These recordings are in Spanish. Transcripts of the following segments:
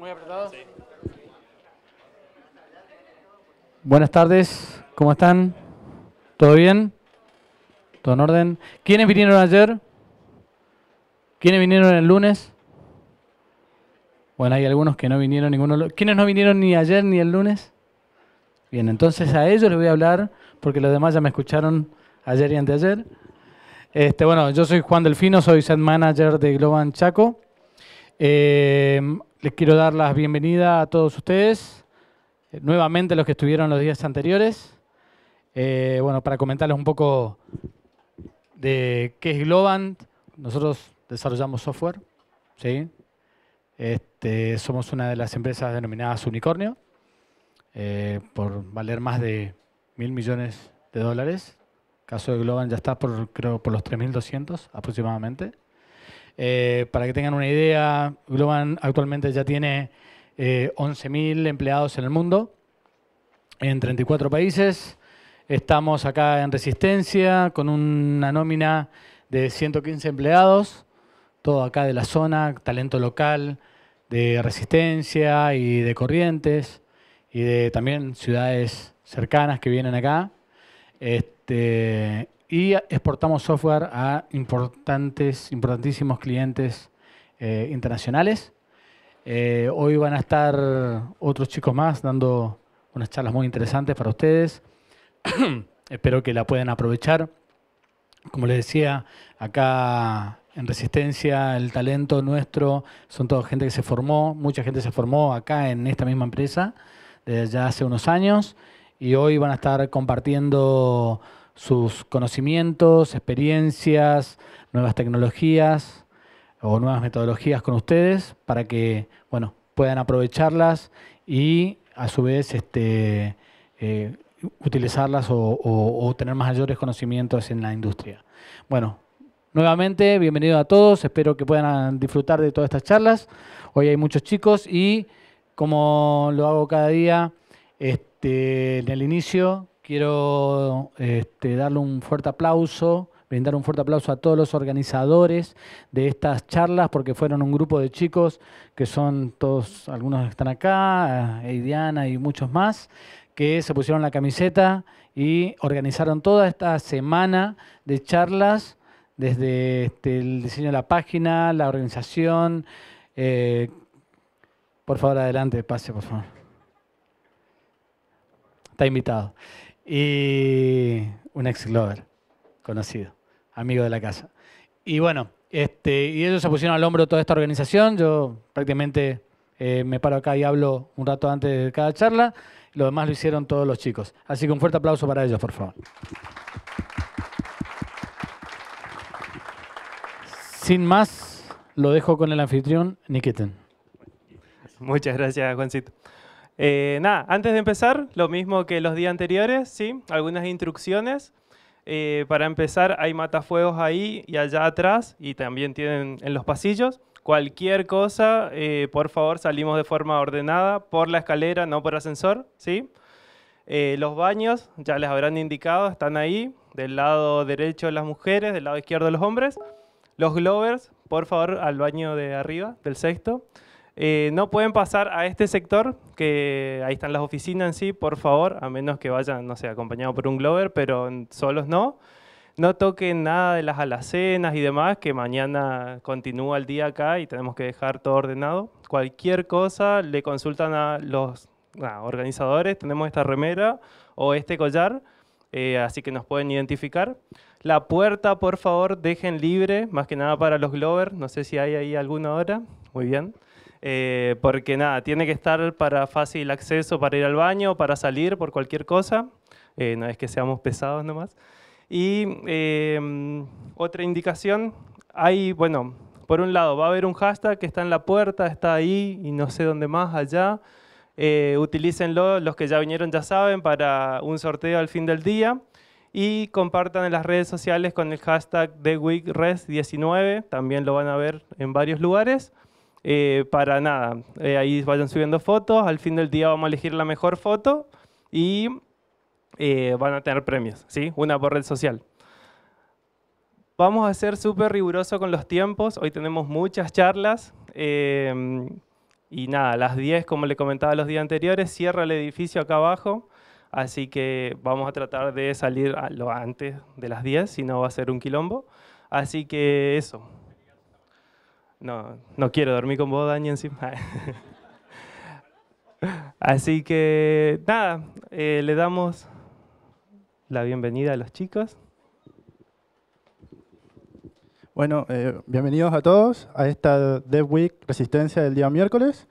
muy apretado. Buenas tardes, ¿cómo están? ¿Todo bien? ¿Todo en orden? ¿Quiénes vinieron ayer? ¿Quiénes vinieron el lunes? Bueno, hay algunos que no vinieron ninguno. ¿Quiénes no vinieron ni ayer ni el lunes? Bien, entonces a ellos les voy a hablar porque los demás ya me escucharon ayer y anteayer. Este, bueno, yo soy Juan Delfino, soy set manager de Globan Chaco. Eh, les quiero dar la bienvenida a todos ustedes, eh, nuevamente los que estuvieron los días anteriores. Eh, bueno, para comentarles un poco de qué es Globant, nosotros desarrollamos software, ¿sí? Este, somos una de las empresas denominadas unicornio, eh, por valer más de mil millones de dólares. caso de Globant ya está por, creo, por los 3.200 aproximadamente. Eh, para que tengan una idea, Globan actualmente ya tiene 11.000 eh, empleados en el mundo, en 34 países. Estamos acá en Resistencia con una nómina de 115 empleados, todo acá de la zona, talento local, de Resistencia y de Corrientes y de también ciudades cercanas que vienen acá. Este, y exportamos software a importantes, importantísimos clientes eh, internacionales. Eh, hoy van a estar otros chicos más dando unas charlas muy interesantes para ustedes. Espero que la puedan aprovechar. Como les decía, acá en Resistencia, el talento nuestro, son toda gente que se formó, mucha gente se formó acá en esta misma empresa desde ya hace unos años y hoy van a estar compartiendo sus conocimientos, experiencias, nuevas tecnologías o nuevas metodologías con ustedes para que bueno, puedan aprovecharlas y a su vez este, eh, utilizarlas o, o, tener mayores conocimientos en la industria. Bueno, nuevamente, bienvenido a todos. Espero que puedan disfrutar de todas estas charlas. Hoy hay muchos chicos y, como lo hago cada día, este, en el inicio quiero este, darle un fuerte aplauso, brindar un fuerte aplauso a todos los organizadores de estas charlas, porque fueron un grupo de chicos que son todos, algunos están acá, eh, Eidiana y muchos más, que se pusieron la camiseta y organizaron toda esta semana de charlas desde este, el diseño de la página, la organización. Eh, por favor, adelante, pase, por favor. Está invitado y un ex glover conocido, amigo de la casa. Y bueno, este, y ellos se pusieron al hombro toda esta organización. Yo prácticamente eh, me paro acá y hablo un rato antes de cada charla. Lo demás lo hicieron todos los chicos. Así que un fuerte aplauso para ellos, por favor. Sin más, lo dejo con el anfitrión Nikiten. Muchas gracias, Juancito. Eh, nada, antes de empezar, lo mismo que los días anteriores, ¿sí? Algunas instrucciones. Eh, para empezar, hay matafuegos ahí y allá atrás, y también tienen en los pasillos. Cualquier cosa, eh, por favor, salimos de forma ordenada, por la escalera, no por ascensor, ¿sí? los baños, ya les habrán indicado, están ahí, del lado derecho las mujeres, del lado izquierdo los hombres. Los Glovers, por favor, al baño de arriba, del sexto. no pueden pasar a este sector, que ahí están las oficinas en sí, por favor, a menos que vayan, no sé, acompañados por un Glover, pero solos no. No toquen nada de las alacenas y demás, que mañana continúa el día acá y tenemos que dejar todo ordenado. Cualquier cosa le consultan a los organizadores, tenemos esta remera o este collar, eh, así que nos pueden identificar. La puerta, por favor, dejen libre, más que nada para los Glover. No sé si hay ahí alguna hora. Muy bien. Eh, porque nada, tiene que estar para fácil acceso, para ir al baño, para salir por cualquier cosa, eh, no es que seamos pesados nomás. Y em, otra indicación, hay, bueno, por un lado va a haber un hashtag que está en la puerta, está ahí y no sé dónde más, allá. Eh, utilícenlo, los que ya vinieron ya saben, para un sorteo al fin del día y compartan en las redes sociales con el hashtag TheWeekRes19, también lo van a ver en varios lugares. Eh, para nada. Eh, ahí vayan subiendo fotos, al fin del día vamos a elegir la mejor foto y eh, van a tener premios, ¿sí? Una por red social. Vamos a ser súper rigurosos con los tiempos, hoy tenemos muchas charlas. Em, y nada, a las 10, como le comentaba los días anteriores, cierra el edificio acá abajo. Así que vamos a tratar de salir lo antes de las 10, si no va a ser un quilombo. Así que eso, no, no quiero dormir con vos, Dani, encima. Así que nada, eh, le damos la bienvenida a los chicos. Bueno, eh, bienvenidos a todos a esta Dev Week Resistencia del día miércoles.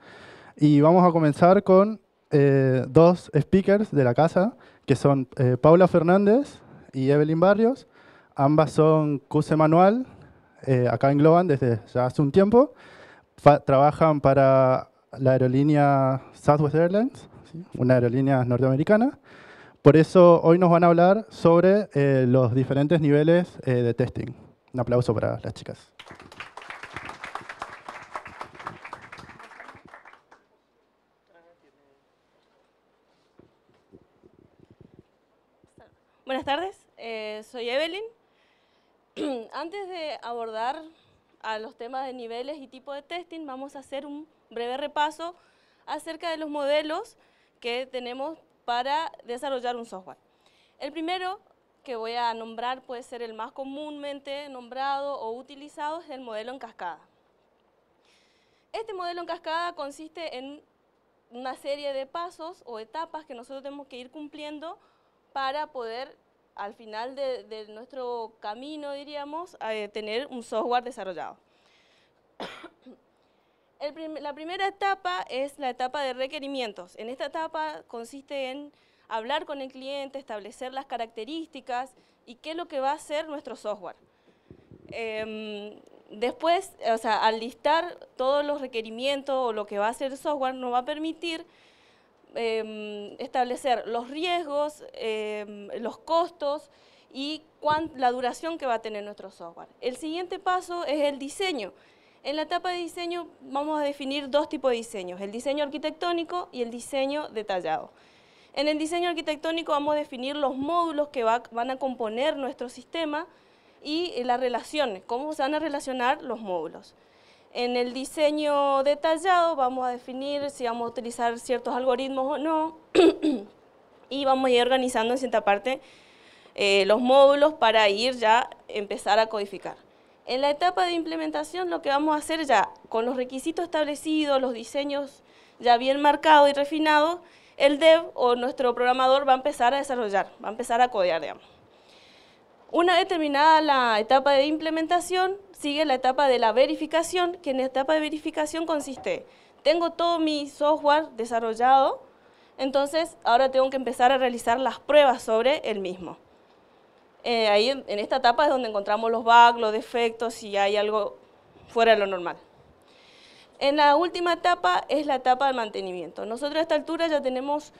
Y vamos a comenzar con eh, dos speakers de la casa, que son Paula Fernández y Evelyn Barrios. Ambas son QC Manual, eh, acá en Globan desde ya hace un tiempo. trabajan para la aerolínea Southwest Airlines, una aerolínea norteamericana. Por eso hoy nos van a hablar sobre eh, los diferentes niveles eh, de testing. Un aplauso para las chicas. Buenas tardes, soy Evelyn, Antes de abordar a los temas de niveles y tipo de testing, vamos a hacer un breve repaso acerca de los modelos que tenemos para desarrollar un software. El primero que voy a nombrar puede ser el más comúnmente nombrado o utilizado es el modelo en cascada. Este modelo en cascada consiste en una serie de pasos o etapas que nosotros tenemos que ir cumpliendo para poder al final de, nuestro camino, diríamos, a eh, tener un software desarrollado. la primera etapa es la etapa de requerimientos. En esta etapa consiste en hablar con el cliente, establecer las características y qué es lo que va a hacer nuestro software. Em, después, al listar todos los requerimientos o lo que va a hacer el software, nos va a permitir Em, establecer los riesgos, em, los costos y la duración que va a tener nuestro software. El siguiente paso es el diseño. En la etapa de diseño vamos a definir dos tipos de diseños, el diseño arquitectónico y el diseño detallado. En el diseño arquitectónico vamos a definir los módulos que van a componer nuestro sistema y eh, las relaciones, cómo se van a relacionar los módulos. En el diseño detallado vamos a definir si vamos a utilizar ciertos algoritmos o no y vamos a ir organizando en cierta parte eh, los módulos para ir ya empezar a codificar. En la etapa de implementación lo que vamos a hacer ya con los requisitos establecidos, los diseños ya bien marcados y refinados, el dev o nuestro programador va a empezar a desarrollar, va a empezar a codear, digamos. Una determinada la etapa de implementación, sigue la etapa de la verificación, que en la etapa de verificación consiste, tengo todo mi software desarrollado, entonces ahora tengo que empezar a realizar las pruebas sobre el mismo. Eh, ahí en esta etapa es donde encontramos los bugs, los defectos, si hay algo fuera de lo normal. En la última etapa es la etapa de mantenimiento. Nosotros a esta altura ya tenemos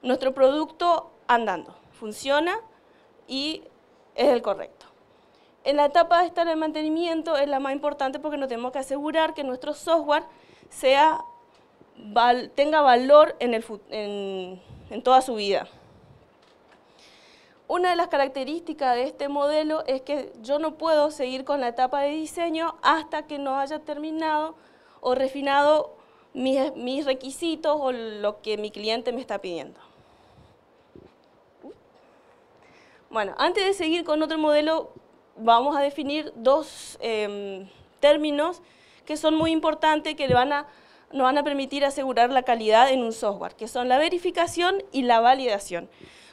nuestro producto andando, funciona y es el correcto. En la etapa de estar en mantenimiento es la más importante porque nos tenemos que asegurar que nuestro software tenga valor en, toda su vida. Una de las características de este modelo es que yo no puedo seguir con la etapa de diseño hasta que no haya terminado o refinado mis requisitos o lo que mi cliente me está pidiendo. Bueno, antes de seguir con otro modelo, vamos a definir dos em, términos que son muy importantes, que nos van a permitir asegurar la calidad en un software, que son la verificación y la validación.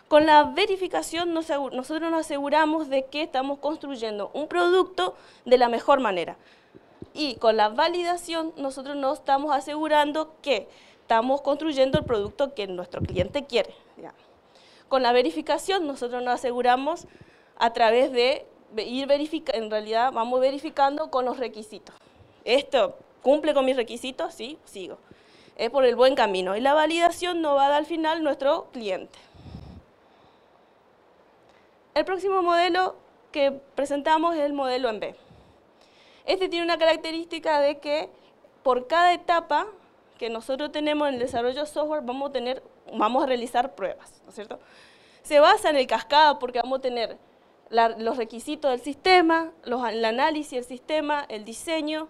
Con la verificación nosotros nos aseguramos de que estamos construyendo un producto de la mejor manera. Y con la validación nosotros nos estamos asegurando que estamos construyendo el producto que nuestro cliente quiere. Con la verificación nosotros nos aseguramos a través de ir verificando, en realidad vamos verificando con los requisitos. Esto cumple con mis requisitos, sí, sigo. Es por el buen camino. Y la validación nos va a dar al final nuestro cliente. El próximo modelo que presentamos es el modelo en B. Este tiene una característica de que por cada etapa que nosotros tenemos en el desarrollo software vamos a tener vamos a realizar pruebas, ¿no es cierto? Se basa en el cascada porque vamos a tener los requisitos del sistema, el análisis del sistema, el diseño,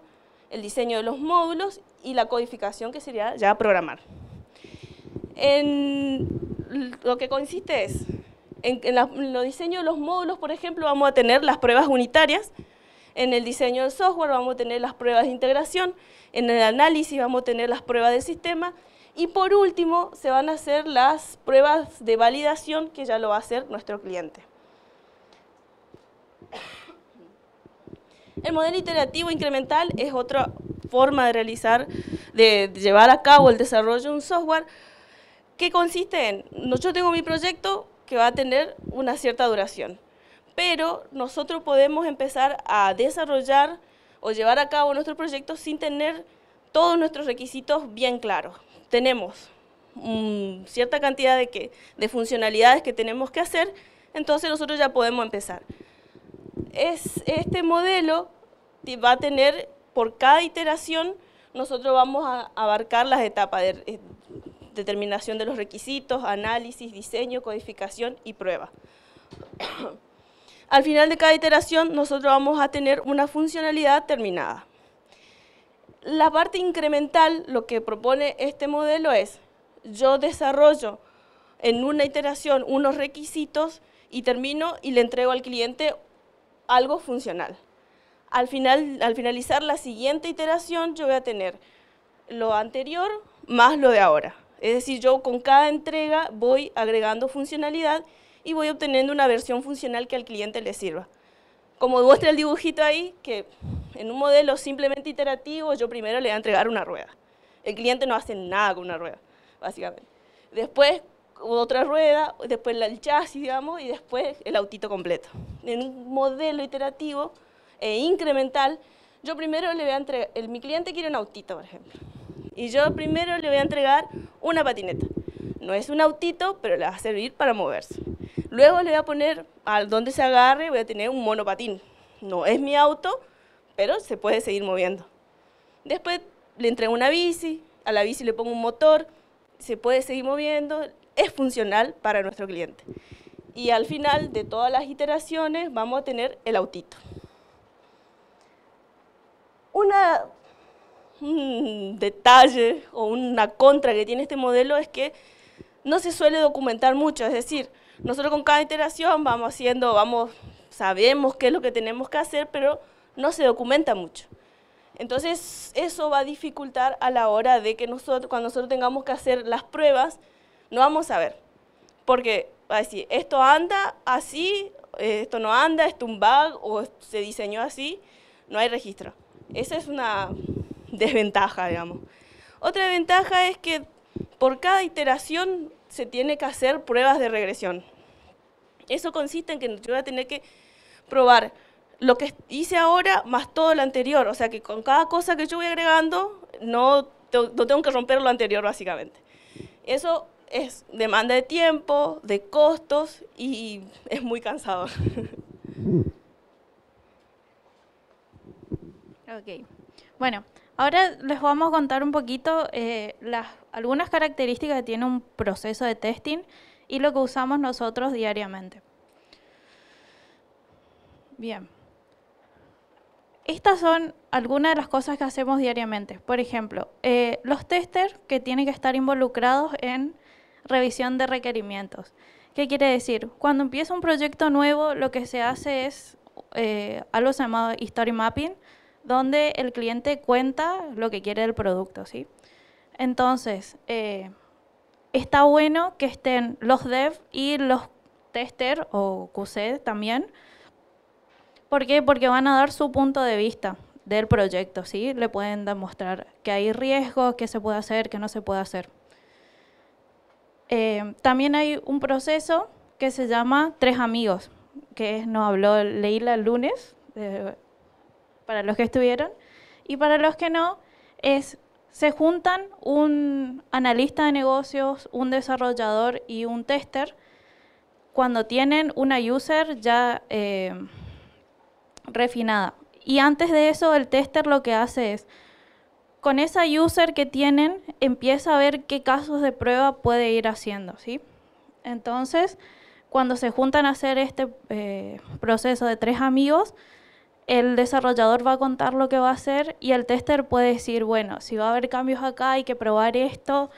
el diseño de los módulos y la codificación que sería ya programar. En, lo que consiste es, en, el diseño de los módulos, por ejemplo, vamos a tener las pruebas unitarias, en el diseño del software vamos a tener las pruebas de integración, en el análisis vamos a tener las pruebas del sistema y por último, se van a hacer las pruebas de validación que ya lo va a hacer nuestro cliente. El modelo iterativo incremental es otra forma de realizar, de llevar a cabo el desarrollo de un software que consiste en, yo tengo mi proyecto que va a tener una cierta duración, pero nosotros podemos empezar a desarrollar o llevar a cabo nuestro proyecto sin tener todos nuestros requisitos bien claros tenemos cierta cantidad de, que, de funcionalidades que tenemos que hacer, entonces nosotros ya podemos empezar. Es, este modelo va a tener, por cada iteración, nosotros vamos a abarcar las etapas de eh, determinación de los requisitos, análisis, diseño, codificación y prueba. Al final de cada iteración nosotros vamos a tener una funcionalidad terminada. La parte incremental, lo que propone este modelo es, yo desarrollo en una iteración unos requisitos y termino y le entrego al cliente algo funcional. Al, final, al finalizar la siguiente iteración, yo voy a tener lo anterior más lo de ahora. Es decir, yo con cada entrega voy agregando funcionalidad y voy obteniendo una versión funcional que al cliente le sirva. Como muestra el dibujito ahí, que en un modelo simplemente iterativo yo primero le voy a entregar una rueda. El cliente no hace nada con una rueda, básicamente. Después otra rueda, después el chasis, digamos, y después el autito completo. En un modelo iterativo e incremental, yo primero le voy a entregar, mi cliente quiere un autito, por ejemplo, y yo primero le voy a entregar una patineta. No es un autito, pero le va a servir para moverse. Luego le voy a poner al donde se agarre, voy a tener un monopatín. No es mi auto, pero se puede seguir moviendo. Después le entrego una bici, a la bici le pongo un motor, se puede seguir moviendo, es funcional para nuestro cliente. Y al final de todas las iteraciones vamos a tener el autito. un detalle o una contra que tiene este modelo es que no se suele documentar mucho, es decir, nosotros con cada iteración vamos haciendo, vamos, sabemos qué es lo que tenemos que hacer, pero no se documenta mucho. Entonces, eso va a dificultar a la hora de que nosotros, cuando nosotros tengamos que hacer las pruebas, no vamos a ver. Porque va a decir, esto anda así, esto no anda, esto es un bug o se diseñó así, no hay registro. Esa es una desventaja, digamos. Otra ventaja es que por cada iteración se tiene que hacer pruebas de regresión. Eso consiste en que yo voy a tener que probar lo que hice ahora más todo lo anterior. O sea que con cada cosa que yo voy agregando, no, tengo que romper lo anterior básicamente. Eso es demanda de tiempo, de costos y es muy cansador. ok. Bueno, Ahora les vamos a contar un poquito eh, algunas características que tiene un proceso de testing y lo que usamos nosotros diariamente. Bien. Estas son algunas de las cosas que hacemos diariamente. Por ejemplo, eh, los testers que tienen que estar involucrados en revisión de requerimientos. ¿Qué quiere decir? Cuando empieza un proyecto nuevo, lo que se hace es eh, algo llamado story Mapping, donde el cliente cuenta lo que quiere del producto, ¿sí? Entonces, eh, está bueno que estén los dev y los tester o QC también. ¿Por qué? Porque van a dar su punto de vista del proyecto, ¿sí? Le pueden demostrar que hay riesgos, que se puede hacer, que no se puede hacer. Eh, también hay un proceso que se llama Tres Amigos, que nos habló Leila el lunes, para los que estuvieron, y para los que no, es se juntan un analista de negocios, un desarrollador y un tester cuando tienen una user ya eh, refinada. Y antes de eso, el tester lo que hace es, con esa user que tienen, empieza a ver qué casos de prueba puede ir haciendo, ¿sí? Entonces, cuando se juntan a hacer este eh, proceso de tres amigos, el desarrollador va a contar lo que va a hacer y el tester puede decir, bueno, si va a haber cambios acá hay que probar esto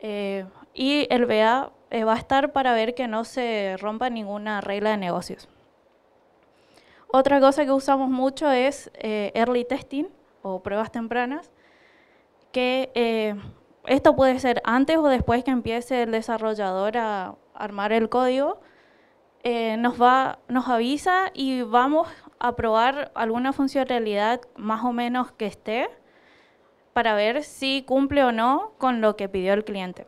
eh, y el BA eh, va a estar para ver que no se rompa ninguna regla de negocios. Otra cosa que usamos mucho es eh, early testing o pruebas tempranas, que esto puede ser antes o después que empiece el desarrollador a armar el código, nos, va, nos avisa y vamos probar alguna funcionalidad más o menos que esté para ver si cumple o no con lo que pidió el cliente.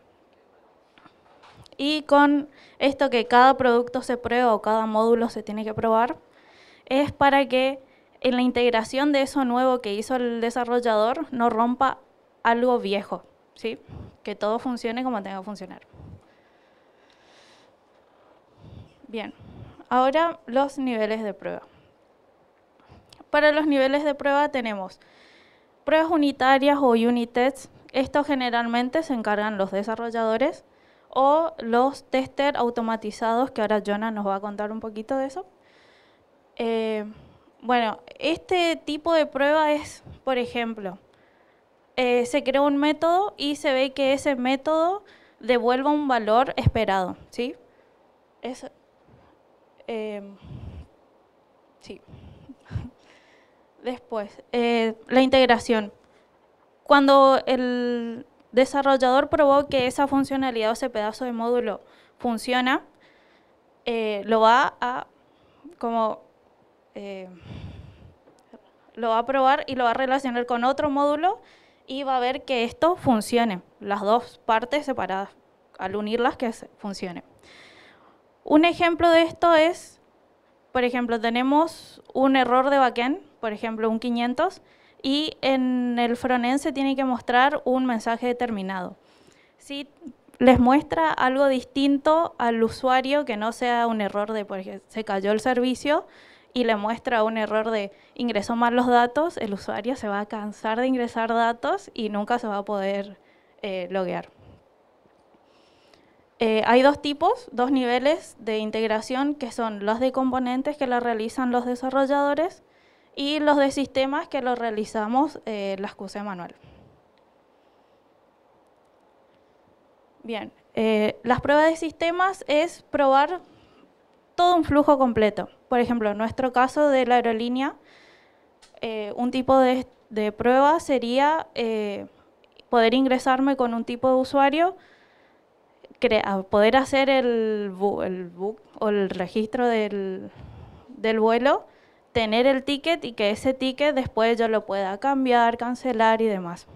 Y con esto que cada producto se prueba o cada módulo se tiene que probar, es para que en la integración de eso nuevo que hizo el desarrollador no rompa algo viejo, ¿sí? que todo funcione como tenga que funcionar. Bien, ahora los niveles de prueba. Para los niveles de prueba tenemos pruebas unitarias o unit tests. Esto generalmente se encargan los desarrolladores o los testers automatizados, que ahora Jonah nos va a contar un poquito de eso. Eh, bueno, este tipo de prueba es, por ejemplo, eh, se crea un método y se ve que ese método devuelva un valor esperado, ¿sí? Eh, Después, eh, la integración. Cuando el desarrollador probó que esa funcionalidad o ese pedazo de módulo funciona, eh, lo va a como eh, lo va a probar y lo va a relacionar con otro módulo y va a ver que esto funcione, las dos partes separadas, al unirlas que funcione. Un ejemplo de esto es por ejemplo, tenemos un error de backend, por ejemplo, un 500, y en el frontend se tiene que mostrar un mensaje determinado. Si les muestra algo distinto al usuario que no sea un error de, por ejemplo, se cayó el servicio y le muestra un error de ingresó mal los datos, el usuario se va a cansar de ingresar datos y nunca se va a poder eh, loguear. Eh, hay dos tipos, dos niveles de integración que son los de componentes que lo realizan los desarrolladores y los de sistemas que lo realizamos eh, las QC manual. Bien, eh, las pruebas de sistemas es probar todo un flujo completo. Por ejemplo, en nuestro caso de la aerolínea, eh, un tipo de prueba sería poder ingresarme con un tipo de usuario poder hacer el, book o el registro del, vuelo, tener el ticket y que ese ticket después yo lo pueda cambiar, cancelar y demás.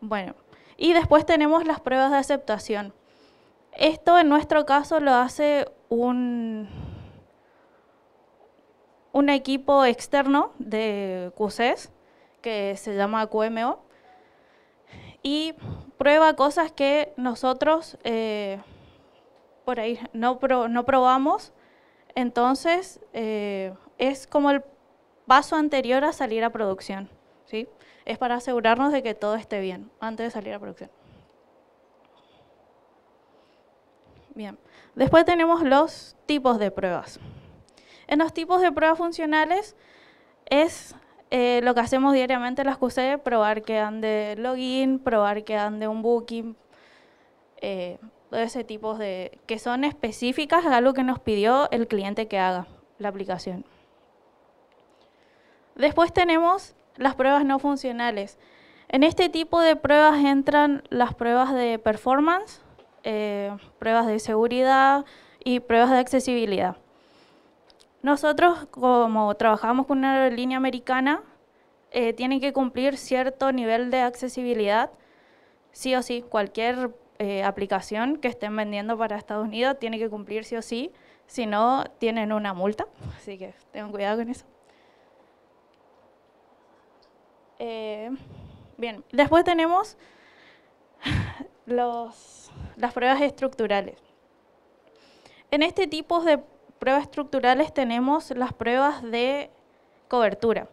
Bueno, y después tenemos las pruebas de aceptación. Esto en nuestro caso lo hace un, un equipo externo de QCES que se llama QMO y prueba cosas que nosotros eh, por ahí no, probamos. Entonces, eh, es como el paso anterior a salir a producción. ¿sí? Es para asegurarnos de que todo esté bien antes de salir a producción. Bien. Después tenemos los tipos de pruebas. En los tipos de pruebas funcionales es eh, lo que hacemos diariamente en las QC, probar que de login, probar que de un booking, eh, todo ese tipo de... que son específicas a algo que nos pidió el cliente que haga la aplicación. Después tenemos las pruebas no funcionales. En este tipo de pruebas entran las pruebas de performance, eh, pruebas de seguridad y pruebas de accesibilidad. Nosotros, como trabajamos con una aerolínea americana, eh, tienen que cumplir cierto nivel de accesibilidad. Sí o sí, cualquier eh, aplicación que estén vendiendo para Estados Unidos tiene que cumplir sí o sí. Si no, tienen una multa. Así que tengan cuidado con eso. Eh, bien, después tenemos las pruebas estructurales. En este tipo de pruebas estructurales tenemos las pruebas de cobertura.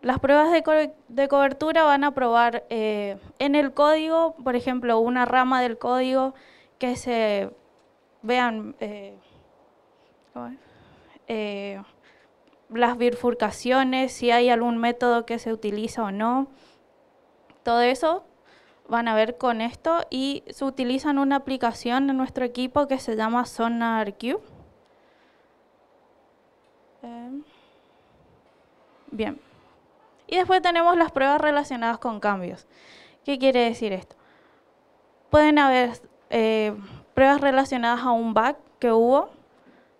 Las pruebas de, cobertura van a probar eh, en el código, por ejemplo, una rama del código que se vean eh, eh, las bifurcaciones, si hay algún método que se utiliza o no. Todo eso van a ver con esto y se utilizan una aplicación de nuestro equipo que se llama SonarQube Em. bien. Y después tenemos las pruebas relacionadas con cambios. ¿Qué quiere decir esto? Pueden haber eh, pruebas relacionadas a un bug que hubo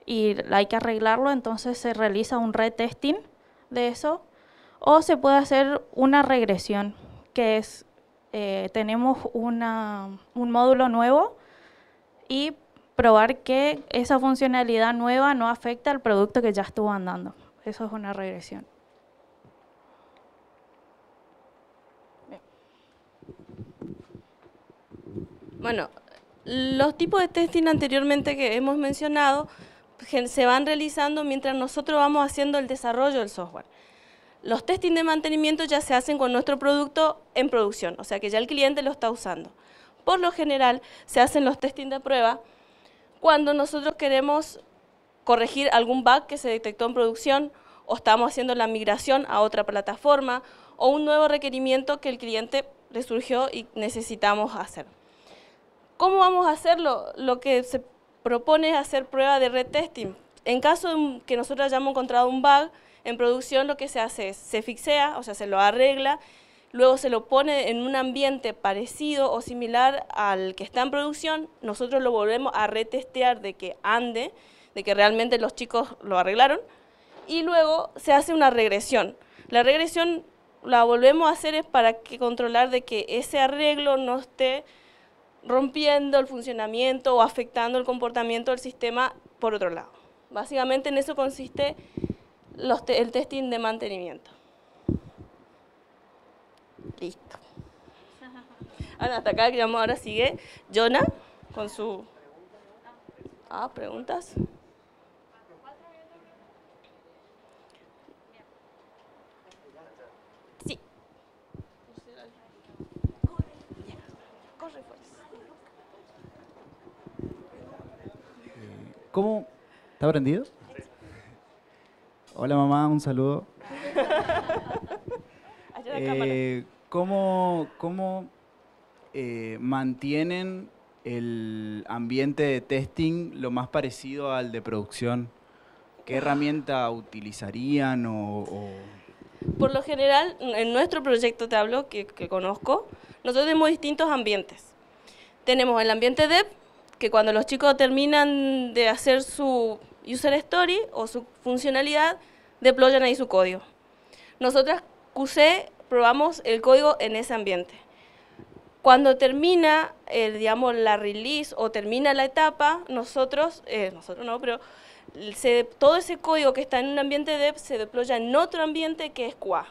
y hay que arreglarlo, entonces se realiza un retesting de eso. O se puede hacer una regresión, que es, eh, tenemos una, un módulo nuevo y probar que esa funcionalidad nueva no afecta al producto que ya estuvo andando. Eso es una regresión. Bueno, los tipos de testing anteriormente que hemos mencionado se van realizando mientras nosotros vamos haciendo el desarrollo del software. Los testing de mantenimiento ya se hacen con nuestro producto en producción, o sea que ya el cliente lo está usando. Por lo general, se hacen los testing de prueba, cuando nosotros queremos corregir algún bug que se detectó en producción o estamos haciendo la migración a otra plataforma o un nuevo requerimiento que el cliente resurgió y necesitamos hacer. ¿Cómo vamos a hacerlo? Lo que se propone es hacer prueba de retesting. En caso de que nosotros hayamos encontrado un bug en producción, lo que se hace es se fixea, o sea, se lo arregla luego se lo pone en un ambiente parecido o similar al que está en producción, nosotros lo volvemos a retestear de que ande, de que realmente los chicos lo arreglaron, y luego se hace una regresión. La regresión la volvemos a hacer es para que controlar de que ese arreglo no esté rompiendo el funcionamiento o afectando el comportamiento del sistema por otro lado. Básicamente en eso consiste el testing de mantenimiento. Listo. Ana, hasta acá que ahora sigue Jonah con su... Ah, preguntas. Sí. ¿Cómo? ¿Está prendido? Hola mamá, un saludo. eh, ¿Cómo, cómo eh, mantienen el ambiente de testing lo más parecido al de producción? ¿Qué herramienta utilizarían Por lo general, en nuestro proyecto te hablo, que, conozco, nosotros tenemos distintos ambientes. Tenemos el ambiente dev, que cuando los chicos terminan de hacer su user story o su funcionalidad, deployan ahí su código. Nosotras QC probamos el código en ese ambiente. Cuando termina, el, digamos, la release o termina la etapa, nosotros, eh, nosotros no, pero todo ese código que está en un ambiente dev se deploya en otro ambiente que es QA.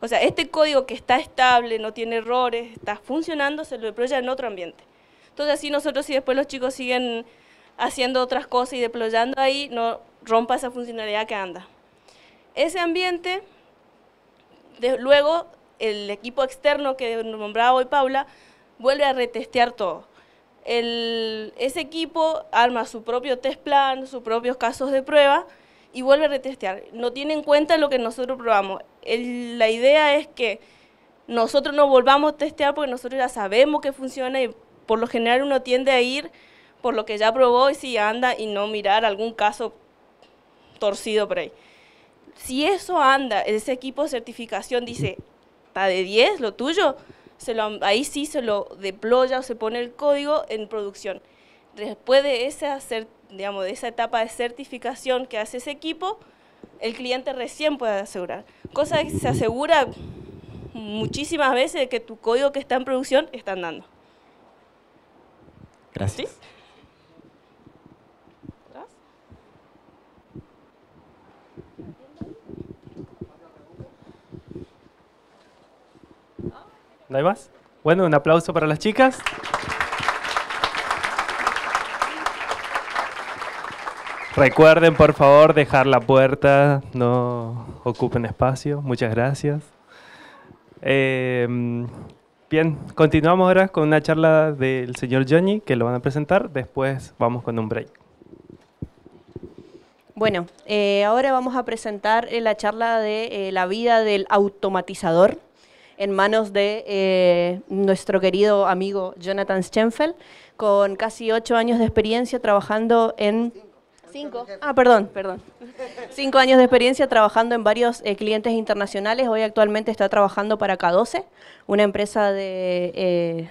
O sea, este código que está estable, no tiene errores, está funcionando, se lo deploya en otro ambiente. Entonces así nosotros y después los chicos siguen haciendo otras cosas y deployando ahí, no rompa esa funcionalidad que anda. Ese ambiente luego el equipo externo que nombraba hoy Paula vuelve a retestear todo. ese equipo arma su propio test plan, sus propios casos de prueba y vuelve a retestear. No tiene en cuenta lo que nosotros probamos. la idea es que nosotros no volvamos a testear porque nosotros ya sabemos que funciona y por lo general uno tiende a ir por lo que ya probó y si anda y no mirar algún caso torcido por ahí si eso anda, ese equipo de certificación dice, está de 10 lo tuyo, se lo, ahí sí se lo deploya o se pone el código en producción. Después de esa, etapa de certificación que hace ese equipo, el cliente recién puede asegurar. Cosa que se asegura muchísimas veces de que tu código que está en producción está andando. Gracias. ¿No hay más? Bueno, un aplauso para las chicas. Recuerden, por favor, dejar la puerta, no ocupen espacio. Muchas gracias. Em, bien, continuamos ahora con una charla del señor Johnny, que lo van a presentar. Después vamos con un break. Bueno, eh, ahora vamos a presentar eh, la charla de eh, la vida del automatizador en manos de eh, nuestro querido amigo Jonathan Schenfeld, con casi ocho años de experiencia trabajando en... Cinco. Ah, perdón, perdón. Cinco años de experiencia trabajando en varios eh, clientes internacionales. Hoy actualmente está trabajando para K12, una empresa de... Eh,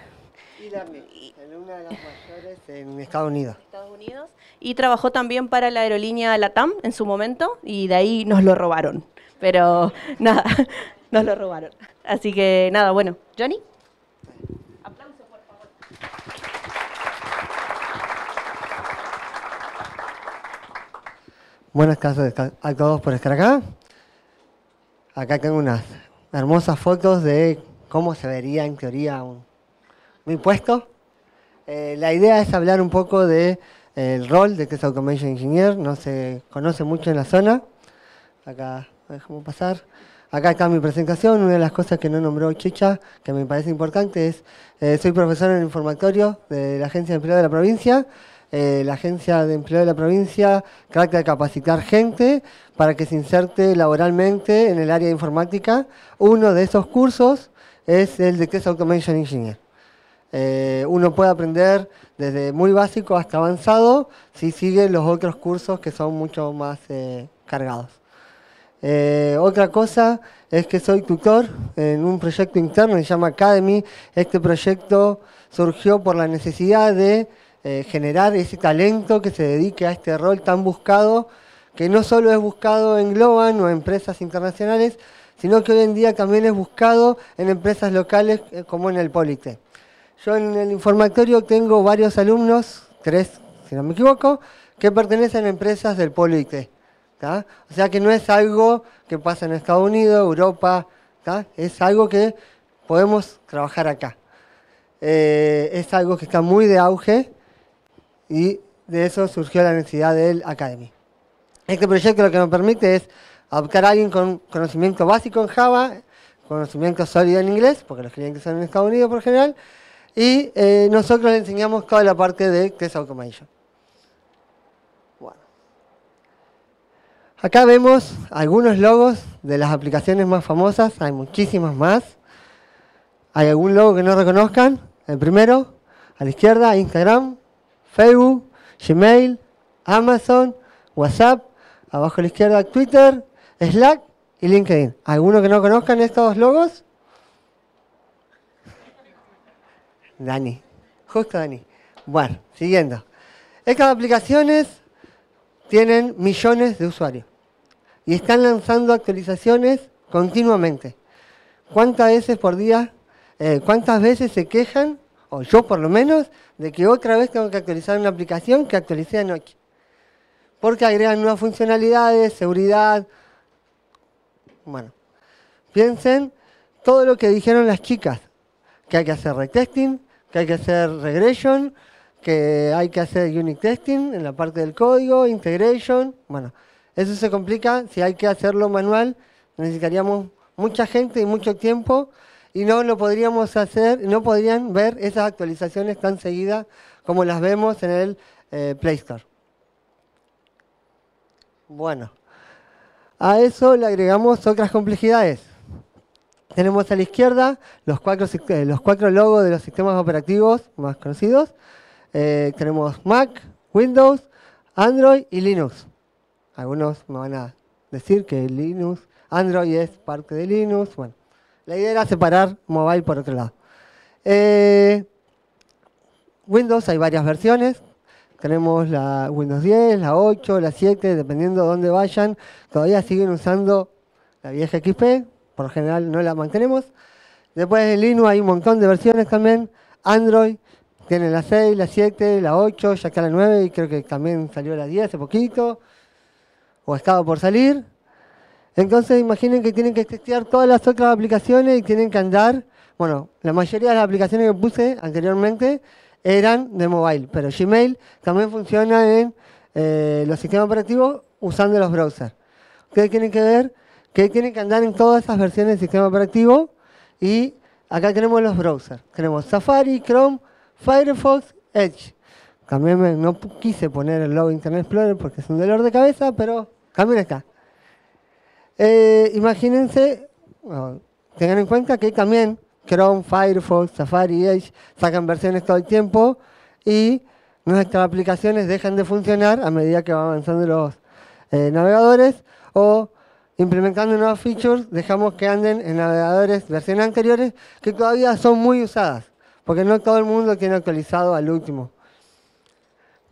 en de las en Estados Unidos. Y trabajó también para la aerolínea LATAM en su momento y de ahí nos lo robaron. Pero nada, nos lo robaron. Así que nada, bueno, Johnny. Aplauso, por favor. Buenas tardes a todos por estar acá. Acá tengo unas hermosas fotos de cómo se vería en teoría un, puesto. Eh, la idea es hablar un poco del de, eh, el rol de que es Automation Engineer, no se conoce mucho en la zona. Acá, dejamos pasar. Acá está mi presentación. Una de las cosas que no nombró Chicha, que me parece importante, es eh, soy profesor en el informatorio de la Agencia de Empleo de la provincia. Eh, la Agencia de Empleo de la provincia trata de capacitar gente para que se inserte laboralmente en el área de informática. Uno de esos cursos es el de Test Automation Engineer. Eh, uno puede aprender desde muy básico hasta avanzado si sigue los otros cursos que son mucho más cargados. Eh, otra cosa es que soy tutor en un proyecto interno que se llama Academy. Este proyecto surgió por la necesidad de eh, generar ese talento que se dedique a este rol tan buscado, que no solo es buscado en Globan o en empresas internacionales, sino que hoy en día también es buscado en empresas locales eh, como en el Polite. Yo en el informatorio tengo varios alumnos, tres si no me equivoco, que pertenecen a empresas del Polite o sea que no es algo que pasa en Estados Unidos, Europa, es algo que podemos trabajar acá. Eh, es algo que está muy de auge y de eso surgió la necesidad del Academy. Este proyecto lo que nos permite es adoptar a alguien con conocimiento básico en Java, conocimiento sólido en inglés, porque los clientes son en Estados Unidos por general, y eh, nosotros le enseñamos toda la parte de Test Automation. Acá vemos algunos logos de las aplicaciones más famosas, hay muchísimas más. ¿Hay algún logo que no reconozcan? El primero, a la izquierda, Instagram, Facebook, Gmail, Amazon, WhatsApp, abajo a la izquierda Twitter, Slack y LinkedIn. ¿Alguno que no conozcan estos dos logos? Dani, justo Dani. Bueno, siguiendo. Estas aplicaciones tienen millones de usuarios y están lanzando actualizaciones continuamente. ¿Cuántas veces por día, eh, cuántas veces se quejan, o yo por lo menos, de que otra vez tengo que actualizar una aplicación que actualicé anoche? Porque agregan nuevas funcionalidades, seguridad. Bueno, piensen todo lo que dijeron las chicas, que hay que hacer retesting, que hay que hacer regression, que hay que hacer unit testing en la parte del código, integration, bueno, eso se complica, si hay que hacerlo manual necesitaríamos mucha gente y mucho tiempo y no lo podríamos hacer, no podrían ver esas actualizaciones tan seguidas como las vemos en el eh, Play Store. Bueno, a eso le agregamos otras complejidades. Tenemos a la izquierda los cuatro, eh, los cuatro logos de los sistemas operativos más conocidos. Eh, tenemos Mac, Windows, Android y Linux. Algunos me van a decir que Linux, Android es parte de Linux. Bueno, la idea era separar mobile por otro lado. Eh, Windows hay varias versiones. Tenemos la Windows 10, la 8, la 7, dependiendo de dónde vayan. Todavía siguen usando la vieja XP, por lo general no la mantenemos. Después en Linux hay un montón de versiones también. Android, tienen la 6, la 7, la 8, ya está la 9 y creo que también salió la 10 hace poquito, o estaba por salir. Entonces imaginen que tienen que testear todas las otras aplicaciones y tienen que andar, bueno, la mayoría de las aplicaciones que puse anteriormente eran de mobile, pero Gmail también funciona en eh, los sistemas operativos usando los browsers. Ustedes tienen que ver que tienen que andar en todas esas versiones del sistema operativo y acá tenemos los browsers. Tenemos Safari, Chrome, Firefox Edge. también no quise poner el logo Internet Explorer porque es un dolor de cabeza, pero también acá. Eh, imagínense, tengan en cuenta que también Chrome, Firefox, Safari, Edge sacan versiones todo el tiempo y nuestras aplicaciones dejan de funcionar a medida que van avanzando los eh, navegadores o implementando nuevas features dejamos que anden en navegadores versiones anteriores que todavía son muy usadas porque no todo el mundo tiene actualizado al último.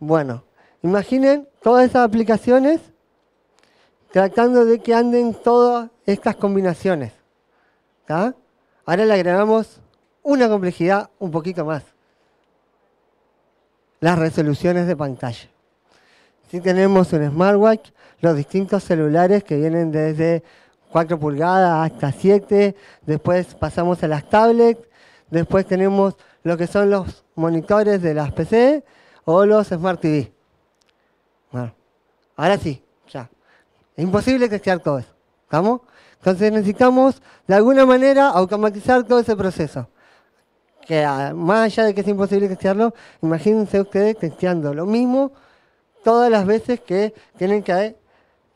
Bueno, imaginen todas esas aplicaciones tratando de que anden todas estas combinaciones. Ahora le agregamos una complejidad un poquito más. Las resoluciones de pantalla. Si tenemos un smartwatch, los distintos celulares que vienen desde 4 pulgadas hasta 7, después pasamos a las tablets, Después tenemos lo que son los monitores de las PC o los Smart TV. Bueno, ahora sí, ya. Es imposible crear todo eso. ¿Estamos? Entonces necesitamos de alguna manera automatizar todo ese proceso. Que ah, más allá de que es imposible testearlo, imagínense ustedes testeando lo mismo todas las veces que tienen que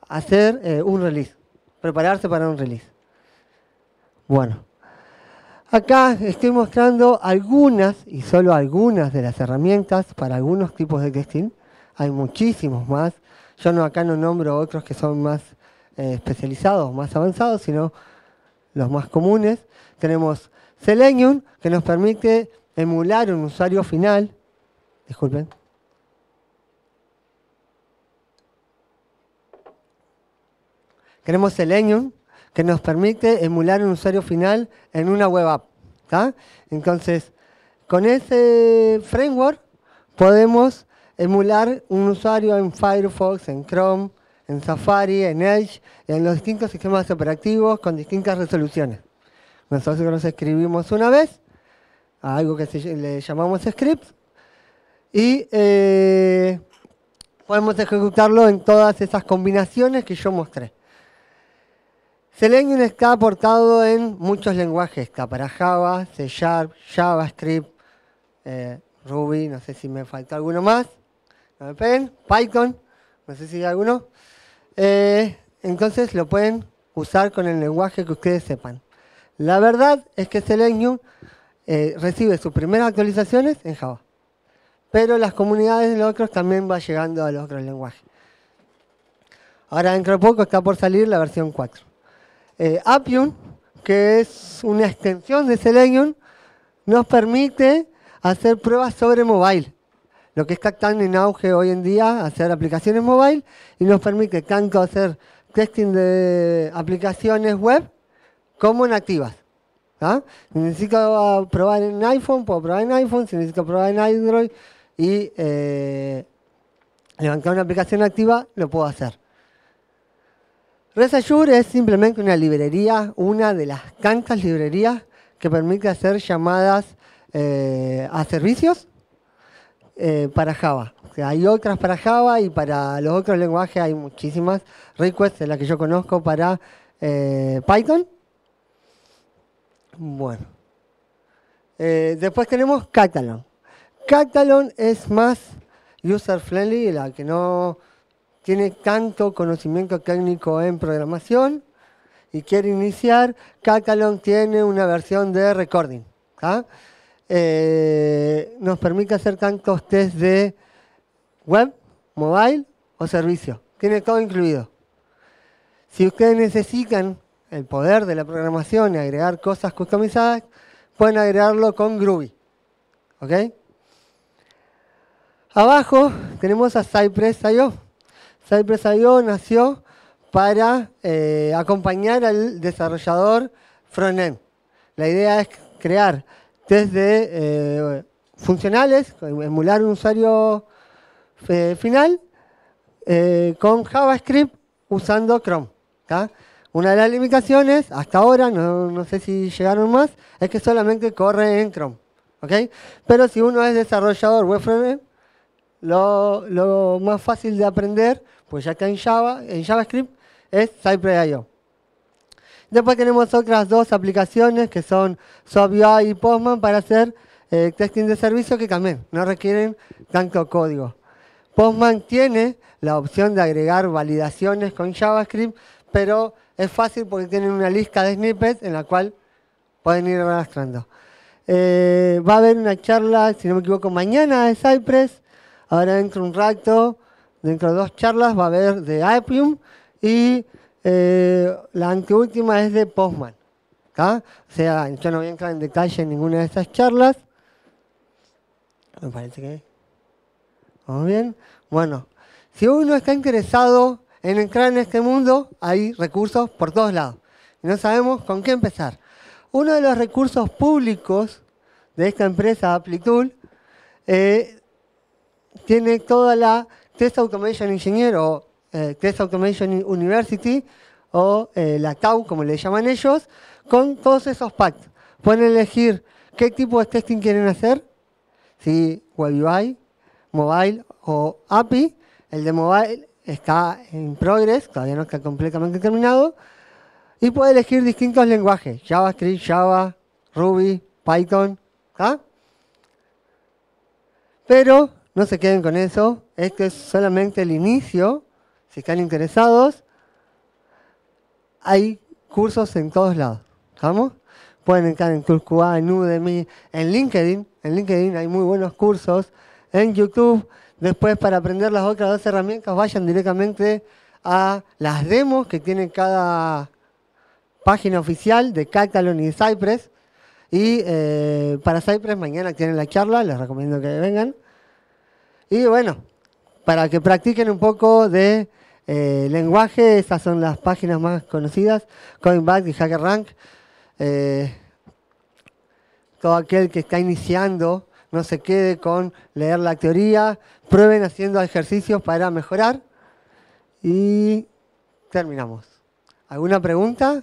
hacer eh, un release, prepararse para un release. Bueno, Acá estoy mostrando algunas y solo algunas de las herramientas para algunos tipos de testing. Hay muchísimos más. Yo no acá no nombro otros que son más eh, especializados, más avanzados, sino los más comunes. Tenemos Selenium, que nos permite emular un usuario final. Disculpen. Tenemos Selenium, que nos permite emular un usuario final en una web app. Entonces, con ese framework podemos emular un usuario en Firefox, en Chrome, en Safari, en Edge, en los distintos sistemas operativos con distintas resoluciones. Nosotros nos escribimos una vez a algo que le llamamos script y eh, podemos ejecutarlo en todas esas combinaciones que yo mostré. Selenium está aportado en muchos lenguajes. Está para Java, C Sharp, JavaScript, eh, Ruby, no sé si me falta alguno más. No me Python, no sé si hay alguno. Eh, entonces lo pueden usar con el lenguaje que ustedes sepan. La verdad es que Selenium eh, recibe sus primeras actualizaciones en Java. Pero las comunidades de los otros también va llegando a los otros lenguajes. Ahora dentro de poco está por salir la versión 4. Eh, Appium, que es una extensión de Selenium, nos permite hacer pruebas sobre mobile. Lo que está tan en auge hoy en día, hacer aplicaciones mobile, y nos permite tanto hacer testing de aplicaciones web como en activas. ¿ah? Si necesito probar en iPhone, puedo probar en iPhone, si necesito probar en Android y eh, levantar una aplicación activa, lo puedo hacer. Resayur es simplemente una librería, una de las tantas librerías que permite hacer llamadas eh, a servicios eh, para Java. hay otras para Java y para los otros lenguajes hay muchísimas. Request es la que yo conozco para eh, Python. Bueno. después tenemos Catalan. Catalan es más user friendly, la que no tiene tanto conocimiento técnico en programación y quiere iniciar, Catalog tiene una versión de recording. ¿ah? Eh, nos permite hacer tantos test de web, mobile o servicio. Tiene todo incluido. Si ustedes necesitan el poder de la programación y agregar cosas customizadas, pueden agregarlo con Groovy. ¿Ok? Abajo tenemos a Cypress.io Cypress IO nació para eh, acompañar al desarrollador frontend. La idea es crear test de eh, funcionales, emular un usuario eh, final con JavaScript usando Chrome. Una de las limitaciones, hasta ahora, no, sé si llegaron más, es que solamente corre en Chrome. ¿okay? Pero si uno es desarrollador web frontend, lo, lo más fácil de aprender pues ya que en Java, en JavaScript es Cypress.io. Después tenemos otras dos aplicaciones que son SoftUI y Postman para hacer eh, testing de servicios que también no requieren tanto código. Postman tiene la opción de agregar validaciones con JavaScript, pero es fácil porque tienen una lista de snippets en la cual pueden ir arrastrando. Eh, va a haber una charla, si no me equivoco, mañana de Cypress. Ahora dentro un rato Dentro de dos charlas va a haber de Appium y eh, la anteúltima es de Postman. O sea, yo no voy a entrar en detalle en ninguna de estas charlas. Me parece que... ¿Vamos bien? Bueno, si uno está interesado en entrar en este mundo, hay recursos por todos lados. no sabemos con qué empezar. Uno de los recursos públicos de esta empresa, Applitul, eh, tiene toda la Test Automation Engineer o eh, Test Automation University o eh, la TAU, como le llaman ellos, con todos esos packs. Pueden elegir qué tipo de testing quieren hacer, si Web UI, Mobile o API. El de Mobile está en progress, todavía no está completamente terminado. Y puede elegir distintos lenguajes, JavaScript, Java, Ruby, Python. Pero no se queden con eso, este es solamente el inicio, si están interesados. Hay cursos en todos lados, ¿estamos? Pueden entrar en Coursera, en Udemy, en LinkedIn, en LinkedIn hay muy buenos cursos, en YouTube. Después, para aprender las otras dos herramientas, vayan directamente a las demos que tiene cada página oficial de Catalon y de Cypress. Y eh, para Cypress mañana tienen la charla, les recomiendo que vengan. Y bueno, para que practiquen un poco de eh, lenguaje, estas son las páginas más conocidas, Coinback y HackerRank. Rank. Eh, todo aquel que está iniciando no se quede con leer la teoría, prueben haciendo ejercicios para mejorar y terminamos. ¿Alguna pregunta?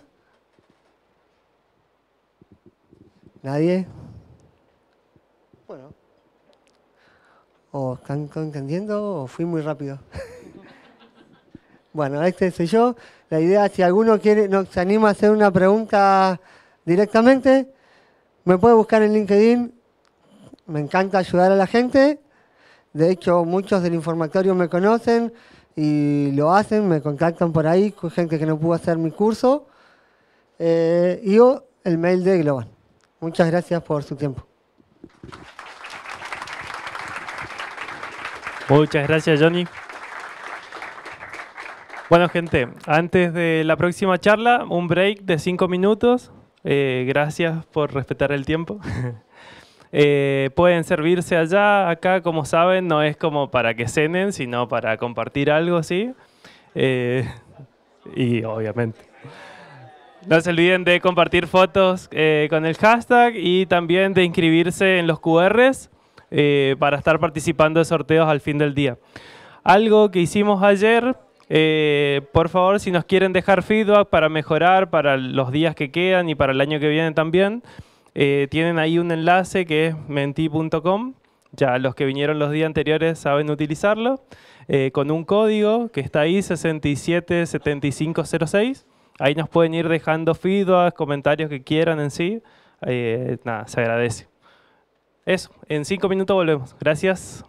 ¿Nadie? ¿O están entendiendo o fui muy rápido? bueno, este soy yo. La idea, si alguno quiere, no, se anima a hacer una pregunta directamente, me puede buscar en LinkedIn. Me encanta ayudar a la gente. De hecho, muchos del informatorio me conocen y lo hacen, me contactan por ahí, gente que no pudo hacer mi curso. Eh, y o el mail de Global. Muchas gracias por su tiempo. Muchas gracias, Johnny. Bueno, gente, antes de la próxima charla, un break de cinco minutos. Eh, gracias por respetar el tiempo. Eh, pueden servirse allá, acá, como saben, no es como para que cenen, sino para compartir algo, ¿sí? Eh, y obviamente. No se olviden de compartir fotos con el hashtag y también de inscribirse en los QRs eh, para estar participando de sorteos al fin del día. Algo que hicimos ayer, eh, por favor, si nos quieren dejar feedback para mejorar para los días que quedan y para el año que viene también, eh, tienen ahí un enlace que es menti.com. Ya los que vinieron los días anteriores saben utilizarlo, con un código que está ahí, 677506. Ahí nos pueden ir dejando feedback, comentarios que quieran en sí. nada, se agradece. Eso, en cinco minutos volvemos. Gracias.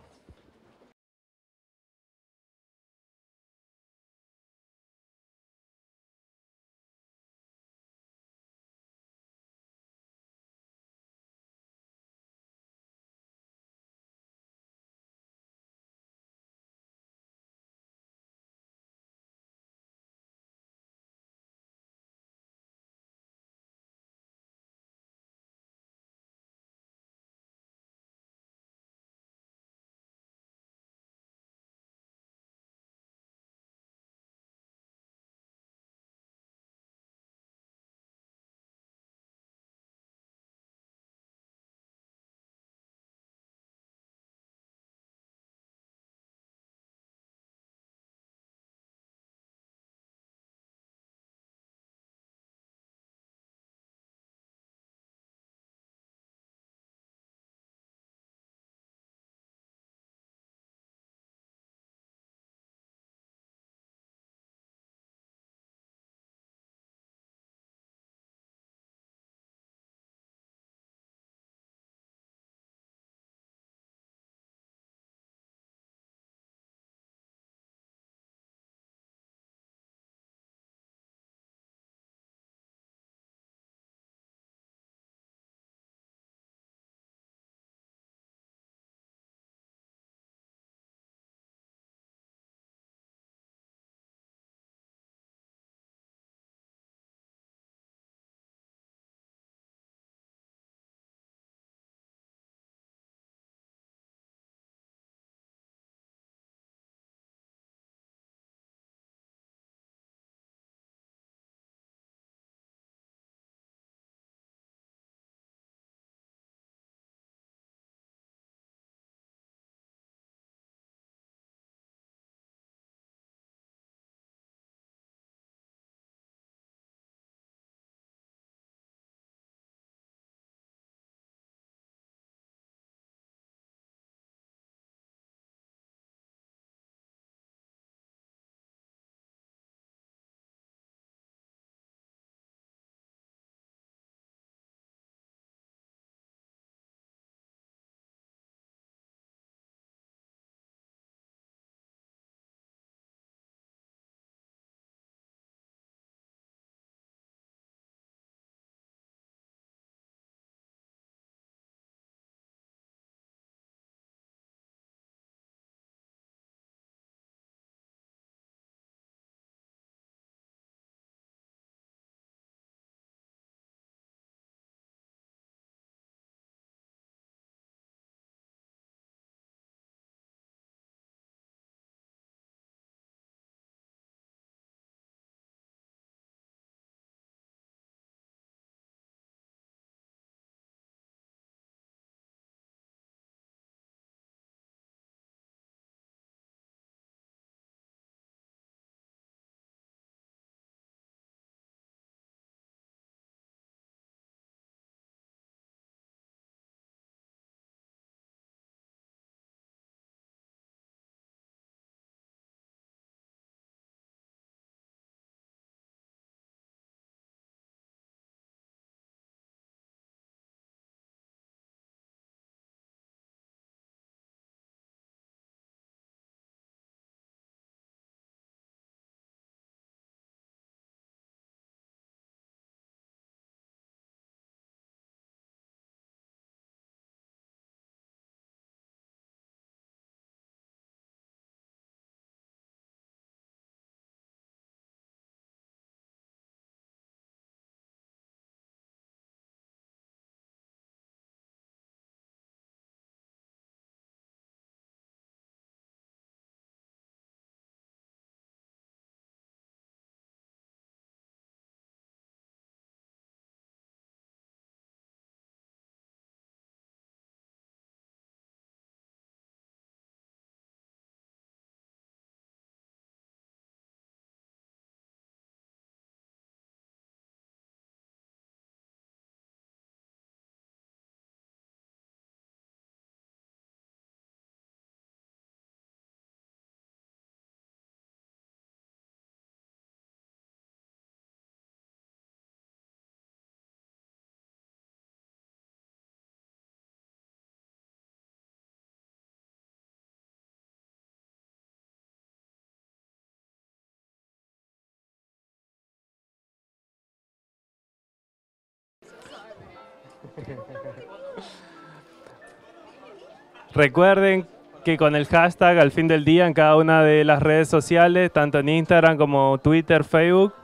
Recuerden que con el hashtag al fin del día en cada una de las redes sociales, tanto en Instagram como Twitter, Facebook,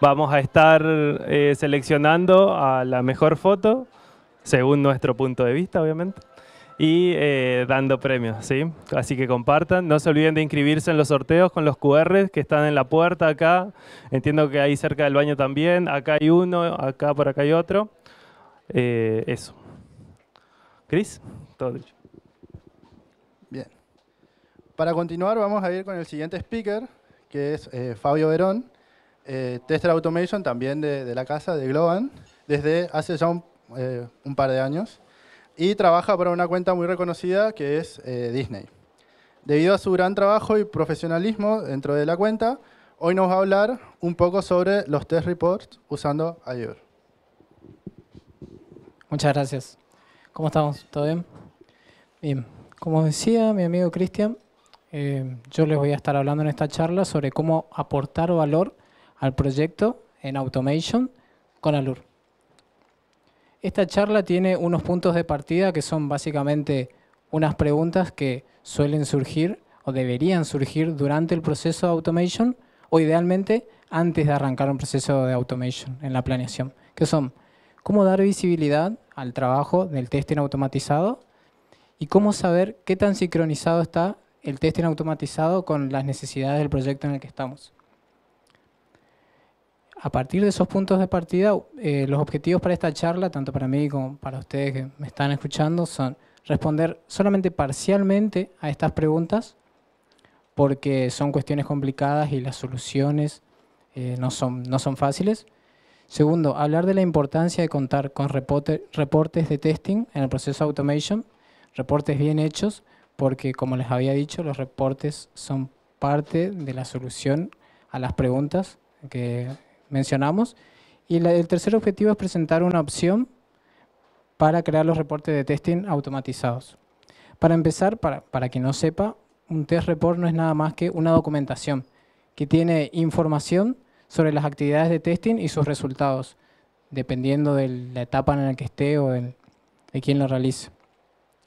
vamos a estar eh, seleccionando a la mejor foto, según nuestro punto de vista, obviamente, y eh, dando premios, ¿sí? Así que compartan. No se olviden de inscribirse en los sorteos con los QR que están en la puerta acá. Entiendo que ahí cerca del baño también. Acá hay uno, acá por acá hay otro. Eh, eso. Chris, todo dicho. Bien. Para continuar, vamos a ir con el siguiente speaker, que es eh, Fabio Verón, eh, tester automation también de, la casa, de Globan, desde hace ya un, eh, un, par de años. Y trabaja para una cuenta muy reconocida que es Disney. Debido a su gran trabajo y profesionalismo dentro de la cuenta, hoy nos va a hablar un poco sobre los test reports usando Azure. Muchas gracias. ¿Cómo estamos? ¿Todo bien? Bien. Como decía mi amigo Cristian, eh, yo les voy a estar hablando en esta charla sobre cómo aportar valor al proyecto en Automation con Alur. Esta charla tiene unos puntos de partida que son básicamente unas preguntas que suelen surgir o deberían surgir durante el proceso de Automation o idealmente antes de arrancar un proceso de Automation en la planeación, que son cómo dar visibilidad al trabajo del testing automatizado y cómo saber qué tan sincronizado está el testing automatizado con las necesidades del proyecto en el que estamos. A partir de esos puntos de partida, eh, los objetivos para esta charla, tanto para mí como para ustedes que me están escuchando, son responder solamente parcialmente a estas preguntas, porque son cuestiones complicadas y las soluciones eh, no, son, no son fáciles. Segundo, hablar de la importancia de contar con reportes de testing en el proceso automation, reportes bien hechos, porque como les había dicho, los reportes son parte de la solución a las preguntas que mencionamos. Y el tercer objetivo es presentar una opción para crear los reportes de testing automatizados. Para empezar, para, para quien no sepa, un test report no es nada más que una documentación que tiene información sobre las actividades de testing y sus resultados, dependiendo de la etapa en la que esté o de, quién lo realice.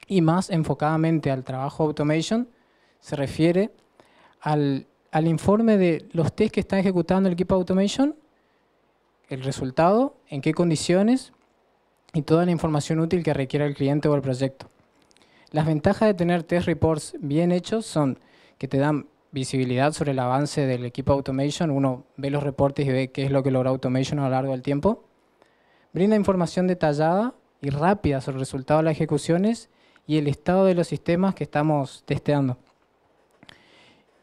Y más enfocadamente al trabajo automation, se refiere al, informe de los tests que está ejecutando el equipo automation, el resultado, en qué condiciones y toda la información útil que requiera el cliente o el proyecto. Las ventajas de tener test reports bien hechos son que te dan visibilidad sobre el avance del equipo Automation. Uno ve los reportes y ve qué es lo que logra Automation a lo largo del tiempo. Brinda información detallada y rápida sobre el resultado de las ejecuciones y el estado de los sistemas que estamos testeando.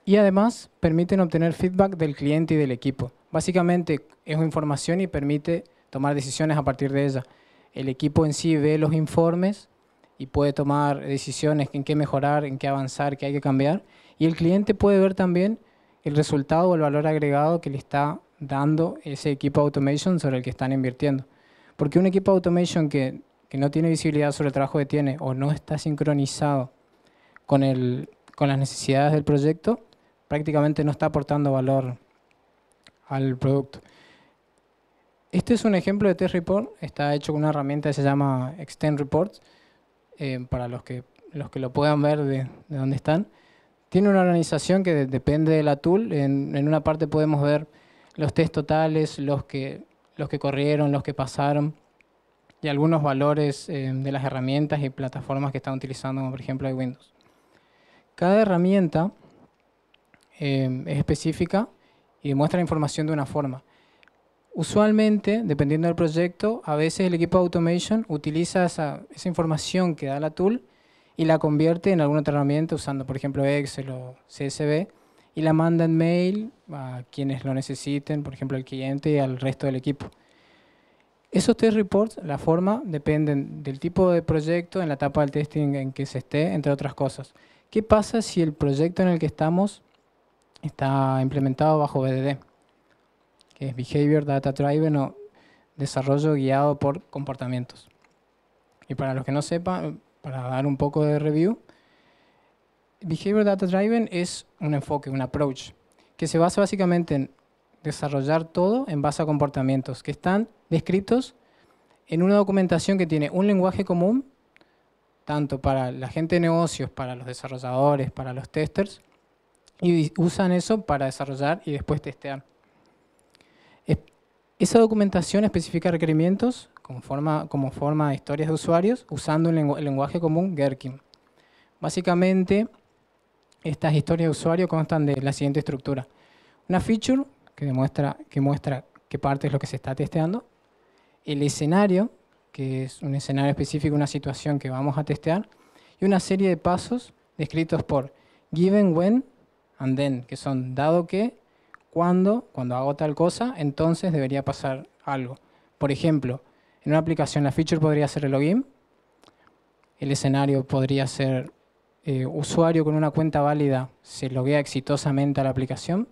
Y además permiten obtener feedback del cliente y del equipo. Básicamente es información y permite tomar decisiones a partir de ella. El equipo en sí ve los informes y puede tomar decisiones en qué mejorar, en qué avanzar, qué hay que cambiar y el cliente puede ver también el resultado o el valor agregado que le está dando ese equipo automation sobre el que están invirtiendo. Porque un equipo automation que, no tiene visibilidad sobre el trabajo que tiene o no está sincronizado con, las necesidades del proyecto, prácticamente no está aportando valor al producto. Este es un ejemplo de test report, está hecho con una herramienta que se llama Extend Reports, eh, para los que, los que lo puedan ver de, de dónde están. Tiene una organización que depende de la tool, en una parte podemos ver los test totales, los que, los que corrieron, los que pasaron y algunos valores eh, de las herramientas y plataformas que están utilizando, como por ejemplo de Windows. Cada herramienta eh, es específica y la información de una forma. Usualmente, dependiendo del proyecto, a veces el equipo de Automation utiliza esa, esa información que da la tool y la convierte en alguna otra herramienta usando, por ejemplo, Excel o CSV y la manda en mail a quienes lo necesiten, por ejemplo, al cliente y al resto del equipo. Esos test reports, la forma, dependen del tipo de proyecto, en la etapa del testing en que se esté, entre otras cosas. ¿Qué pasa si el proyecto en el que estamos está implementado bajo BDD? Que es Behavior Data Driven o Desarrollo Guiado por Comportamientos. Y para los que no sepan, para dar un poco de review, Behavior Data Driven es un enfoque, un approach, que se basa básicamente en desarrollar todo en base a comportamientos que están descritos en una documentación que tiene un lenguaje común, tanto para la gente de negocios, para los desarrolladores, para los testers, y usan eso para desarrollar y después testear. Esa documentación especifica requerimientos como forma, como forma de historias de usuarios usando el, lenguaje común Gherkin. Básicamente, estas historias de usuario constan de la siguiente estructura. Una feature que, demuestra, que muestra qué parte es lo que se está testeando. El escenario, que es un escenario específico, una situación que vamos a testear. Y una serie de pasos descritos por given, when, and then, que son dado que, cuando, cuando hago tal cosa, entonces debería pasar algo. Por ejemplo, en una aplicación la feature podría ser el login, el escenario podría ser eh, usuario con una cuenta válida se loguea exitosamente a la aplicación.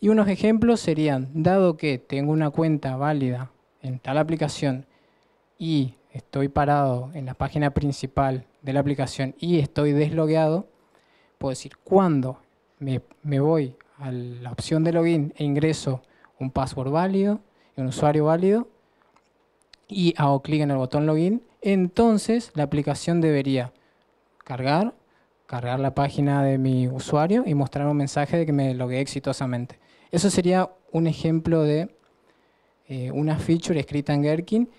Y unos ejemplos serían, dado que tengo una cuenta válida en tal aplicación y estoy parado en la página principal de la aplicación y estoy deslogueado, puedo decir cuando me, voy a la opción de login e ingreso un password válido, y un usuario válido, y hago clic en el botón login, entonces la aplicación debería cargar, cargar la página de mi usuario y mostrar un mensaje de que me logué exitosamente. Eso sería un ejemplo de eh, una feature escrita en Gherkin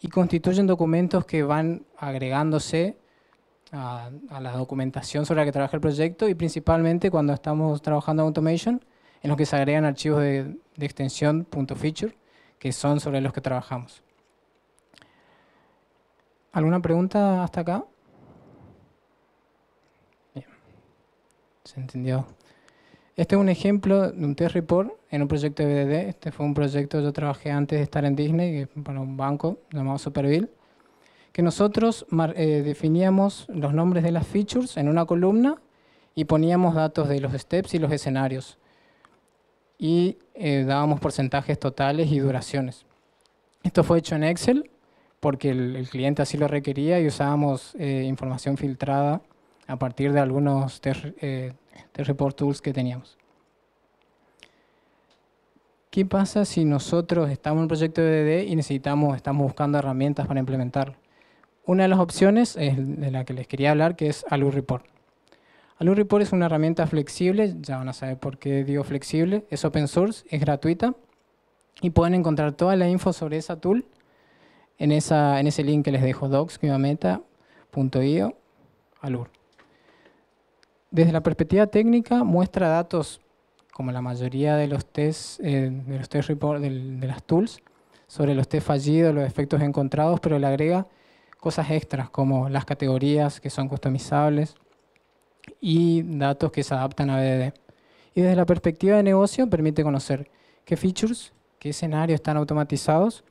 y constituyen documentos que van agregándose a, la documentación sobre la que trabaja el proyecto y principalmente cuando estamos trabajando en automation, en los que se agregan archivos de, de extensión .feature, que son sobre los que trabajamos. ¿Alguna pregunta hasta acá? Bien. Se entendió. Este es un ejemplo de un test report en un proyecto de BDD. Este fue un proyecto que yo trabajé antes de estar en Disney, para un banco llamado Superville, que nosotros eh, definíamos los nombres de las features en una columna y poníamos datos de los steps y los escenarios. Y eh, dábamos porcentajes totales y duraciones. Esto fue hecho en Excel porque el, cliente así lo requería y usábamos eh, información filtrada a partir de algunos eh, test, report tools que teníamos. ¿Qué pasa si nosotros estamos en un proyecto de DD y necesitamos, estamos buscando herramientas para implementarlo? Una de las opciones es de la que les quería hablar, que es Alu Report. Alu Report es una herramienta flexible, ya van a saber por qué digo flexible, es open source, es gratuita y pueden encontrar toda la info sobre esa tool en, ese link que les dejo, docs.meta.io, alur. Desde la perspectiva técnica, muestra datos, como la mayoría de los test, eh, de, los test report, de, de las tools, sobre los test fallidos, los efectos encontrados, pero le agrega cosas extras como las categorías que son customizables y datos que se adaptan a BDD. Y desde la perspectiva de negocio permite conocer qué features, qué escenarios están automatizados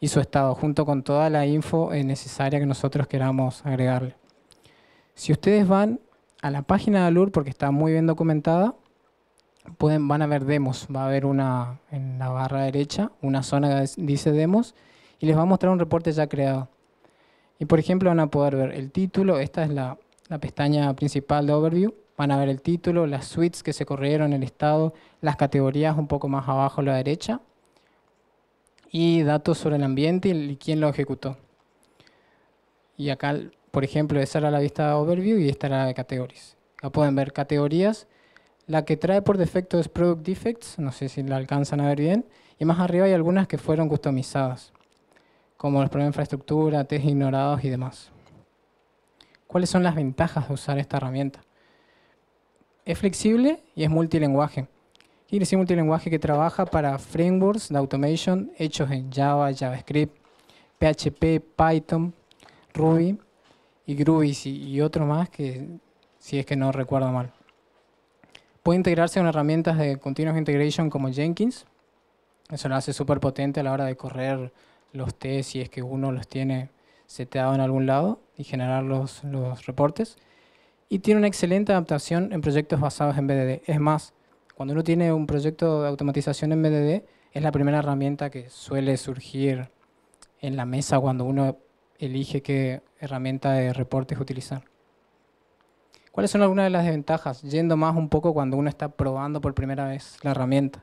y su estado, junto con toda la info necesaria que nosotros queramos agregarle. Si ustedes van a la página de Alur, porque está muy bien documentada, pueden, van a ver demos, va a haber una en la barra derecha, una zona que dice demos, y les va a mostrar un reporte ya creado. Y por ejemplo van a poder ver el título, esta es la, la pestaña principal de Overview, van a ver el título, las suites que se corrieron, el estado, las categorías un poco más abajo a la derecha, y datos sobre el ambiente y quién lo ejecutó. Y acá, por ejemplo, esa era la vista Overview y esta era la de categorías. Acá pueden ver categorías. La que trae por defecto es Product Defects, no sé si la alcanzan a ver bien. Y más arriba hay algunas que fueron customizadas, como los problemas de infraestructura, test ignorados y demás. ¿Cuáles son las ventajas de usar esta herramienta? Es flexible y es multilenguaje un multilinguaje que trabaja para frameworks de automation hechos en Java, JavaScript, PHP, Python, Ruby y Groovy y otros más que si es que no recuerdo mal. Puede integrarse con herramientas de Continuous Integration como Jenkins. Eso lo hace súper potente a la hora de correr los tests si es que uno los tiene seteado en algún lado y generar los, los reportes. Y tiene una excelente adaptación en proyectos basados en BDD. Es más, cuando uno tiene un proyecto de automatización en BDD, es la primera herramienta que suele surgir en la mesa cuando uno elige qué herramienta de reportes utilizar. ¿Cuáles son algunas de las desventajas? Yendo más un poco cuando uno está probando por primera vez la herramienta.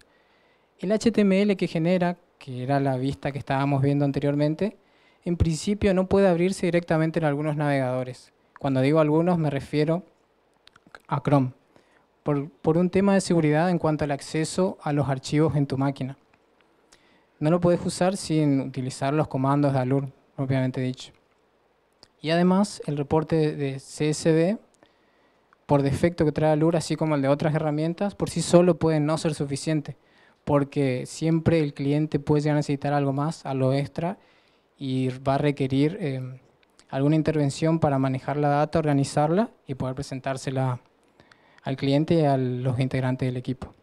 El HTML que genera, que era la vista que estábamos viendo anteriormente, en principio no puede abrirse directamente en algunos navegadores. Cuando digo algunos me refiero a Chrome, por, un tema de seguridad en cuanto al acceso a los archivos en tu máquina. No lo puedes usar sin utilizar los comandos de ALUR, propiamente dicho. Y además, el reporte de CSV, por defecto que trae ALUR, así como el de otras herramientas, por sí solo puede no ser suficiente, porque siempre el cliente puede llegar a necesitar algo más, algo extra, y va a requerir eh, alguna intervención para manejar la data, organizarla y poder presentársela al cliente y a los integrantes del equipo.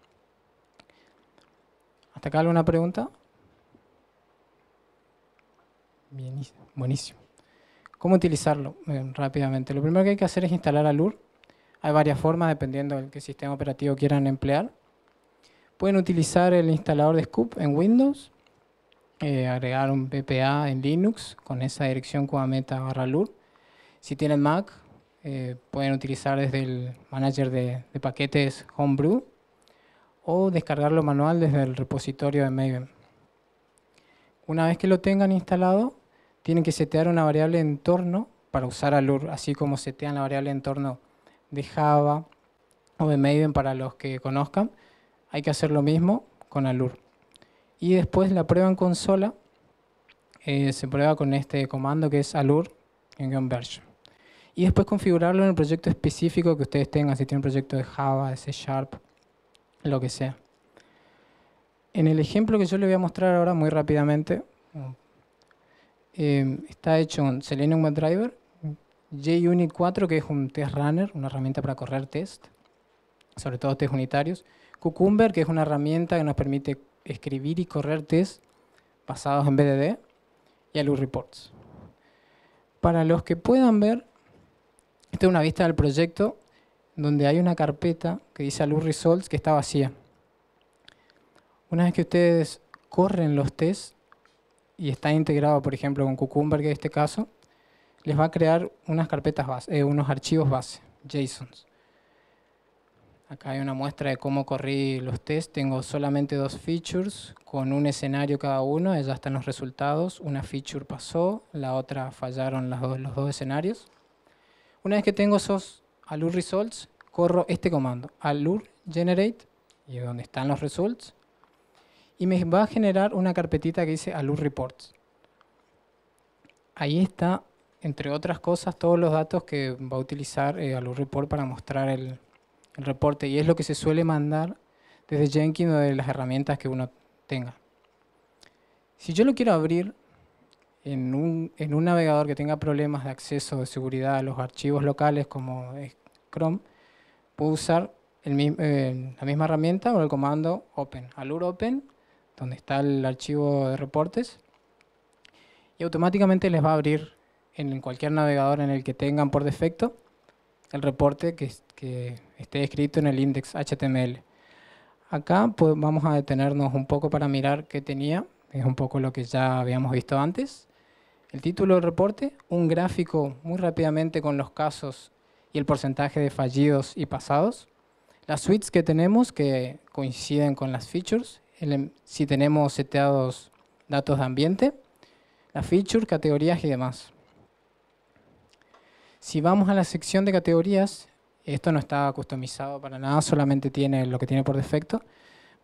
¿Hasta acá alguna pregunta? buenísimo. ¿Cómo utilizarlo? Eh, rápidamente. Lo primero que hay que hacer es instalar Alur. Hay varias formas dependiendo del que sistema operativo quieran emplear. Pueden utilizar el instalador de Scoop en Windows, eh, agregar un PPA en Linux con esa dirección meta barra alur. Si tienen Mac, eh, pueden utilizar desde el manager de, paquetes Homebrew o descargarlo manual desde el repositorio de Maven. Una vez que lo tengan instalado, tienen que setear una variable entorno para usar Alur, así como setean la variable entorno de Java o de Maven para los que conozcan. Hay que hacer lo mismo con Alur. Y después la prueba en consola eh, se prueba con este comando que es alur en version y después configurarlo en el proyecto específico que ustedes tengan, si tienen un proyecto de Java, de C Sharp, lo que sea. En el ejemplo que yo le voy a mostrar ahora muy rápidamente, eh, está hecho en Selenium WebDriver, JUnit 4, que es un test runner, una herramienta para correr test, sobre todo test unitarios, Cucumber, que es una herramienta que nos permite escribir y correr test basados en BDD, y ALU Reports. Para los que puedan ver, esta es una vista del proyecto donde hay una carpeta que dice Allure Results que está vacía. Una vez que ustedes corren los tests y está integrado, por ejemplo, con Cucumber, que en este caso, les va a crear unas carpetas base, eh, unos archivos base, JSONs. Acá hay una muestra de cómo corrí los tests. Tengo solamente dos features con un escenario cada uno. Ya están los resultados. Una feature pasó, la otra fallaron los dos escenarios. Una vez que tengo esos alur results, corro este comando, alur generate, y donde están los results, y me va a generar una carpetita que dice alur reports. Ahí está, entre otras cosas, todos los datos que va a utilizar eh, allure report para mostrar el, el reporte, y es lo que se suele mandar desde Jenkins o de las herramientas que uno tenga. Si yo lo quiero abrir en un, navegador que tenga problemas de acceso de seguridad a los archivos locales como es Chrome, puedo usar eh, la misma herramienta o el comando open, alur open, donde está el archivo de reportes, y automáticamente les va a abrir en cualquier navegador en el que tengan por defecto el reporte que, esté escrito en el index HTML. Acá pues, vamos a detenernos un poco para mirar qué tenía, es un poco lo que ya habíamos visto antes el título del reporte, un gráfico muy rápidamente con los casos y el porcentaje de fallidos y pasados, las suites que tenemos que coinciden con las features, em, si tenemos seteados datos de ambiente, las features, categorías y demás. Si vamos a la sección de categorías, esto no está customizado para nada, solamente tiene lo que tiene por defecto,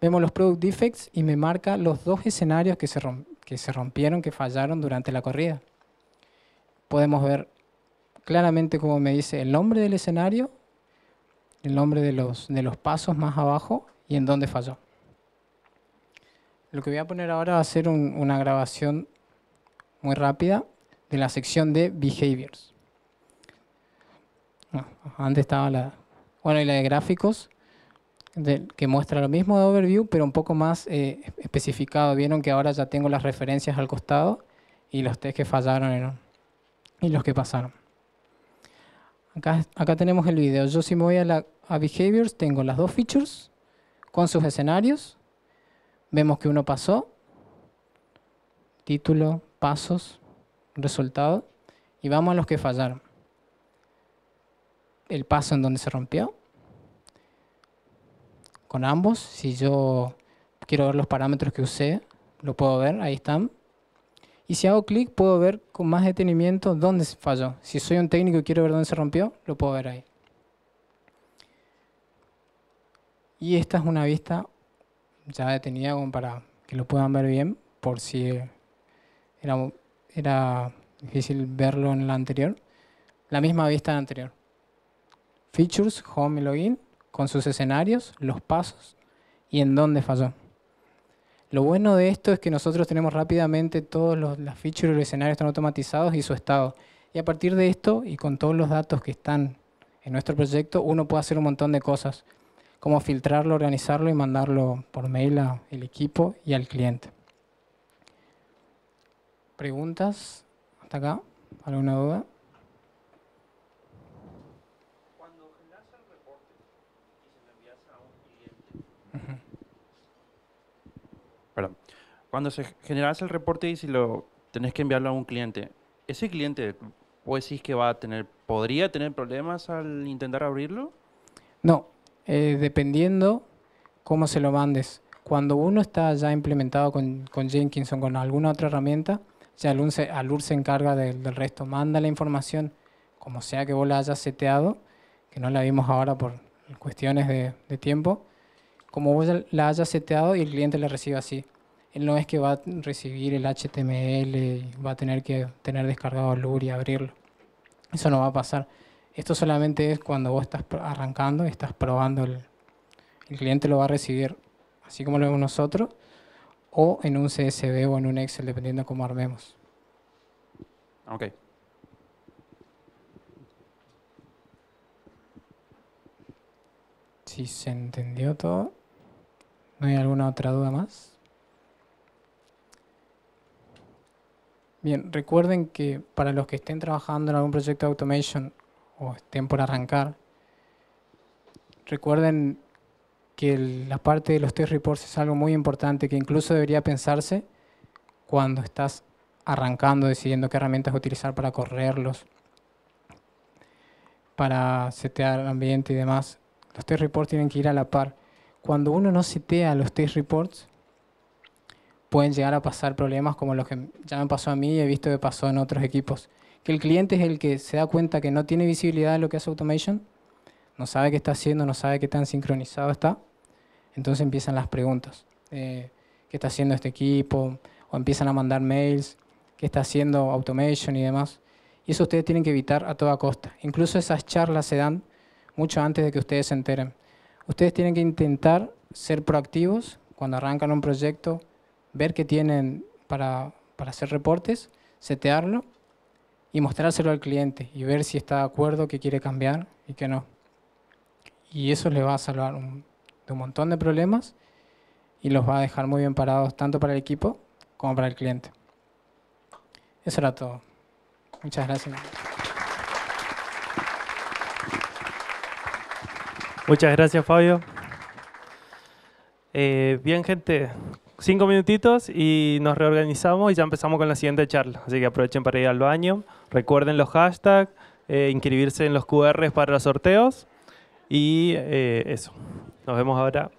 vemos los product defects y me marca los dos escenarios que se, rompen que se rompieron, que fallaron durante la corrida. Podemos ver claramente como me dice el nombre del escenario, el nombre de los, de los pasos más abajo y en dónde falló. Lo que voy a poner ahora va a ser una grabación muy rápida de la sección de behaviors. Ah, antes estaba la... Bueno, y la de gráficos que muestra lo mismo de Overview, pero un poco más eh, especificado. Vieron que ahora ya tengo las referencias al costado y los test que fallaron y los que pasaron. Acá, acá, tenemos el video. Yo si me voy a, la, a Behaviors, tengo las dos features con sus escenarios. Vemos que uno pasó. Título, pasos, resultado. Y vamos a los que fallaron. El paso en donde se rompió con ambos. Si yo quiero ver los parámetros que usé, lo puedo ver, ahí están. Y si hago clic, puedo ver con más detenimiento dónde falló. Si soy un técnico y quiero ver dónde se rompió, lo puedo ver ahí. Y esta es una vista ya detenida como para que lo puedan ver bien, por si era, difícil verlo en la anterior. La misma vista anterior. Features, Home y Login con sus escenarios, los pasos y en dónde falló. Lo bueno de esto es que nosotros tenemos rápidamente todos los, las features y los escenarios están automatizados y su estado. Y a partir de esto y con todos los datos que están en nuestro proyecto, uno puede hacer un montón de cosas, como filtrarlo, organizarlo y mandarlo por mail al equipo y al cliente. ¿Preguntas hasta acá? ¿Alguna duda? Cuando se generas el reporte y si lo tenés que enviarlo a un cliente, ese cliente, ¿vos decís que va a tener, podría tener problemas al intentar abrirlo? No, eh, dependiendo cómo se lo mandes. Cuando uno está ya implementado con, con Jenkins o con alguna otra herramienta, ya Alur se, encarga del, del, resto. Manda la información, como sea que vos la hayas seteado, que no la vimos ahora por cuestiones de, de tiempo, como vos la hayas seteado y el cliente la recibe así. Él no es que va a recibir el HTML, va a tener que tener descargado LURI y abrirlo. Eso no va a pasar. Esto solamente es cuando vos estás arrancando, estás probando, el, el cliente lo va a recibir así como lo vemos nosotros, o en un CSV o en un Excel, dependiendo de cómo armemos. Ok. Si se entendió todo. ¿No hay alguna otra duda más? Bien, recuerden que para los que estén trabajando en algún proyecto de automation o estén por arrancar, recuerden que la parte de los test reports es algo muy importante que incluso debería pensarse cuando estás arrancando, decidiendo qué herramientas utilizar para correrlos, para setear el ambiente y demás. Los test reports tienen que ir a la par cuando uno no citea los test reports, pueden llegar a pasar problemas como los que ya me pasó a mí y he visto que pasó en otros equipos. Que el cliente es el que se da cuenta que no tiene visibilidad de lo que hace automation, no sabe qué está haciendo, no sabe qué tan sincronizado está. Entonces empiezan las preguntas. Eh, ¿Qué está haciendo este equipo? O empiezan a mandar mails. ¿Qué está haciendo automation y demás? Y eso ustedes tienen que evitar a toda costa. Incluso esas charlas se dan mucho antes de que ustedes se enteren. Ustedes tienen que intentar ser proactivos cuando arrancan un proyecto, ver qué tienen para, hacer reportes, setearlo y mostrárselo al cliente y ver si está de acuerdo, qué quiere cambiar y qué no. Y eso les va a salvar un, de un montón de problemas y los va a dejar muy bien parados tanto para el equipo como para el cliente. Eso era todo. Muchas gracias. Muchas gracias, Fabio. Eh, bien, gente, cinco minutitos y nos reorganizamos y ya empezamos con la siguiente charla. Así que aprovechen para ir al baño. Recuerden los hashtags, eh, inscribirse en los QR para los sorteos y eh, eso. Nos vemos ahora.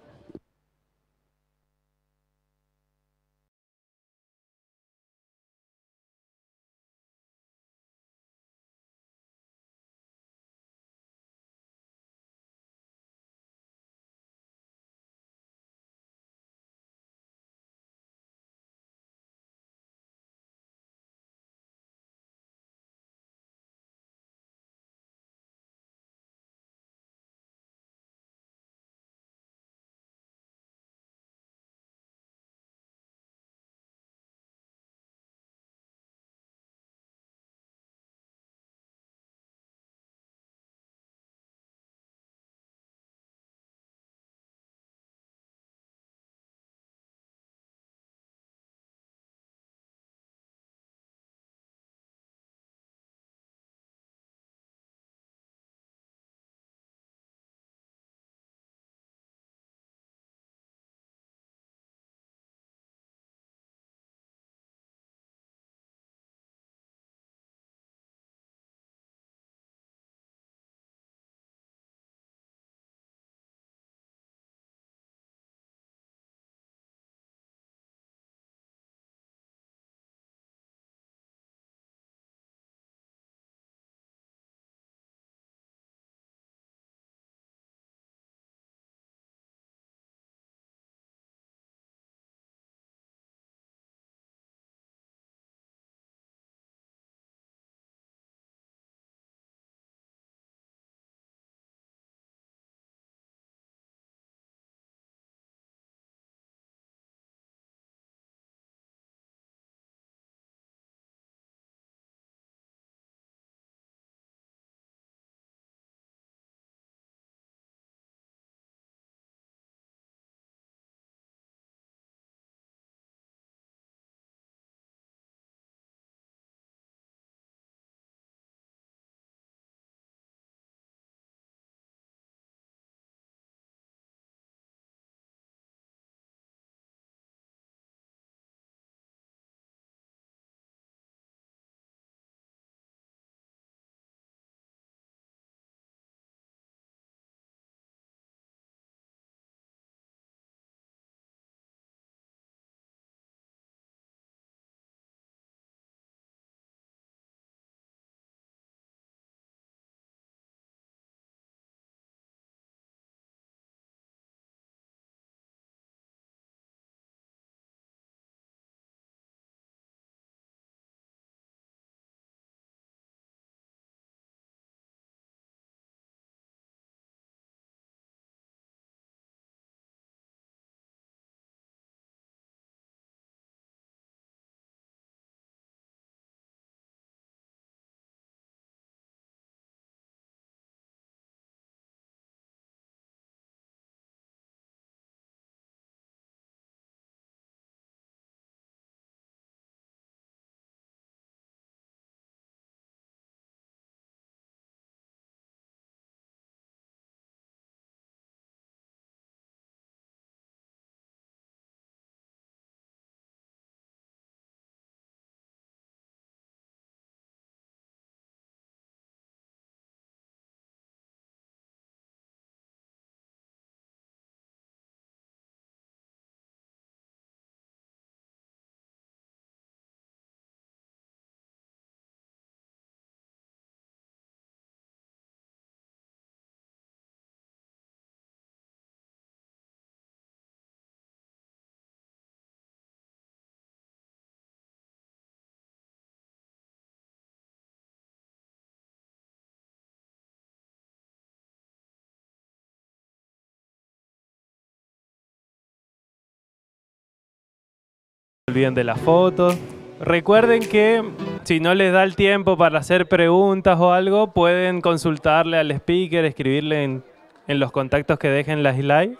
olviden de las fotos. Recuerden que si no les da el tiempo para hacer preguntas o algo, pueden consultarle al speaker, escribirle en, los contactos que dejen las slides.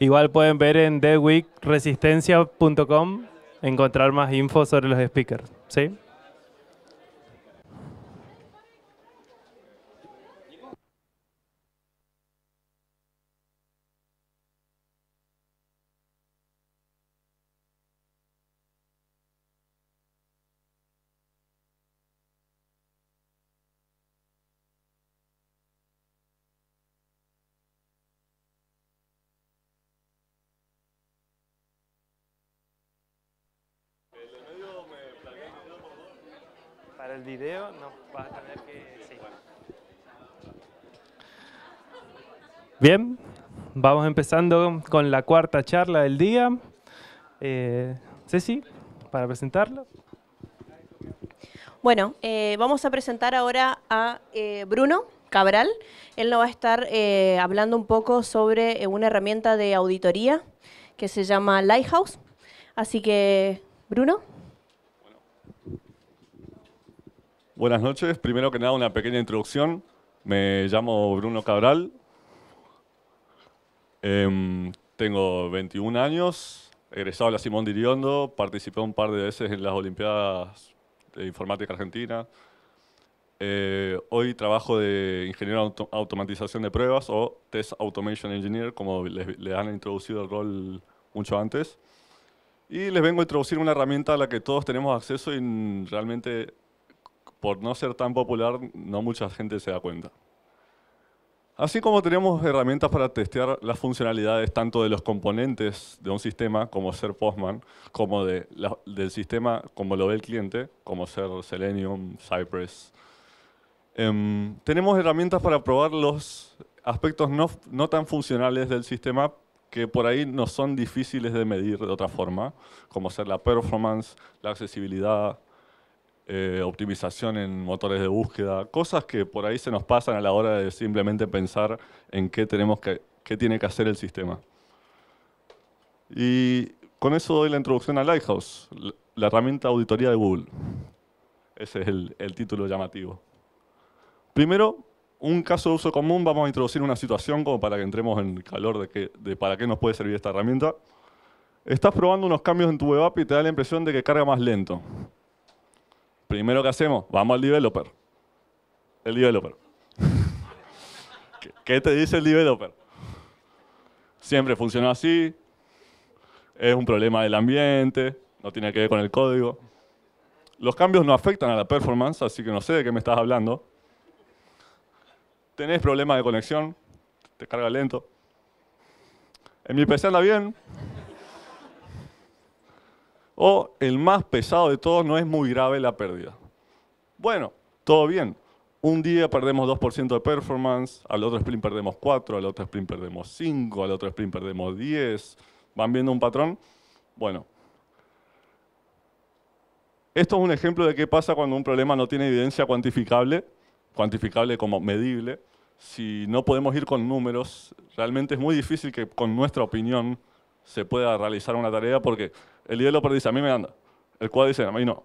Igual pueden ver en theweekresistencia.com encontrar más info sobre los speakers. ¿sí? Vamos empezando con la cuarta charla del día. Eh, Ceci, para presentarlo. Bueno, eh, vamos a presentar ahora a eh, Bruno Cabral. Él nos va a estar hablando un poco sobre una herramienta de auditoría que se llama Lighthouse. Así que, Bruno. Buenas noches. Primero que nada, una pequeña introducción. Me llamo Bruno Cabral, Em, tengo 21 años, egresado a la Simón Diriondo, participé un par de veces en las Olimpiadas de Informática Argentina. Eh, hoy trabajo de ingeniero de automatización de pruebas o Test Automation Engineer, como les, les, han introducido el rol mucho antes. Y les vengo a introducir una herramienta a la que todos tenemos acceso y realmente, por no ser tan popular, no mucha gente se da cuenta. Así como tenemos herramientas para testear las funcionalidades tanto de los componentes de un sistema como ser Postman, como de del sistema como lo ve el cliente, como ser Selenium, Cypress, em, tenemos herramientas para probar los aspectos no, no tan funcionales del sistema que por ahí no son difíciles de medir de otra forma, como ser la performance, la accesibilidad, eh, optimización en motores de búsqueda, cosas que por ahí se nos pasan a la hora de simplemente pensar en qué, tenemos que, qué tiene que hacer el sistema. Y con eso doy la introducción a Lighthouse, la herramienta auditoría de Google. Ese es el, título llamativo. Primero, un caso de uso común, vamos a introducir una situación como para que entremos en el calor de, que, de para qué nos puede servir esta herramienta. Estás probando unos cambios en tu web app y te da la impresión de que carga más lento. Primero que hacemos, vamos al developer. El developer. ¿Qué te dice el developer? Siempre funcionó así. Es un problema del ambiente. No tiene que ver con el código. Los cambios no afectan a la performance, así que no sé de qué me estás hablando. Tenés problemas de conexión. Te carga lento. En mi PC anda bien o el más pesado de todos, no es muy grave la pérdida. Bueno, todo bien. Un día perdemos 2% de performance, al otro sprint perdemos 4, al otro sprint perdemos 5, al otro sprint perdemos 10. ¿Van viendo un patrón? Bueno. Esto es un ejemplo de qué pasa cuando un problema no tiene evidencia cuantificable, cuantificable como medible. Si no podemos ir con números, realmente es muy difícil que con nuestra opinión se pueda realizar una tarea porque el developer dice, a mí me anda, el quad dice, a mí no,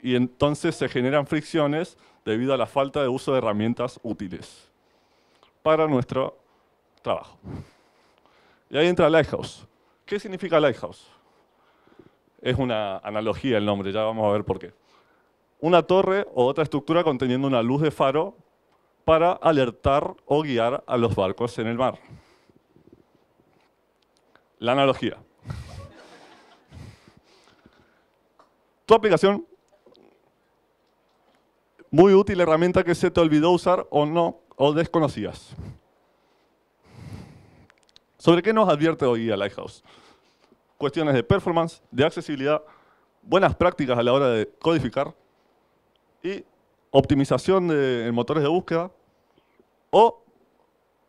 Y entonces se generan fricciones debido a la falta de uso de herramientas útiles para nuestro trabajo. Y ahí entra Lighthouse. ¿Qué significa Lighthouse? Es una analogía el nombre, ya vamos a ver por qué. Una torre o otra estructura conteniendo una luz de faro para alertar o guiar a los barcos en el mar. La analogía. tu aplicación, muy útil herramienta que se te olvidó usar o no, o desconocías. ¿Sobre qué nos advierte hoy día Lighthouse? Cuestiones de performance, de accesibilidad, buenas prácticas a la hora de codificar y optimización de motores de búsqueda o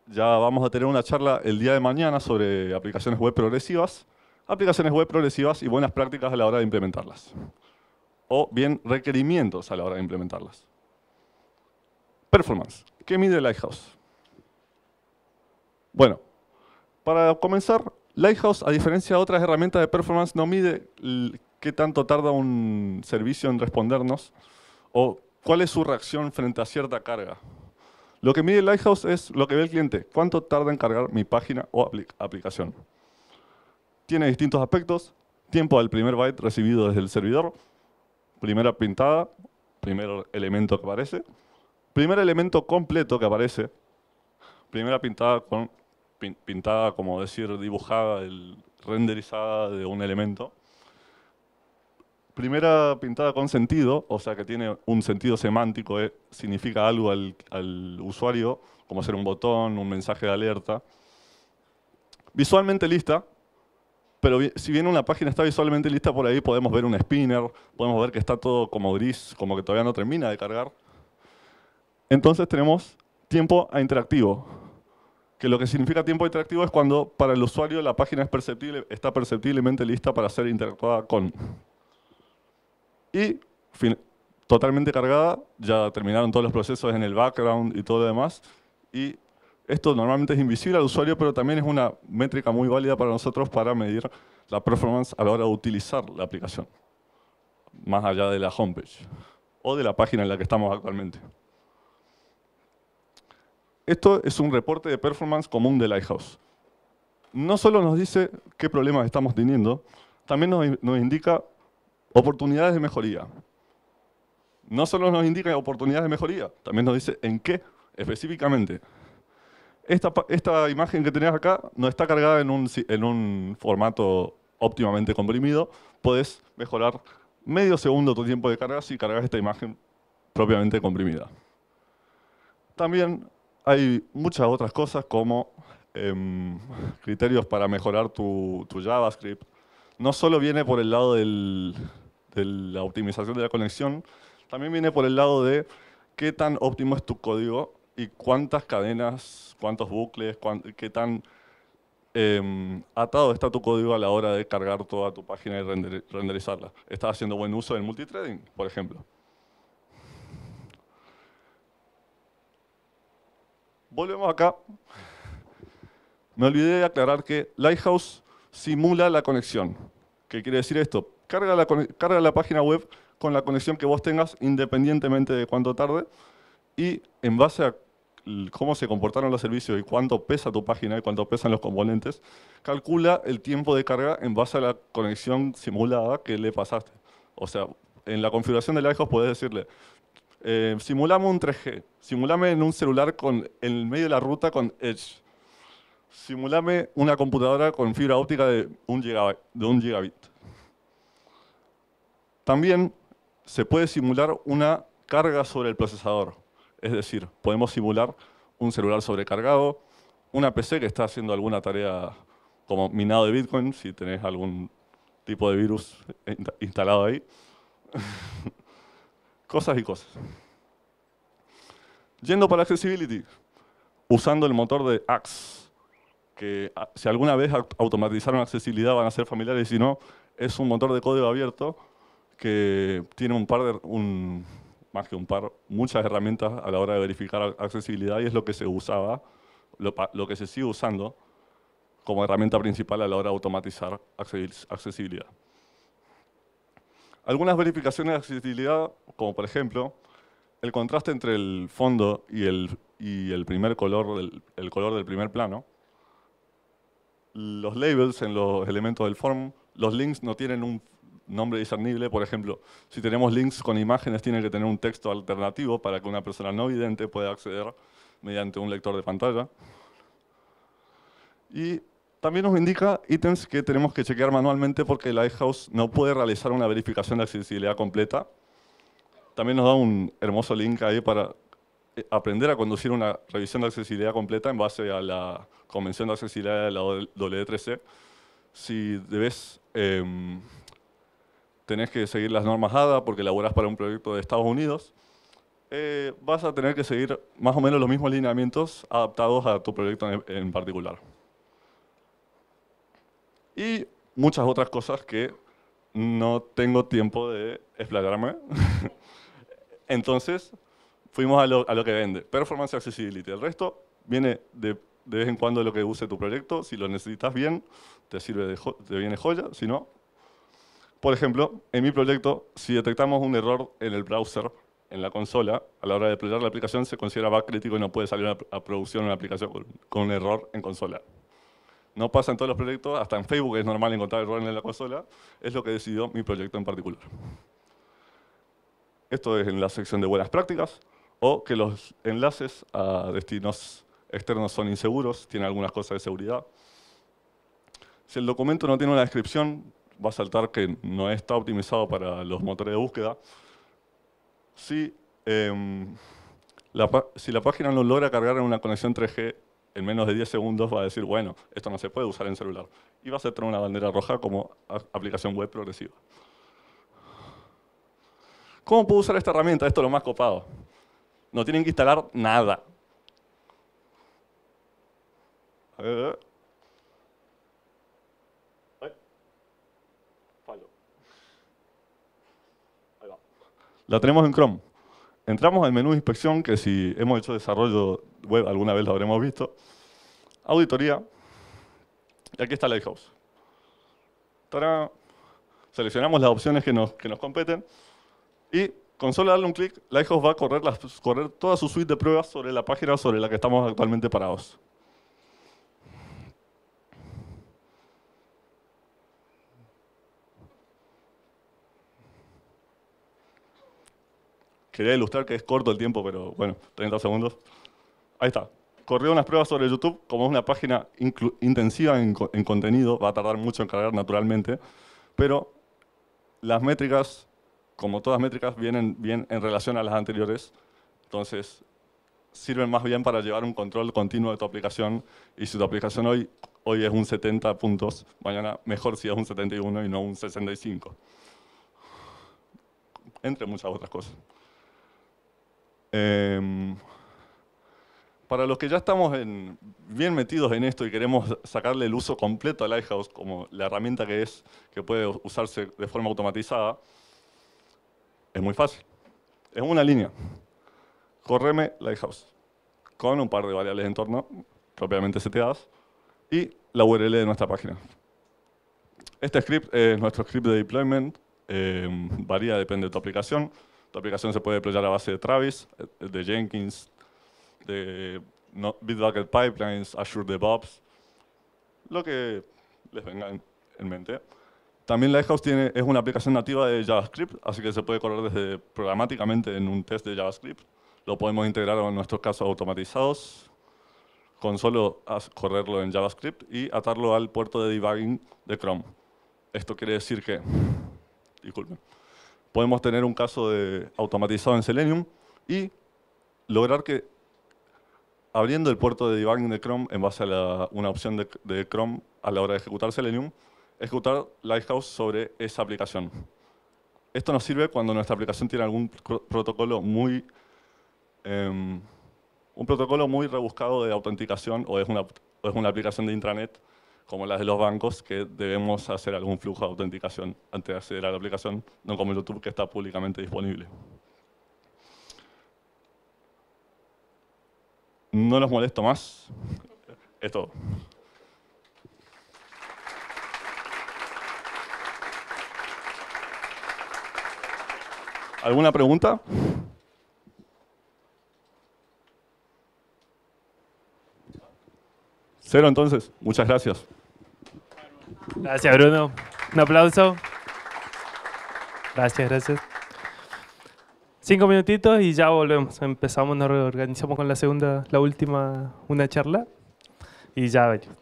ya vamos a tener una charla el día de mañana sobre aplicaciones web progresivas, aplicaciones web progresivas y buenas prácticas a la hora de implementarlas. O bien requerimientos a la hora de implementarlas. Performance. ¿Qué mide Lighthouse? Bueno, para comenzar, Lighthouse, a diferencia de otras herramientas de performance, no mide qué tanto tarda un servicio en respondernos o cuál es su reacción frente a cierta carga. Lo que mide Lighthouse es lo que ve el cliente. ¿Cuánto tarda en cargar mi página o aplicación? Tiene distintos aspectos. Tiempo del primer byte recibido desde el servidor. Primera pintada. Primer elemento que aparece. Primer elemento completo que aparece. Primera pintada con pintada, como decir, dibujada, el, renderizada de un elemento primera pintada con sentido, o sea que tiene un sentido semántico, eh, significa algo al, usuario, como ser un botón, un mensaje de alerta. Visualmente lista, pero si bien una página está visualmente lista, por ahí podemos ver un spinner, podemos ver que está todo como gris, como que todavía no termina de cargar. Entonces tenemos tiempo a interactivo, que lo que significa tiempo interactivo es cuando para el usuario la página es perceptible, está perceptiblemente lista para ser interactuada con y totalmente cargada, ya terminaron todos los procesos en el background y todo lo demás. Y esto normalmente es invisible al usuario, pero también es una métrica muy válida para nosotros para medir la performance a la hora de utilizar la aplicación, más allá de la homepage o de la página en la que estamos actualmente. Esto es un reporte de performance común de Lighthouse. No solo nos dice qué problemas estamos teniendo, también nos, nos indica Oportunidades de mejoría. No solo nos indica oportunidades de mejoría, también nos dice en qué específicamente. Esta, imagen que tenías acá no está cargada en un, en un formato óptimamente comprimido. Puedes mejorar medio segundo tu tiempo de carga si cargas esta imagen propiamente comprimida. También hay muchas otras cosas como em, criterios para mejorar tu, tu JavaScript. No solo viene por el lado del, de la optimización de la conexión, también viene por el lado de qué tan óptimo es tu código y cuántas cadenas, cuántos bucles, qué tan em, atado está tu código a la hora de cargar toda tu página y renderizarla. ¿Estás haciendo buen uso del multithreading, por ejemplo? Volvemos acá. Me olvidé de aclarar que Lighthouse simula la conexión. ¿Qué quiere decir esto? carga la, carga la página web con la conexión que vos tengas, independientemente de cuánto tarde, y en base a cómo se comportaron los servicios y cuánto pesa tu página y cuánto pesan los componentes, calcula el tiempo de carga en base a la conexión simulada que le pasaste. O sea, en la configuración del IOS podés decirle, eh, simulame un 3G, simulame en un celular con, en medio de la ruta con Edge, simulame una computadora con fibra óptica de un, de un gigabit. También se puede simular una carga sobre el procesador. Es decir, podemos simular un celular sobrecargado, una PC que está haciendo alguna tarea como minado de Bitcoin, si tenés algún tipo de virus instalado ahí. cosas y cosas. Yendo para Accessibility, usando el motor de Axe, que ah, si alguna vez automatizaron accesibilidad van a ser familiares, si no, es un motor de código abierto que tiene un par de, un, más que un par, muchas herramientas a la hora de verificar accesibilidad y es lo que se usaba, lo, que se sigue usando como herramienta principal a la hora de automatizar accesibilidad. Algunas verificaciones de accesibilidad, como por ejemplo, el contraste entre el fondo y el, y el primer color, el color del primer plano, los labels en los elementos del form, los links no tienen un nombre discernible, por ejemplo, si tenemos links con imágenes, tiene que tener un texto alternativo para que una persona no vidente pueda acceder mediante un lector de pantalla. Y también nos indica ítems que tenemos que chequear manualmente porque Lighthouse no puede realizar una verificación de accesibilidad completa. También nos da un hermoso link ahí para eh, aprender a conducir una revisión de accesibilidad completa en base a la Convención de Accesibilidad de la W3C. E si debes em, tenés que seguir las normas ADA porque laburás para un proyecto de Estados Unidos, eh, vas a tener que seguir más o menos los mismos lineamientos adaptados a tu proyecto en, particular. Y muchas otras cosas que no tengo tiempo de explayarme. Entonces, fuimos a lo, que vende, performance y accessibility. El resto viene de, vez en cuando de lo que use tu proyecto. Si lo necesitas bien, te, sirve de, te viene joya. Si no, por ejemplo, en mi proyecto, si detectamos un error en el browser, en la consola, a la hora de desplegar la aplicación, se considera bug crítico y no puede salir a producción una aplicación con un error en consola. No pasa en todos los proyectos, hasta en Facebook es normal encontrar errores en la consola, es lo que decidió mi proyecto en particular. Esto es en la sección de buenas prácticas, o que los enlaces a destinos externos son inseguros, tiene algunas cosas de seguridad. Si el documento no tiene una descripción, va a saltar que no está optimizado para los motores de búsqueda. Em, si, la, página no logra cargar en una conexión 3G en menos de 10 segundos, va a decir, bueno, esto no se puede usar en celular. Y va a aceptar una bandera roja como aplicación web progresiva. ¿Cómo puedo usar esta herramienta? Esto es lo más copado. No tienen que instalar nada. A ver. la tenemos en Chrome. Entramos al menú de inspección, que si hemos hecho desarrollo web alguna vez lo habremos visto. Auditoría. Y aquí está Lighthouse. Seleccionamos las opciones que nos, que nos competen. Y con solo darle un clic, Lighthouse va a correr, las, correr toda su suite de pruebas sobre la página sobre la que estamos actualmente parados. Quería ilustrar que es corto el tiempo, pero bueno, 30 segundos. Ahí está. Corrió unas pruebas sobre YouTube, como es una página intensiva en, en contenido, va a tardar mucho en cargar naturalmente, pero las métricas, como todas métricas, vienen bien en relación a las anteriores, entonces sirven más bien para llevar un control continuo de tu aplicación y si tu aplicación hoy, hoy es un 70 puntos, mañana mejor si es un 71 y no un 65. Entre muchas otras cosas. Em, para los que ya estamos bien metidos en esto y queremos sacarle el uso completo a Lighthouse como la herramienta que es, que puede usarse de forma automatizada, es muy fácil. Es una línea. Correme Lighthouse con un par de variables de entorno propiamente seteadas y la URL de nuestra página. Este script es nuestro script de deployment, em, varía, depende de tu aplicación. La aplicación se puede deployar a base de Travis, eh, de Jenkins, de Bitbucket Pipelines, Azure DevOps, lo que les venga en mente. También Lighthouse tiene, es una aplicación nativa de JavaScript, así que se puede correr desde programáticamente en un test de JavaScript. Lo podemos integrar en nuestros casos automatizados, con solo correrlo en JavaScript y atarlo al puerto de debugging de Chrome. Esto quiere decir que, disculpen, podemos tener un caso de automatizado en Selenium y lograr que abriendo el puerto de debugging de Chrome en base a una opción de, Chrome a la hora de ejecutar Selenium, ejecutar Lighthouse sobre esa aplicación. Esto nos sirve cuando nuestra aplicación tiene algún protocolo muy, em, un protocolo muy rebuscado de autenticación o es una, o es una aplicación de intranet como las de los bancos, que debemos hacer algún flujo de autenticación antes de acceder a la aplicación, no como YouTube que está públicamente disponible. No los molesto más. Es todo. ¿Alguna pregunta? entonces, muchas gracias. Gracias Bruno. Un aplauso. Gracias, gracias. Cinco minutitos y ya volvemos. Empezamos, nos reorganizamos con la segunda, la última, una charla y ya venimos.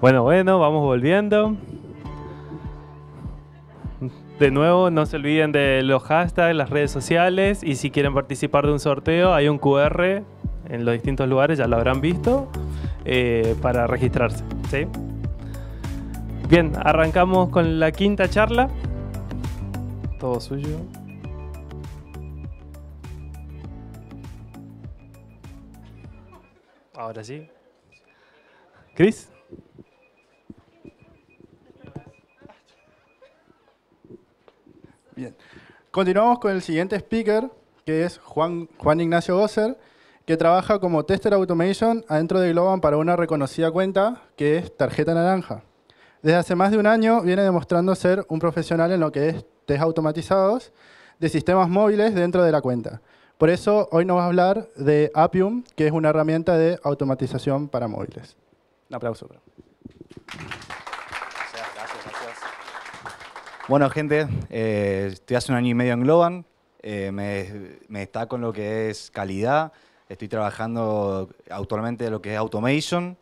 Bueno, bueno, vamos volviendo. De nuevo, no se olviden de los hashtags, las redes sociales y si quieren participar de un sorteo, hay un QR en los distintos lugares, ya lo habrán visto, eh, para registrarse. ¿sí? Bien, arrancamos con la quinta charla. Todo suyo. Ahora sí. Chris. Bien. Continuamos con el siguiente speaker, que es Juan, Juan Ignacio Gosser, que trabaja como tester automation adentro de Globan para una reconocida cuenta, que es Tarjeta Naranja. Desde hace más de un año viene demostrando ser un profesional en lo que es test automatizados de sistemas móviles dentro de la cuenta. Por eso hoy nos va a hablar de Appium, que es una herramienta de automatización para móviles. Un aplauso. Bueno, gente, eh, estoy hace un año y medio en Globan. Eh, me, está con lo que es calidad. Estoy trabajando actualmente lo que es automation.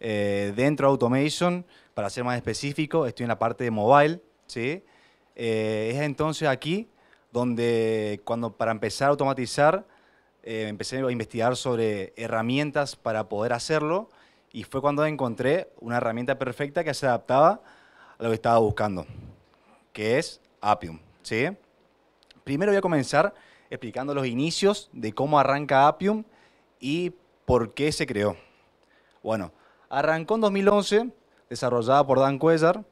Eh, dentro de automation, para ser más específico, estoy en la parte de mobile. ¿sí? es entonces aquí donde cuando para empezar a automatizar, empecé a investigar sobre herramientas para poder hacerlo y fue cuando encontré una herramienta perfecta que se adaptaba a lo que estaba buscando que es Appium. ¿sí? Primero voy a comenzar explicando los inicios de cómo arranca Appium y por qué se creó. Bueno, arrancó en 2011, desarrollada por Dan Cuellar,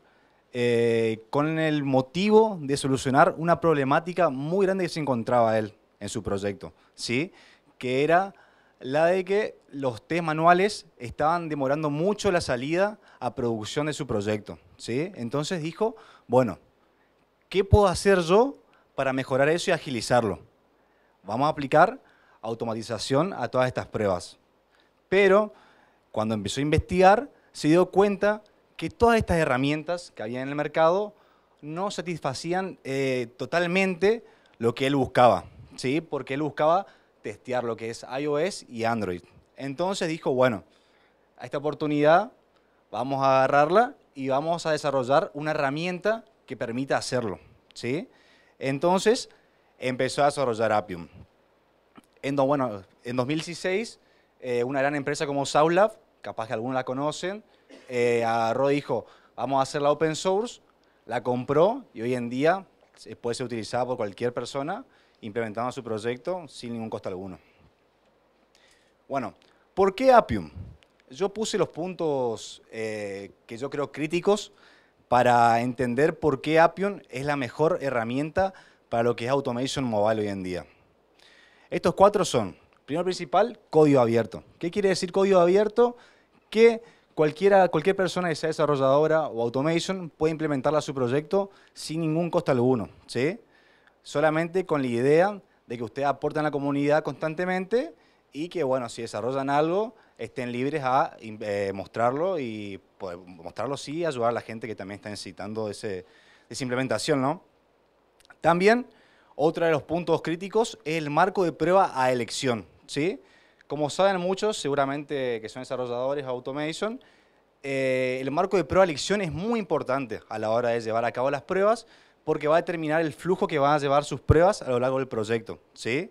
eh, con el motivo de solucionar una problemática muy grande que se encontraba él en su proyecto, ¿sí? que era la de que los test manuales estaban demorando mucho la salida a producción de su proyecto. ¿sí? Entonces dijo, bueno, ¿Qué puedo hacer yo para mejorar eso y agilizarlo? Vamos a aplicar automatización a todas estas pruebas. Pero cuando empezó a investigar, se dio cuenta que todas estas herramientas que había en el mercado no satisfacían eh, totalmente lo que él buscaba, ¿sí? porque él buscaba testear lo que es iOS y Android. Entonces dijo, bueno, a esta oportunidad vamos a agarrarla y vamos a desarrollar una herramienta que permita hacerlo, ¿sí? Entonces, empezó a desarrollar Appium. En, bueno, en 2016, eh, una gran empresa como Saulab, capaz que algunos la conocen, eh, dijo, vamos a hacerla open source, la compró y hoy en día puede ser utilizada por cualquier persona implementando su proyecto sin ningún costo alguno. Bueno, ¿por qué Appium? Yo puse los puntos eh, que yo creo críticos para entender por qué Appium es la mejor herramienta para lo que es Automation Mobile hoy en día. Estos cuatro son, primero principal, código abierto. ¿Qué quiere decir código abierto? Que cualquiera, cualquier persona que sea desarrolladora o Automation puede implementarla a su proyecto sin ningún costo alguno, ¿sí? Solamente con la idea de que ustedes aportan a la comunidad constantemente y que, bueno, si desarrollan algo, estén libres a eh, mostrarlo y pues, mostrarlo sí ayudar a la gente que también está necesitando ese, esa implementación, ¿no? También, otro de los puntos críticos es el marco de prueba a elección, ¿sí? Como saben muchos, seguramente que son desarrolladores automation, eh, el marco de prueba a elección es muy importante a la hora de llevar a cabo las pruebas porque va a determinar el flujo que van a llevar sus pruebas a lo largo del proyecto, ¿sí? sí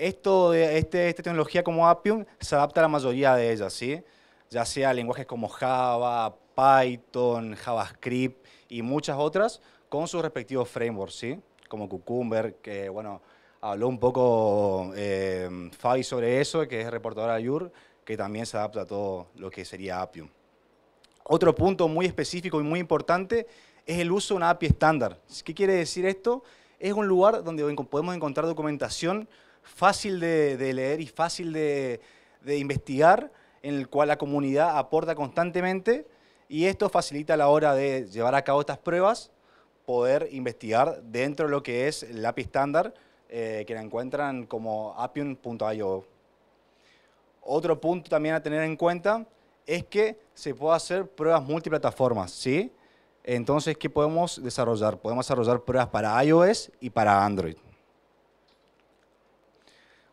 esto, este, esta tecnología como Appium se adapta a la mayoría de ellas, ¿sí? ya sea lenguajes como Java, Python, JavaScript y muchas otras con sus respectivos frameworks, ¿sí? como Cucumber, que bueno, habló un poco eh, Fabi sobre eso, que es reportadora de Ayur, que también se adapta a todo lo que sería Appium. Otro punto muy específico y muy importante es el uso de una API estándar. ¿Qué quiere decir esto? Es un lugar donde podemos encontrar documentación fácil de, leer y fácil de, investigar, en el cual la comunidad aporta constantemente y esto facilita la hora de llevar a cabo estas pruebas, poder investigar dentro de lo que es el API estándar, eh, que la encuentran como appium.io. Otro punto también a tener en cuenta es que se puede hacer pruebas multiplataformas, ¿sí? Entonces, ¿qué podemos desarrollar? Podemos desarrollar pruebas para iOS y para Android.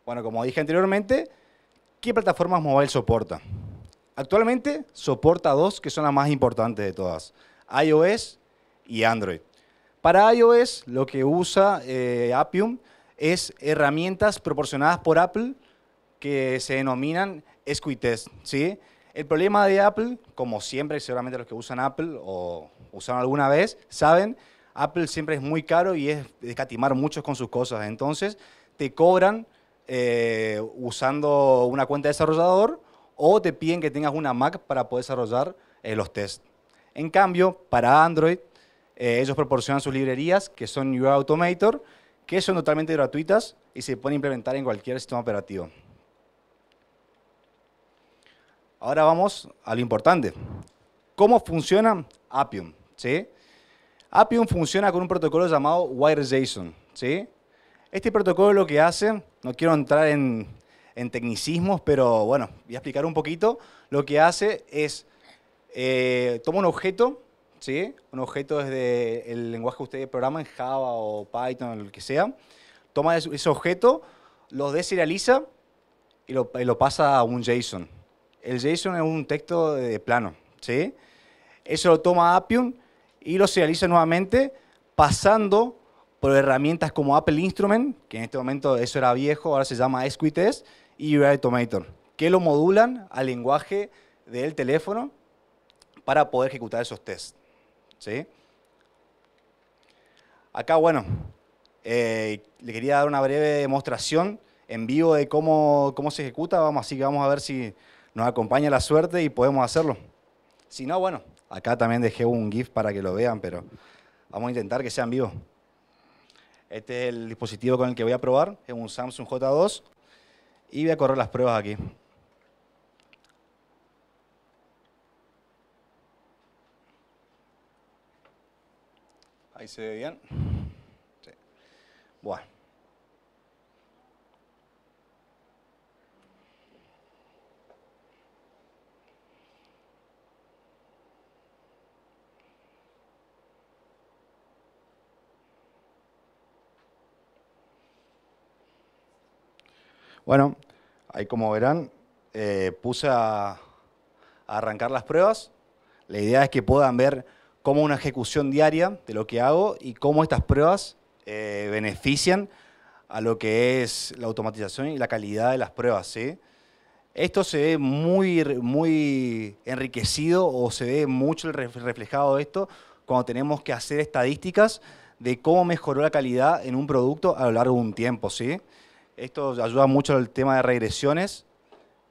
Bueno, como dije anteriormente, ¿qué plataformas mobile soporta? Actualmente soporta dos que son las más importantes de todas, iOS y Android. Para iOS lo que usa eh, Appium es herramientas proporcionadas por Apple que se denominan Squid ¿sí? El problema de Apple, como siempre, seguramente los que usan Apple o usaron alguna vez, saben, Apple siempre es muy caro y es escatimar muchos con sus cosas. Entonces, te cobran eh, usando una cuenta de desarrollador o te piden que tengas una Mac para poder desarrollar eh, los tests. En cambio, para Android, eh, ellos proporcionan sus librerías que son UI Automator, que son totalmente gratuitas y se pueden implementar en cualquier sistema operativo. Ahora vamos a lo importante. ¿Cómo funciona Appium? ¿Sí? Appium funciona con un protocolo llamado WireJSON. ¿sí? Este protocolo lo que hace, no quiero entrar en, tecnicismos, pero bueno, voy a explicar un poquito. Lo que hace es, eh, toma un objeto, ¿sí? un objeto desde el lenguaje que ustedes programan, Java o Python, o lo que sea, toma ese objeto, lo deserializa y lo, lo pasa a un JSON. El JSON es un texto de plano, ¿sí? Eso lo toma Appium y lo serializa nuevamente pasando por herramientas como Apple Instrument, que en este momento eso era viejo, ahora se llama Test, y UI Automator, que lo modulan al lenguaje del teléfono para poder ejecutar esos tests. Acá, bueno, eh, le quería dar una breve demostración en vivo de cómo, cómo se ejecuta. Vamos, así que vamos a ver si nos acompaña la suerte y podemos hacerlo. Si no, bueno, acá también dejé un GIF para que lo vean, pero vamos a intentar que sea en vivo. Este es el dispositivo con el que voy a probar, es un Samsung J2 y voy a correr las pruebas aquí. Ahí se ve bien. Sí. Bueno. Bueno, ahí como verán, eh, puse a, arrancar las pruebas. La idea es que puedan ver cómo una ejecución diaria de lo que hago y cómo estas pruebas eh, benefician a lo que es la automatización y la calidad de las pruebas. ¿sí? Esto se ve muy, muy enriquecido o se ve mucho reflejado de esto cuando tenemos que hacer estadísticas de cómo mejoró la calidad en un producto a lo largo de un tiempo. ¿sí? Esto ayuda mucho al tema de regresiones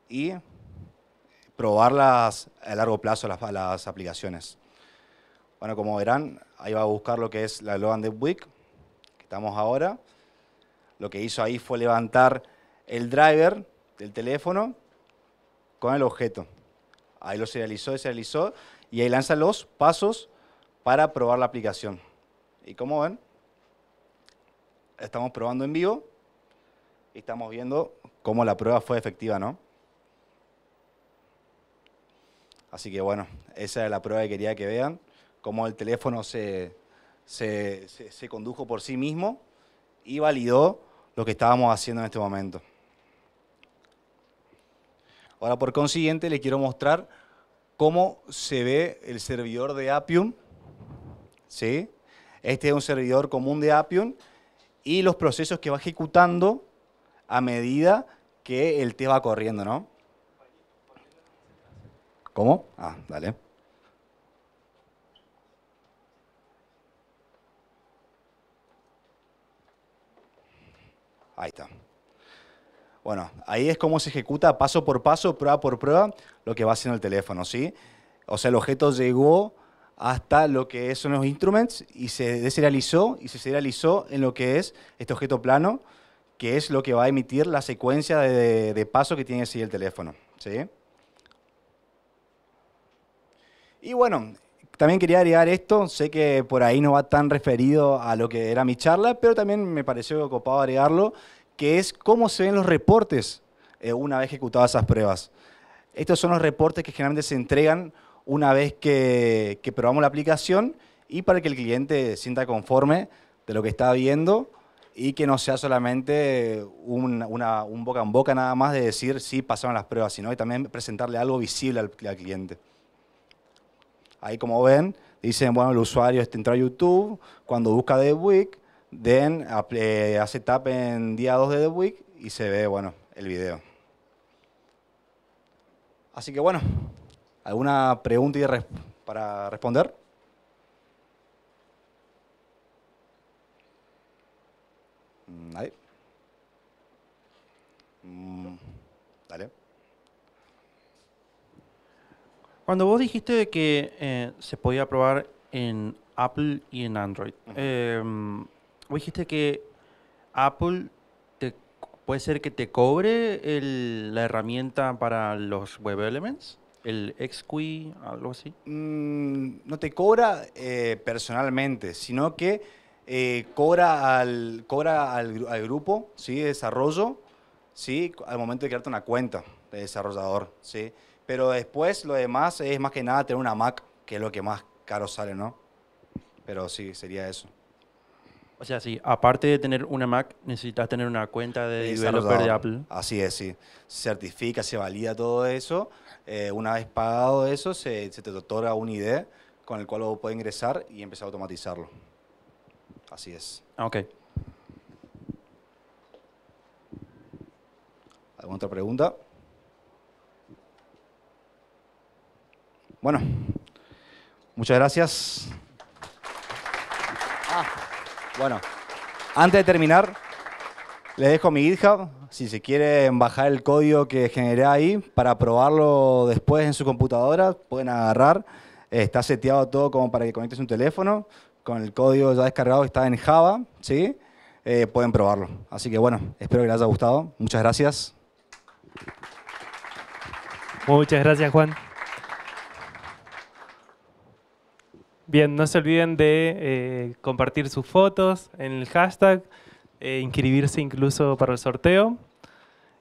y probarlas a largo plazo las, aplicaciones. Bueno, como verán, ahí va a buscar lo que es la Logan de Week, que estamos ahora. Lo que hizo ahí fue levantar el driver del teléfono con el objeto. Ahí lo serializó y serializó y ahí lanza los pasos para probar la aplicación. Y como ven, estamos probando en vivo estamos viendo cómo la prueba fue efectiva, ¿no? Así que bueno, esa es la prueba que quería que vean, cómo el teléfono se, condujo por sí mismo y validó lo que estábamos haciendo en este momento. Ahora, por consiguiente, les quiero mostrar cómo se ve el servidor de Appium. ¿Sí? Este es un servidor común de Appium y los procesos que va ejecutando a medida que el té va corriendo, ¿no? ¿Cómo? Ah, dale. Ahí está. Bueno, ahí es como se ejecuta paso por paso, prueba por prueba, lo que va haciendo el teléfono, ¿sí? O sea, el objeto llegó hasta lo que son los instruments y se deserializó y se serializó en lo que es este objeto plano que es lo que va a emitir la secuencia de, pasos paso que tiene seguir el teléfono. ¿sí? Y bueno, también quería agregar esto, sé que por ahí no va tan referido a lo que era mi charla, pero también me pareció ocupado agregarlo, que es cómo se ven los reportes eh, una vez ejecutadas esas pruebas. Estos son los reportes que generalmente se entregan una vez que, probamos la aplicación y para que el cliente sienta conforme de lo que está viendo y que no sea solamente un, boca en boca nada más de decir si pasaron las pruebas, sino también presentarle algo visible al, cliente. Ahí como ven, dicen, bueno, el usuario este entra a YouTube, cuando busca The Week, den, eh, hace tap en día 2 de The Week y se ve, bueno, el video. Así que bueno, ¿alguna pregunta para responder? Mm, nadie. Mm, dale. Cuando vos dijiste que eh, se podía probar en Apple y en Android, em, vos dijiste que Apple puede ser que te cobre la herramienta para los Web Elements, el XQI, algo así. Mm, no te cobra eh, personalmente, sino que eh, cobra, al, cobra al, grupo ¿sí? de desarrollo ¿sí? al momento de crearte una cuenta de desarrollador. ¿sí? Pero después lo demás es más que nada tener una Mac, que es lo que más caro sale, ¿no? Pero sí, sería eso. O sea, sí, aparte de tener una Mac, necesitas tener una cuenta de developer de Apple. Así es, sí. certifica, se valida todo eso. Eh, una vez pagado eso, se, te otorga un ID con el cual puedes ingresar y empezar a automatizarlo. Así es. Ah, ok. ¿Alguna otra pregunta? Bueno, muchas gracias. Ah, bueno, antes de terminar, le dejo mi GitHub, si se quieren bajar el código que generé ahí para probarlo después en su computadora, pueden agarrar. Está seteado todo como para que conectes un teléfono con el código ya descargado está en Java, ¿sí? Eh, pueden probarlo. Así que bueno, espero que les haya gustado. Muchas gracias. Muchas gracias, Juan. Bien, no se olviden de eh, compartir sus fotos en el hashtag, e inscribirse incluso para el sorteo.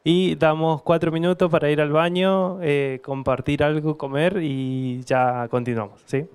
Y damos cuatro minutos para ir al baño, eh, compartir algo, comer y ya continuamos. ¿sí?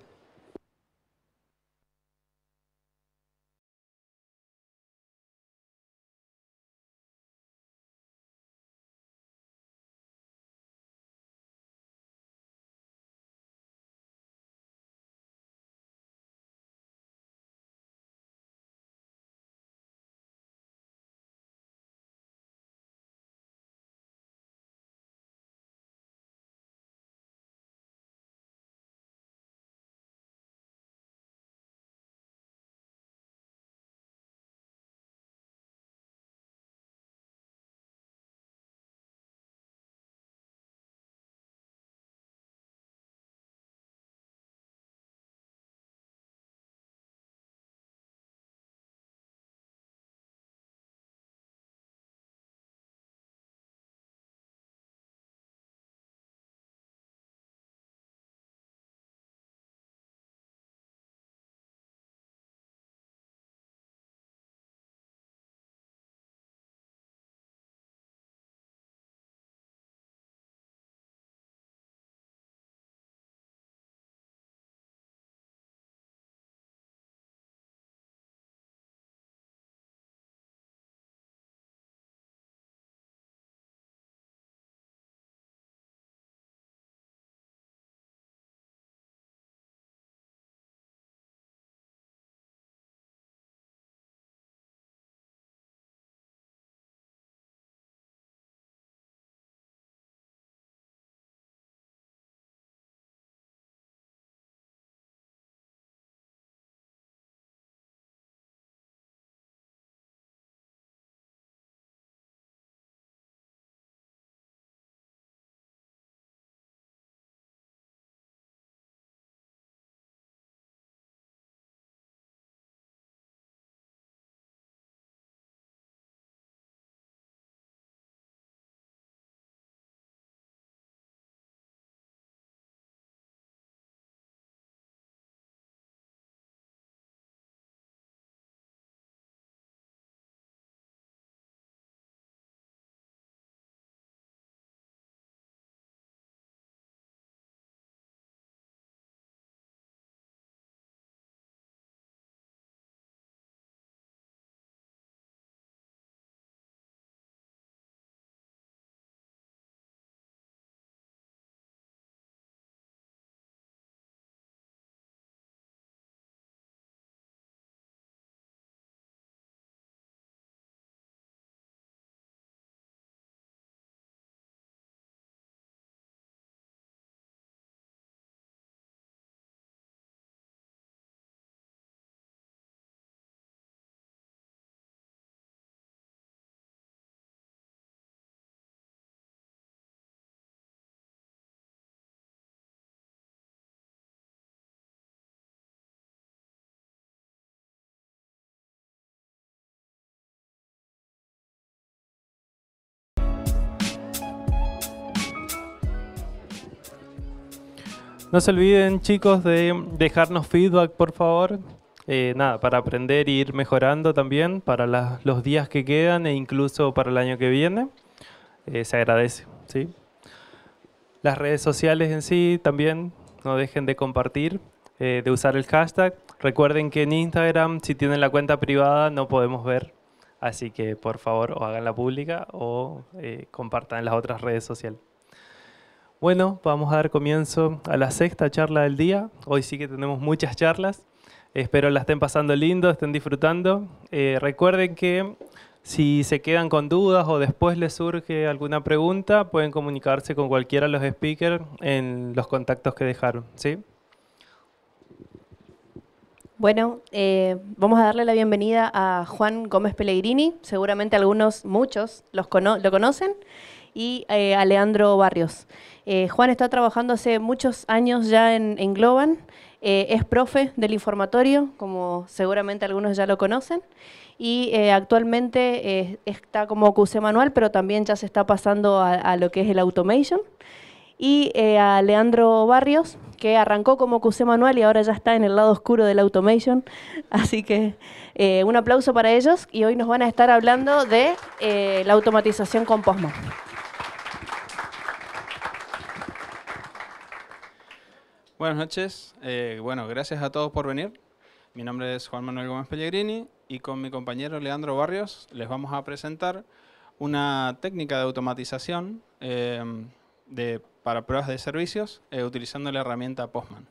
No se olviden chicos de dejarnos feedback por favor. Eh, nada, para aprender e ir mejorando también para los días que quedan e incluso para el año que viene. Eh, se agradece. ¿sí? Las redes sociales en sí también, no dejen de compartir, eh, de usar el hashtag. Recuerden que en Instagram, si tienen la cuenta privada, no podemos ver. Así que por favor, o hagan la pública o compartan en las otras redes sociales. Bueno, vamos a dar comienzo a la sexta charla del día. Hoy sí que tenemos muchas charlas. Espero la estén pasando lindo, estén disfrutando. Eh, recuerden que si se quedan con dudas o después les surge alguna pregunta, pueden comunicarse con cualquiera de los speakers en los contactos que dejaron. ¿sí? Bueno, eh, vamos a darle la bienvenida a Juan Gómez Pellegrini. Seguramente algunos, muchos, los lo conocen y eh, Alejandro Barrios. Eh, Juan está trabajando hace muchos años ya en, Globan, eh, es profe del informatorio, como seguramente algunos ya lo conocen, y eh, actualmente está como QC manual, pero también ya se está pasando a, lo que es el automation. Y a Leandro Barrios, que arrancó como QC manual y ahora ya está en el lado oscuro del automation. Así que un aplauso para ellos y hoy nos van a estar hablando de la automatización con Postman. Buenas noches. Eh, bueno, gracias a todos por venir. Mi nombre es Juan Manuel Gómez Pellegrini y con mi compañero Leandro Barrios les vamos a presentar una técnica de automatización em, para pruebas de servicios eh, utilizando la herramienta Postman.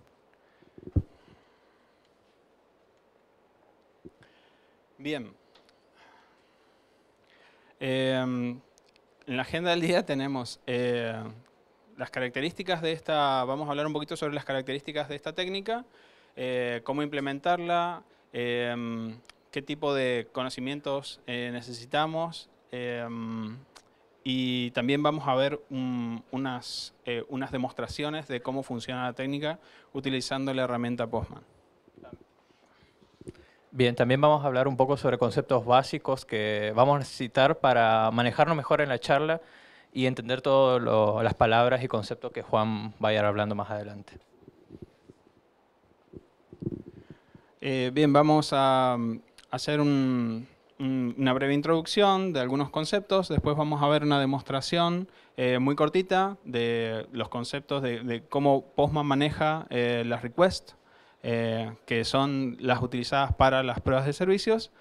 Bien. Em, en la agenda del día tenemos eh, las características de esta, vamos a hablar un poquito sobre las características de esta técnica, eh, cómo implementarla, em, qué tipo de conocimientos eh, necesitamos em, y también vamos a ver unas, eh, unas demostraciones de cómo funciona la técnica utilizando la herramienta Postman. Bien, también vamos a hablar un poco sobre conceptos básicos que vamos a necesitar para manejarnos mejor en la charla y entender todas las palabras y conceptos que Juan vaya a ir hablando más adelante. Eh, bien, vamos a mm, hacer una breve introducción de algunos conceptos, después vamos a ver una demostración eh, muy cortita de los conceptos de, cómo Postman maneja eh, las requests, que son las utilizadas para las pruebas de servicios.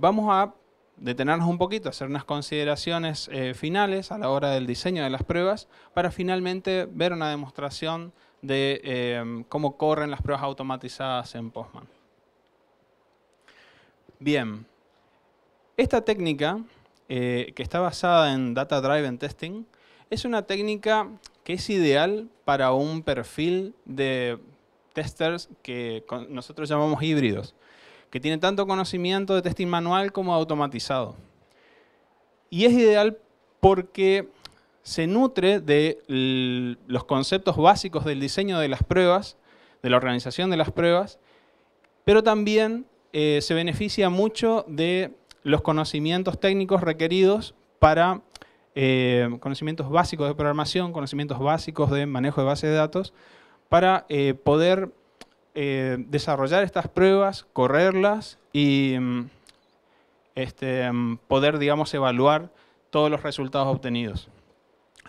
vamos a detenernos un poquito, hacer unas consideraciones eh, finales a la hora del diseño de las pruebas, para finalmente ver una demostración de eh, cómo corren las pruebas automatizadas en Postman. Bien, esta técnica, eh, que está basada en Data Driven Testing, es una técnica que es ideal para un perfil de testers que nosotros llamamos híbridos que tiene tanto conocimiento de testing manual como automatizado. Y es ideal porque se nutre de los conceptos básicos del diseño de las pruebas, de la organización de las pruebas, pero también eh, se beneficia mucho de los conocimientos técnicos requeridos para eh, conocimientos básicos de programación, conocimientos básicos de manejo de bases de datos, para eh, poder eh, desarrollar estas pruebas, correrlas y mm, este, mm, poder, digamos, evaluar todos los resultados obtenidos.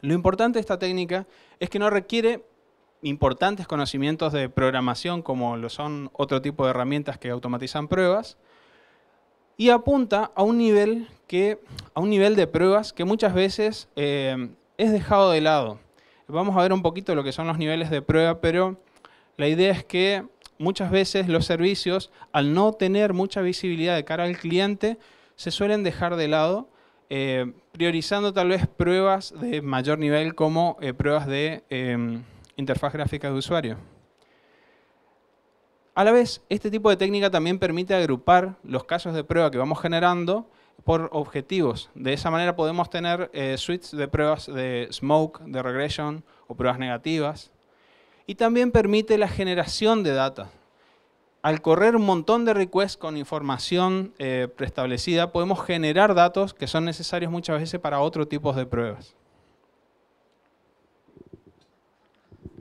Lo importante de esta técnica es que no requiere importantes conocimientos de programación como lo son otro tipo de herramientas que automatizan pruebas y apunta a un nivel, que, a un nivel de pruebas que muchas veces eh, es dejado de lado. Vamos a ver un poquito lo que son los niveles de prueba, pero la idea es que muchas veces los servicios, al no tener mucha visibilidad de cara al cliente, se suelen dejar de lado, eh, priorizando tal vez pruebas de mayor nivel como eh, pruebas de em, interfaz gráfica de usuario. A la vez, este tipo de técnica también permite agrupar los casos de prueba que vamos generando por objetivos. De esa manera podemos tener eh, suites de pruebas de smoke, de regression o pruebas negativas y también permite la generación de data. Al correr un montón de requests con información eh, preestablecida, podemos generar datos que son necesarios muchas veces para otro tipo de pruebas.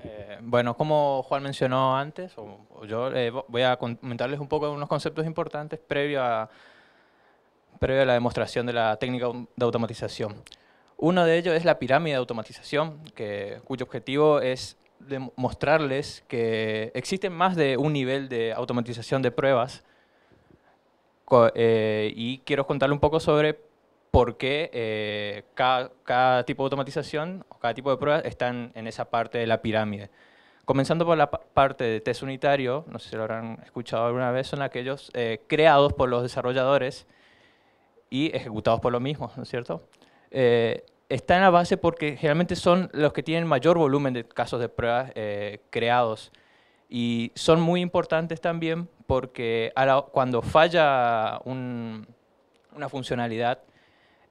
Eh, bueno, como Juan mencionó antes, yo eh, voy a comentarles un poco de unos conceptos importantes previo a, previo a la demostración de la técnica de automatización. Uno de ellos es la pirámide de automatización, que, cuyo objetivo es de mostrarles que existen más de un nivel de automatización de pruebas eh, y quiero contarle un poco sobre por qué eh, cada, tipo de automatización o cada tipo de pruebas están en esa parte de la pirámide. Comenzando por la parte de test unitario, no sé si lo habrán escuchado alguna vez, son aquellos eh, creados por los desarrolladores y ejecutados por los mismos, ¿no es cierto? está en la base porque generalmente son los que tienen mayor volumen de casos de pruebas eh, creados. Y son muy importantes también porque cuando falla una funcionalidad,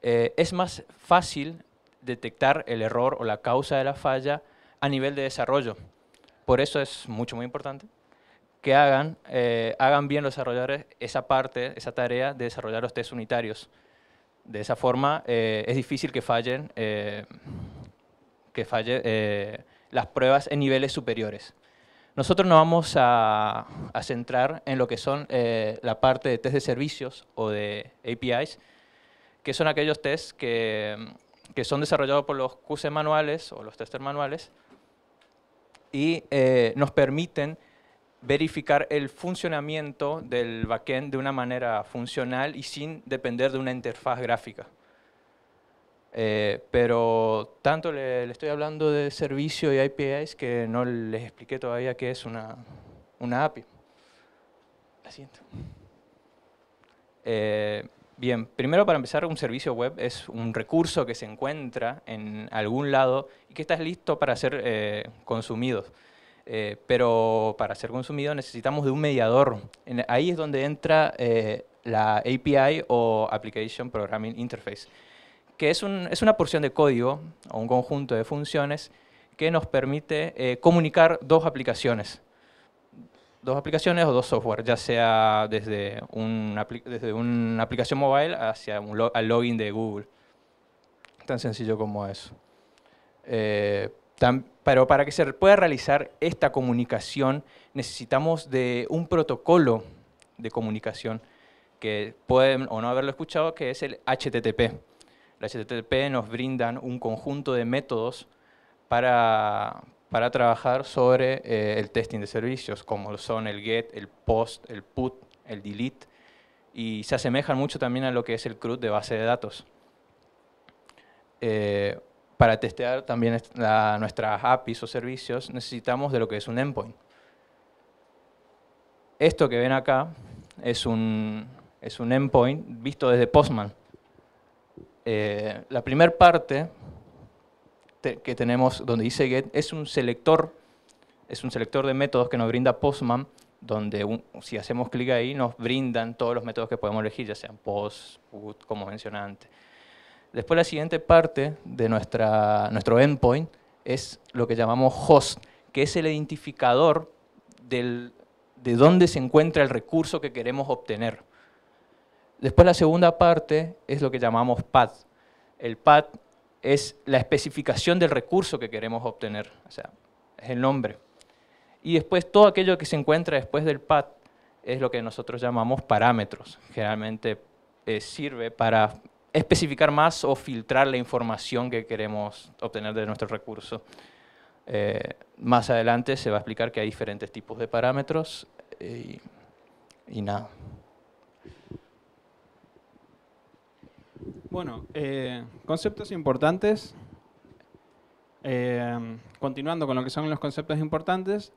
eh, es más fácil detectar el error o la causa de la falla a nivel de desarrollo. Por eso es mucho, muy importante que hagan, eh, hagan bien los desarrolladores esa parte, esa tarea de desarrollar los test unitarios de esa forma eh, es difícil que fallen, eh, que falle, eh, las pruebas en niveles superiores. Nosotros nos vamos a, centrar en lo que son la parte de test de servicios o de APIs, que son aquellos tests que, que son desarrollados por los QC manuales o los testers manuales y nos permiten verificar el funcionamiento del backend de una manera funcional y sin depender de una interfaz gráfica. Eh, pero tanto le, estoy hablando de servicio y APIs que no les expliqué todavía qué es una, API. La siento. Eh, bien, primero para empezar, un servicio web es un recurso que se encuentra en algún lado y que está listo para ser eh, consumido. Eh, pero para ser consumido necesitamos de un mediador. ahí es donde entra eh, la API o Application Programming Interface, que es, una porción de código o un conjunto de funciones que nos permite eh, comunicar dos aplicaciones. Dos aplicaciones o dos software, ya sea desde, una aplicación mobile hacia un login de Google. Tan sencillo como eso. Pero para que se pueda realizar esta comunicación necesitamos de un protocolo de comunicación que pueden o no haberlo escuchado, que es el HTTP. El HTTP nos brindan un conjunto de métodos para, trabajar sobre eh, el testing de servicios, como son el GET, el POST, el PUT, el DELETE, y se asemejan mucho también a lo que es el CRUD de base de datos. Eh, para testear también nuestras APIs o servicios, necesitamos de lo que es un endpoint. Esto que ven acá es un, es un endpoint visto desde Postman. Eh, la primera parte que tenemos donde dice get es un selector, es un selector de métodos que nos brinda Postman, donde si hacemos clic ahí nos brindan todos los métodos que podemos elegir, ya sean post, put, como mencioné antes. Después la siguiente parte de nuestra, nuestro endpoint es lo que llamamos host, que es el identificador del, de dónde se encuentra el recurso que queremos obtener. Después la segunda parte es lo que llamamos path. El path es la especificación del recurso que queremos obtener, o sea, es el nombre. Y después todo aquello que se encuentra después del path es lo que nosotros llamamos parámetros. Generalmente eh, sirve para especificar más o filtrar la información que queremos obtener de nuestro recurso. Eh, más adelante se va a explicar que hay diferentes tipos de parámetros eh, y, nada. Bueno, eh, conceptos importantes. continuando con lo que son los conceptos importantes,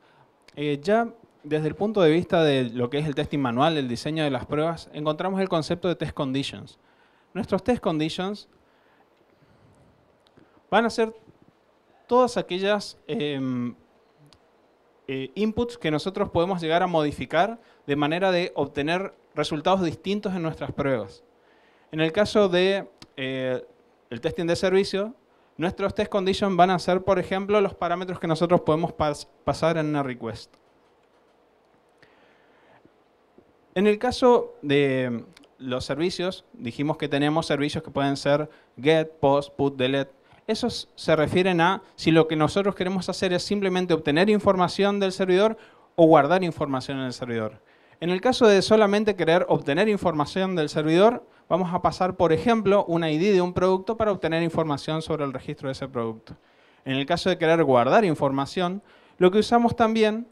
ya desde el punto de vista de lo que es el testing manual, el diseño de las pruebas, encontramos el concepto de test conditions nuestros test conditions van a ser todas aquellas em, eh, inputs que nosotros podemos llegar a modificar de manera de obtener resultados distintos en nuestras pruebas. En el caso de eh, el testing de servicio, nuestros test conditions van a ser, por ejemplo, los parámetros que nosotros podemos pasar en una request. En el caso de los servicios, dijimos que tenemos servicios que pueden ser get, post, put, delete. Esos se refieren a si lo que nosotros queremos hacer es simplemente obtener información del servidor o guardar información en el servidor. En el caso de solamente querer obtener información del servidor, vamos a pasar, por ejemplo, una ID de un producto para obtener información sobre el registro de ese producto. En el caso de querer guardar información, lo que usamos también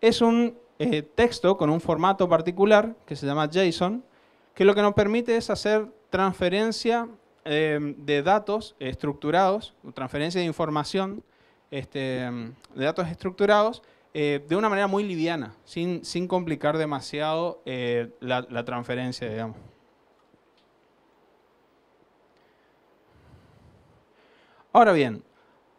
es un eh, texto con un formato particular que se llama JSON, que lo que nos permite es hacer transferencia eh, de datos estructurados, transferencia de información este, de datos estructurados eh, de una manera muy liviana, sin, complicar demasiado eh, la, la transferencia, digamos. Ahora bien,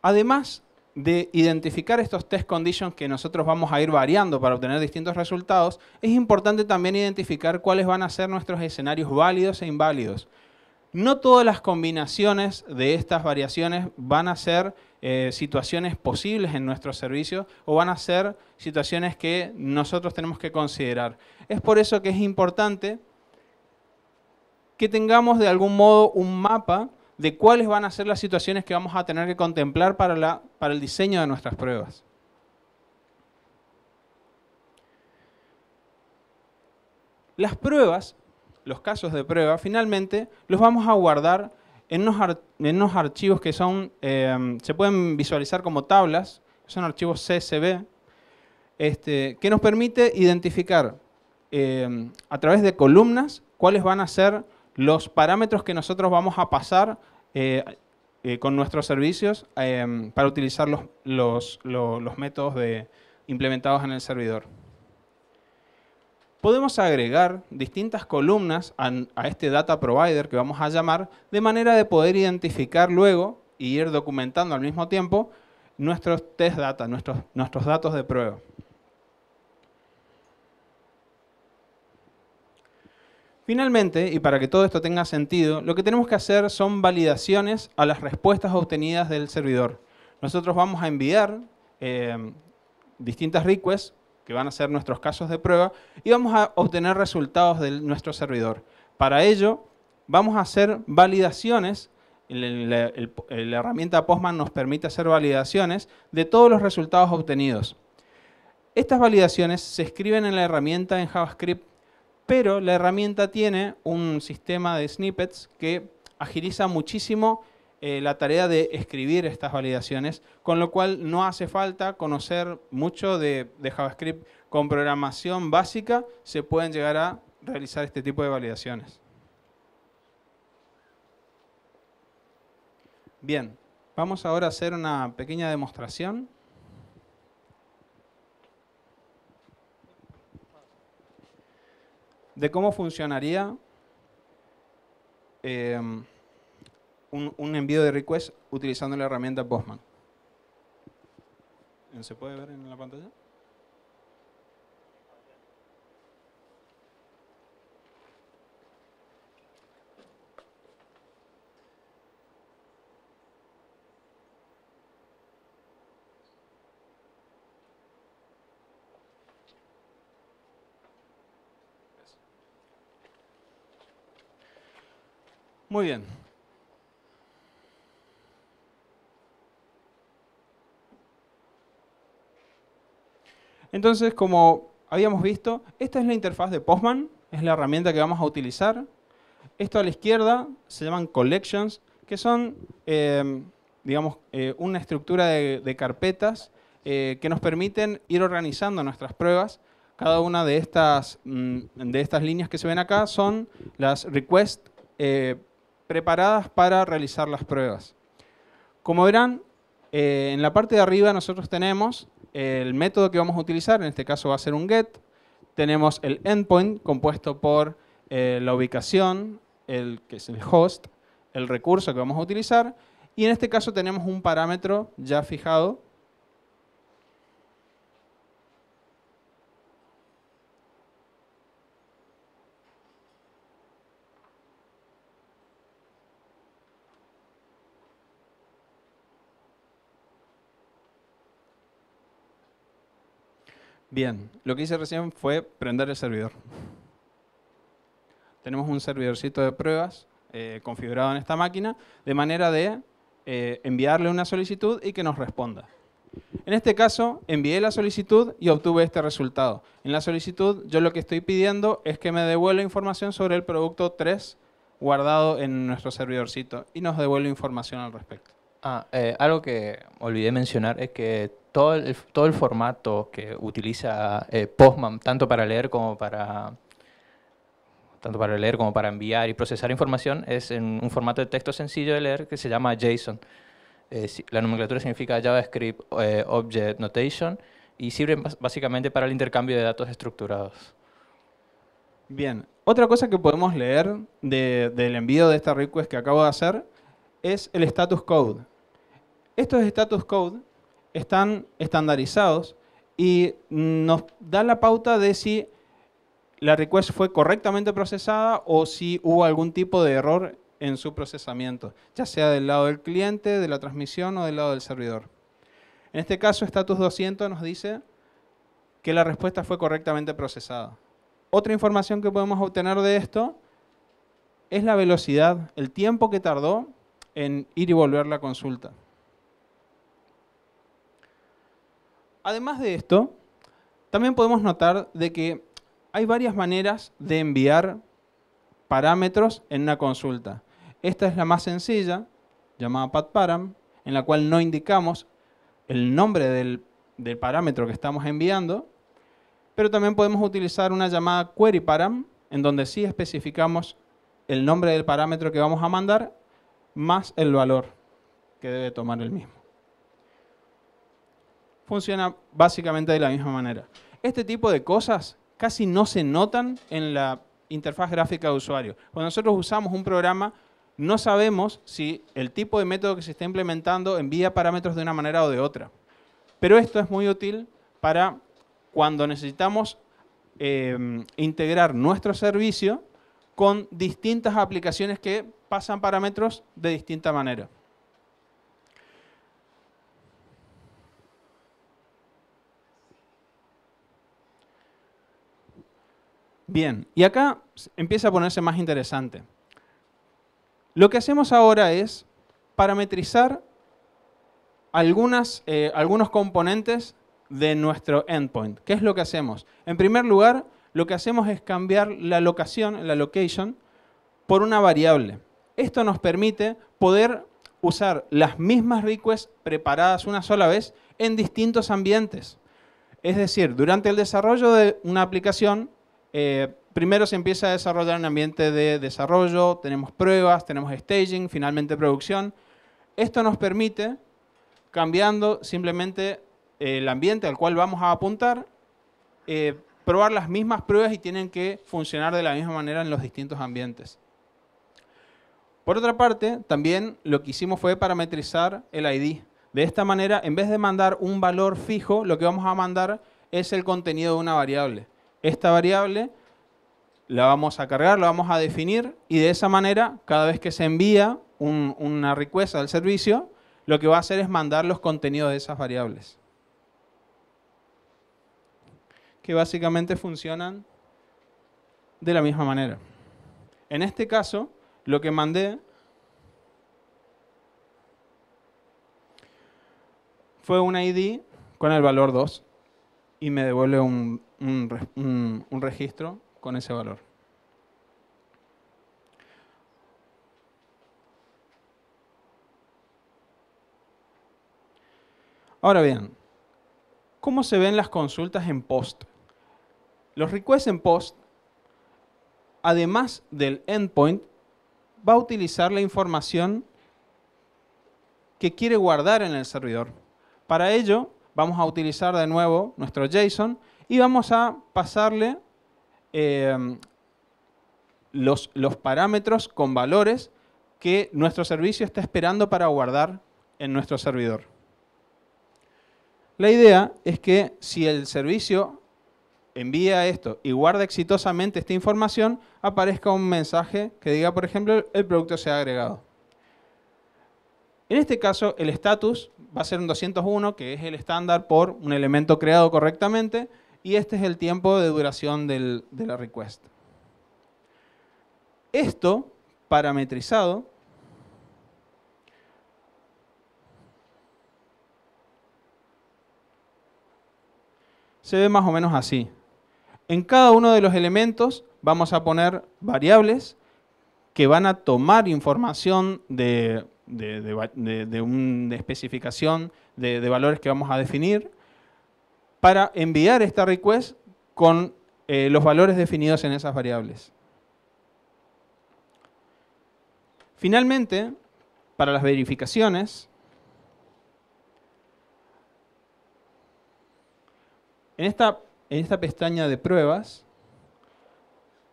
además de identificar estos test conditions que nosotros vamos a ir variando para obtener distintos resultados, es importante también identificar cuáles van a ser nuestros escenarios válidos e inválidos. No todas las combinaciones de estas variaciones van a ser eh, situaciones posibles en nuestro servicio o van a ser situaciones que nosotros tenemos que considerar. Es por eso que es importante que tengamos de algún modo un mapa de cuáles van a ser las situaciones que vamos a tener que contemplar para, el diseño de nuestras pruebas. Las pruebas, los casos de prueba, finalmente los vamos a guardar en unos, archivos que son, em, se pueden visualizar como tablas, son archivos CSV, este, que nos permite identificar em, a través de columnas cuáles van a ser los parámetros que nosotros vamos a pasar eh, eh, con nuestros servicios em, para utilizar los, métodos de, implementados en el servidor. Podemos agregar distintas columnas a, a este data provider que vamos a llamar de manera de poder identificar luego y ir documentando al mismo tiempo nuestros test data, nuestros, nuestros datos de prueba. Finalmente, y para que todo esto tenga sentido, lo que tenemos que hacer son validaciones a las respuestas obtenidas del servidor. Nosotros vamos a enviar eh, distintas requests, que van a ser nuestros casos de prueba, y vamos a obtener resultados de nuestro servidor. Para ello, vamos a hacer validaciones la herramienta Postman nos permite hacer validaciones de todos los resultados obtenidos. Estas validaciones se escriben en la herramienta en JavaScript pero la herramienta tiene un sistema de snippets que agiliza muchísimo eh, la tarea de escribir estas validaciones, con lo cual no hace falta conocer mucho de JavaScript con programación básica, se pueden llegar a realizar este tipo de validaciones. Bien, vamos ahora a hacer una pequeña demostración. de cómo funcionaría em, un, un, envío de request utilizando la herramienta Postman. ¿Se puede ver en la pantalla? Muy bien. Entonces, como habíamos visto, esta es la interfaz de Postman, es la herramienta que vamos a utilizar. Esto a la izquierda se llaman collections, que son, eh, digamos, eh, una estructura de, carpetas eh, que nos permiten ir organizando nuestras pruebas. Cada una de estas, mm, de estas líneas que se ven acá son las requests preparadas para realizar las pruebas. Como verán, eh, en la parte de arriba nosotros tenemos el método que vamos a utilizar, en este caso va a ser un get, tenemos el endpoint compuesto por eh, la ubicación, el, que es el host, el recurso que vamos a utilizar, y en este caso tenemos un parámetro ya fijado Bien, lo que hice recién fue prender el servidor. Tenemos un servidorcito de pruebas eh, configurado en esta máquina, de manera de eh, enviarle una solicitud y que nos responda. En este caso, envié la solicitud y obtuve este resultado. En la solicitud, yo lo que estoy pidiendo es que me devuelva información sobre el producto 3 guardado en nuestro servidorcito y nos devuelve información al respecto. Ah, eh, algo que olvidé mencionar es que todo el, todo el formato que utiliza eh, Postman, tanto para leer como para tanto para leer como para enviar y procesar información, es en un formato de texto sencillo de leer que se llama JSON. Eh, la nomenclatura significa JavaScript Object Notation y sirve básicamente para el intercambio de datos estructurados. Bien, otra cosa que podemos leer del envío de esta request que acabo de hacer es el status code. Estos status code están estandarizados y nos da la pauta de si la request fue correctamente procesada o si hubo algún tipo de error en su procesamiento, ya sea del lado del cliente, de la transmisión o del lado del servidor. En este caso, status 200 nos dice que la respuesta fue correctamente procesada. Otra información que podemos obtener de esto es la velocidad, el tiempo que tardó en ir y volver la consulta. Además de esto, también podemos notar de que hay varias maneras de enviar parámetros en una consulta. Esta es la más sencilla, llamada PadParam, en la cual no indicamos el nombre del, del parámetro que estamos enviando, pero también podemos utilizar una llamada QueryParam, en donde sí especificamos el nombre del parámetro que vamos a mandar más el valor que debe tomar el mismo funciona básicamente de la misma manera. Este tipo de cosas casi no se notan en la interfaz gráfica de usuario. Cuando nosotros usamos un programa, no sabemos si el tipo de método que se está implementando envía parámetros de una manera o de otra. Pero esto es muy útil para cuando necesitamos em, integrar nuestro servicio con distintas aplicaciones que pasan parámetros de distinta manera. Bien, y acá empieza a ponerse más interesante. Lo que hacemos ahora es parametrizar eh, algunos componentes de nuestro endpoint. ¿Qué es lo que hacemos? En primer lugar, lo que hacemos es cambiar la locación, la location, por una variable. Esto nos permite poder usar las mismas requests preparadas una sola vez en distintos ambientes. Es decir, durante el desarrollo de una aplicación, eh, primero se empieza a desarrollar un ambiente de desarrollo, tenemos pruebas, tenemos staging, finalmente producción. Esto nos permite, cambiando simplemente eh, el ambiente al cual vamos a apuntar, eh, probar las mismas pruebas y tienen que funcionar de la misma manera en los distintos ambientes. Por otra parte, también lo que hicimos fue parametrizar el ID. De esta manera, en vez de mandar un valor fijo, lo que vamos a mandar es el contenido de una variable esta variable la vamos a cargar, la vamos a definir y de esa manera, cada vez que se envía una request al servicio, lo que va a hacer es mandar los contenidos de esas variables. Que básicamente funcionan de la misma manera. En este caso, lo que mandé fue un ID con el valor 2 y me devuelve un, un, registro con ese valor. Ahora bien, ¿cómo se ven las consultas en post? Los requests en post, además del endpoint, va a utilizar la información que quiere guardar en el servidor. Para ello, vamos a utilizar de nuevo nuestro JSON y vamos a pasarle em, los, los parámetros con valores que nuestro servicio está esperando para guardar en nuestro servidor. La idea es que si el servicio envía esto y guarda exitosamente esta información, aparezca un mensaje que diga, por ejemplo, el producto se ha agregado. En este caso, el status va a ser un 201, que es el estándar por un elemento creado correctamente, y este es el tiempo de duración de la request. Esto, parametrizado, se ve más o menos así. En cada uno de los elementos vamos a poner variables que van a tomar información de, una especificación de valores que vamos a definir para enviar esta request con eh, los valores definidos en esas variables. Finalmente, para las verificaciones, en esta, en esta pestaña de pruebas,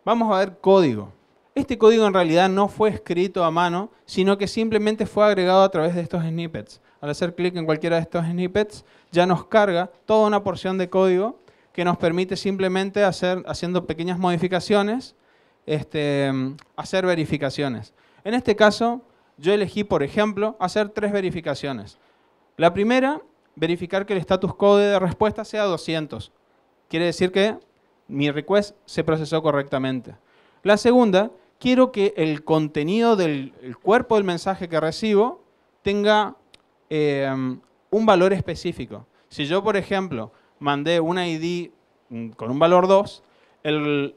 vamos a ver código. Este código en realidad no fue escrito a mano, sino que simplemente fue agregado a través de estos snippets. Al hacer clic en cualquiera de estos snippets, ya nos carga toda una porción de código que nos permite simplemente hacer, haciendo pequeñas modificaciones, este, hacer verificaciones. En este caso, yo elegí, por ejemplo, hacer tres verificaciones. La primera, verificar que el status code de respuesta sea 200. Quiere decir que mi request se procesó correctamente. La segunda, quiero que el contenido del cuerpo del mensaje que recibo tenga Em, un valor específico. Si yo, por ejemplo, mandé un ID mm, con un valor 2, el,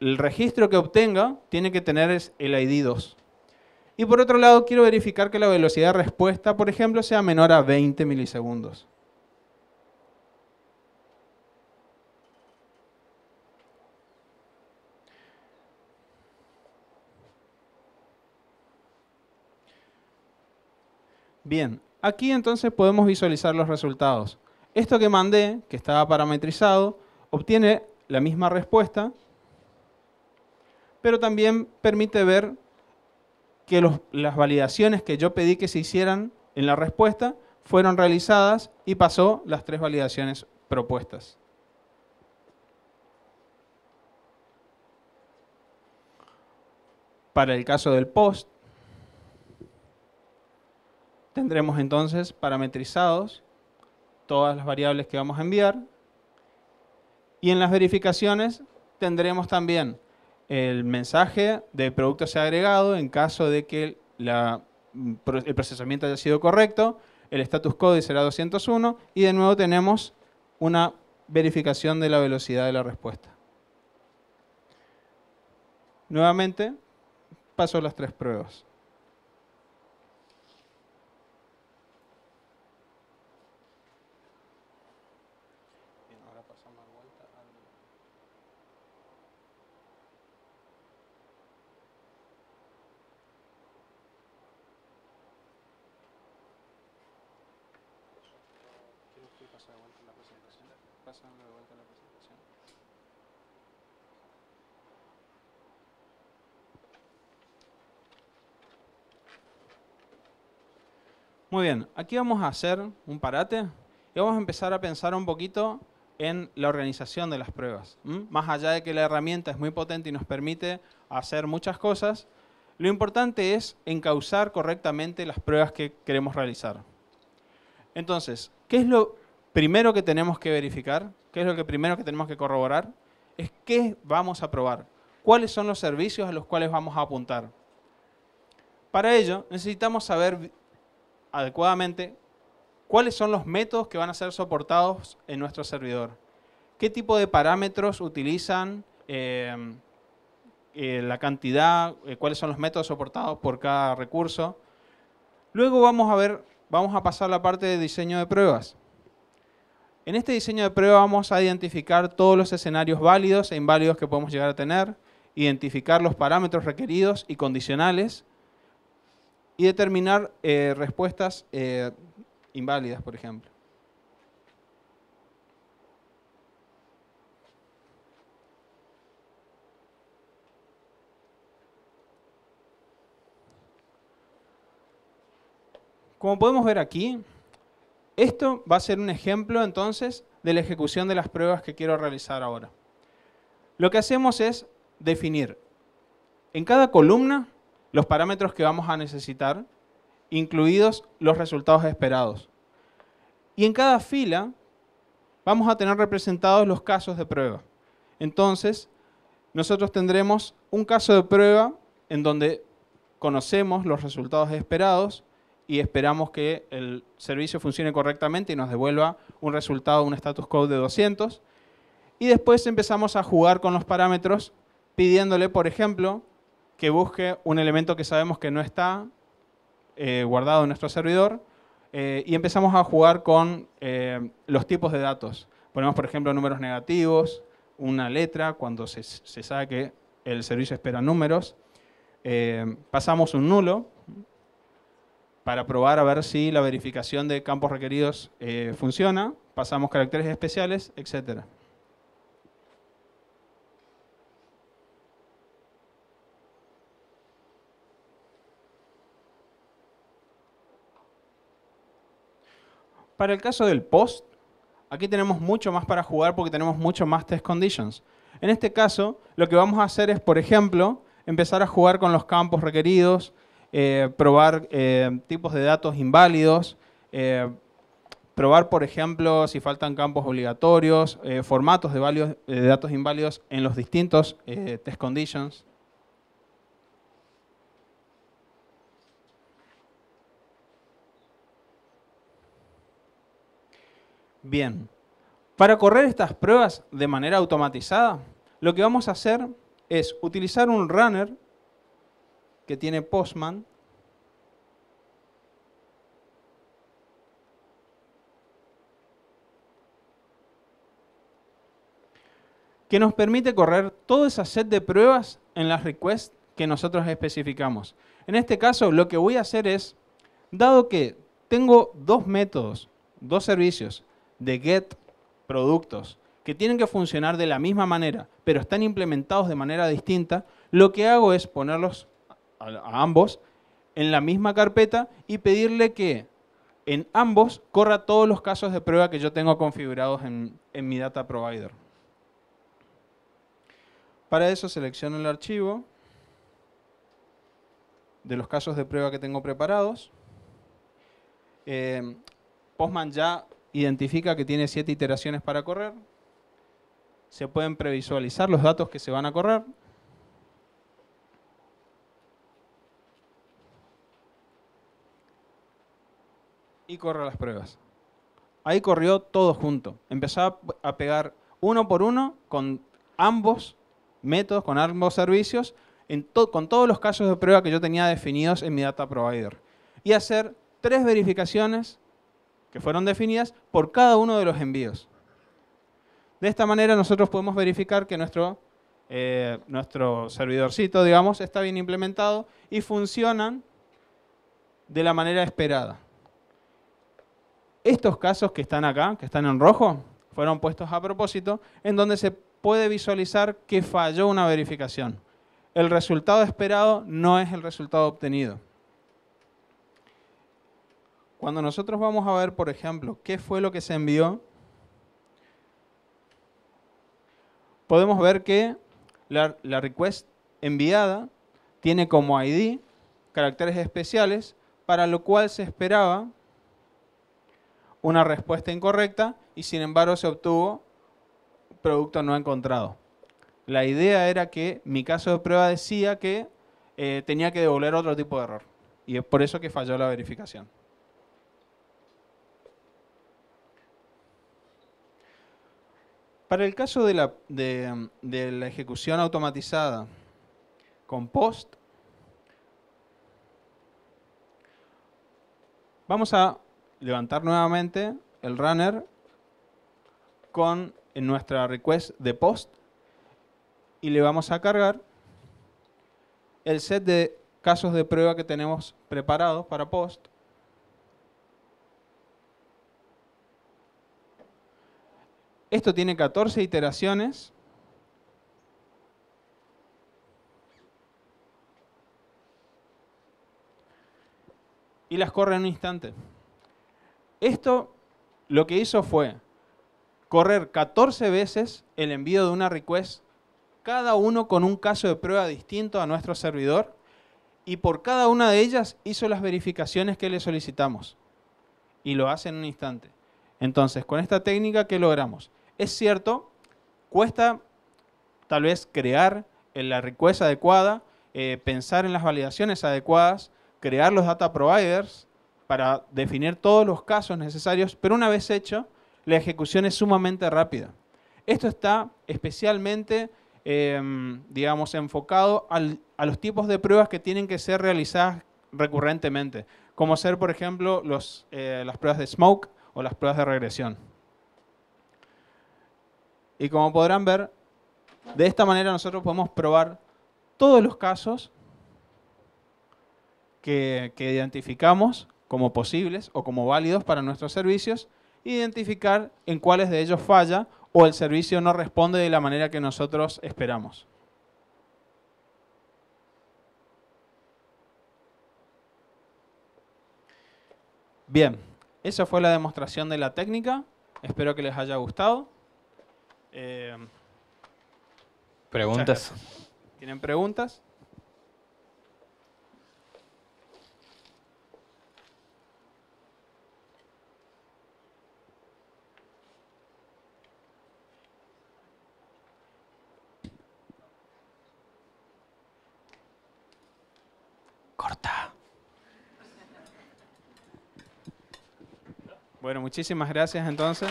el registro que obtenga tiene que tener el ID 2. Y por otro lado, quiero verificar que la velocidad de respuesta, por ejemplo, sea menor a 20 milisegundos. Bien, Aquí entonces podemos visualizar los resultados. Esto que mandé, que estaba parametrizado, obtiene la misma respuesta, pero también permite ver que las validaciones que yo pedí que se hicieran en la respuesta fueron realizadas y pasó las tres validaciones propuestas. Para el caso del post, Tendremos entonces parametrizados todas las variables que vamos a enviar. Y en las verificaciones tendremos también el mensaje de producto se ha agregado en caso de que mm, el procesamiento haya sido correcto, el status code será 201 y de nuevo tenemos una verificación de la velocidad de la respuesta. Nuevamente, paso las tres pruebas. Muy bien, aquí vamos a hacer un parate y vamos a empezar a pensar un poquito en la organización de las pruebas. Más allá de que la herramienta es muy potente y nos permite hacer muchas cosas, lo importante es encauzar correctamente las pruebas que queremos realizar. Entonces, ¿qué es lo primero que tenemos que verificar? ¿Qué es lo que primero que tenemos que corroborar? Es qué vamos a probar, cuáles son los servicios a los cuales vamos a apuntar. Para ello, necesitamos saber adecuadamente cuáles son los métodos que van a ser soportados en nuestro servidor, qué tipo de parámetros utilizan, em, eh, la cantidad, eh, cuáles son los métodos soportados por cada recurso. Luego vamos a ver, vamos a pasar la parte de diseño de pruebas. En este diseño de prueba vamos a identificar todos los escenarios válidos e inválidos que podemos llegar a tener, identificar los parámetros requeridos y condicionales, y determinar eh, respuestas eh, inválidas, por ejemplo. Como podemos ver aquí, esto va a ser un ejemplo entonces de la ejecución de las pruebas que quiero realizar ahora. Lo que hacemos es definir en cada columna los parámetros que vamos a necesitar, incluidos los resultados esperados. Y en cada fila vamos a tener representados los casos de prueba. Entonces, nosotros tendremos un caso de prueba en donde conocemos los resultados esperados y esperamos que el servicio funcione correctamente y nos devuelva un resultado, un status code de 200. Y después empezamos a jugar con los parámetros pidiéndole, por ejemplo, que busque un elemento que sabemos que no está eh, guardado en nuestro servidor eh, y empezamos a jugar con eh, los tipos de datos. Ponemos, por ejemplo, números negativos, una letra, cuando se, se sabe que el servicio espera números. pasamos un nulo para probar a ver si la verificación de campos requeridos funciona. Pasamos caracteres especiales, etcétera. Para el caso del post, aquí tenemos mucho más para jugar porque tenemos mucho más test conditions. En este caso, lo que vamos a hacer es, por ejemplo, empezar a jugar con los campos requeridos, eh, probar eh, tipos de datos inválidos, eh, probar, por ejemplo, si faltan campos obligatorios, formatos de, de, datos inválidos en los distintos test conditions. Bien, para correr estas pruebas de manera automatizada, lo que vamos a hacer es utilizar un runner que tiene Postman. que nos permite correr toda esa set de pruebas en las requests que nosotros especificamos. En este caso, lo que voy a hacer es, dado que tengo dos métodos, dos servicios, de get productos que tienen que funcionar de la misma manera, pero están implementados de manera distinta, lo que hago es ponerlos a ambos en la misma carpeta y pedirle que en ambos corra todos los casos de prueba que yo tengo configurados en, en mi data provider. Para eso selecciono el archivo de los casos de prueba que tengo preparados. Eh, Postman ya identifica que tiene siete iteraciones para correr. Se pueden previsualizar los datos que se van a correr. Y corre las pruebas. Ahí corrió todo junto. Empezaba a pegar uno por uno con ambos métodos, con ambos servicios, con todos los casos de prueba que yo tenía definidos en mi data provider. Y hacer tres verificaciones que fueron definidas por cada uno de los envíos. De esta manera nosotros podemos verificar que nuestro, eh, nuestro servidorcito, digamos, está bien implementado y funcionan de la manera esperada. Estos casos que están acá, que están en rojo, fueron puestos a propósito, en donde se puede visualizar que falló una verificación. El resultado esperado no es el resultado obtenido. Cuando nosotros vamos a ver, por ejemplo, qué fue lo que se envió, podemos ver que la, request enviada tiene como ID caracteres especiales, para lo cual se esperaba una respuesta incorrecta y sin embargo se obtuvo producto no encontrado. La idea era que mi caso de prueba decía que eh, tenía que devolver otro tipo de error y es por eso que falló la verificación. Para el caso de la, ejecución automatizada con POST, vamos a levantar nuevamente el runner con nuestra request de POST y le vamos a cargar el set de casos de prueba que tenemos preparados para POST Esto tiene 14 iteraciones. Y las corre en un instante. Esto lo que hizo fue correr 14 veces el envío de una request, cada uno con un caso de prueba distinto a nuestro servidor, y por cada una de ellas hizo las verificaciones que le solicitamos. Y lo hace en un instante. Entonces, con esta técnica, ¿qué logramos? Es cierto, cuesta tal vez crear la riqueza adecuada, eh, pensar en las validaciones adecuadas, crear los data providers para definir todos los casos necesarios, pero una vez hecho, la ejecución es sumamente rápida. Esto está especialmente, em, digamos, enfocado a los tipos de pruebas que tienen que ser realizadas recurrentemente, como ser, por ejemplo, eh, las pruebas de smoke o las pruebas de regresión. Y como podrán ver, de esta manera nosotros podemos probar todos los casos que, identificamos como posibles o como válidos para nuestros servicios, e identificar en cuáles de ellos falla o el servicio no responde de la manera que nosotros esperamos. Bien, esa fue la demostración de la técnica. Espero que les haya gustado. Eh, preguntas. ¿Tienen preguntas? Corta. Bueno, muchísimas gracias entonces.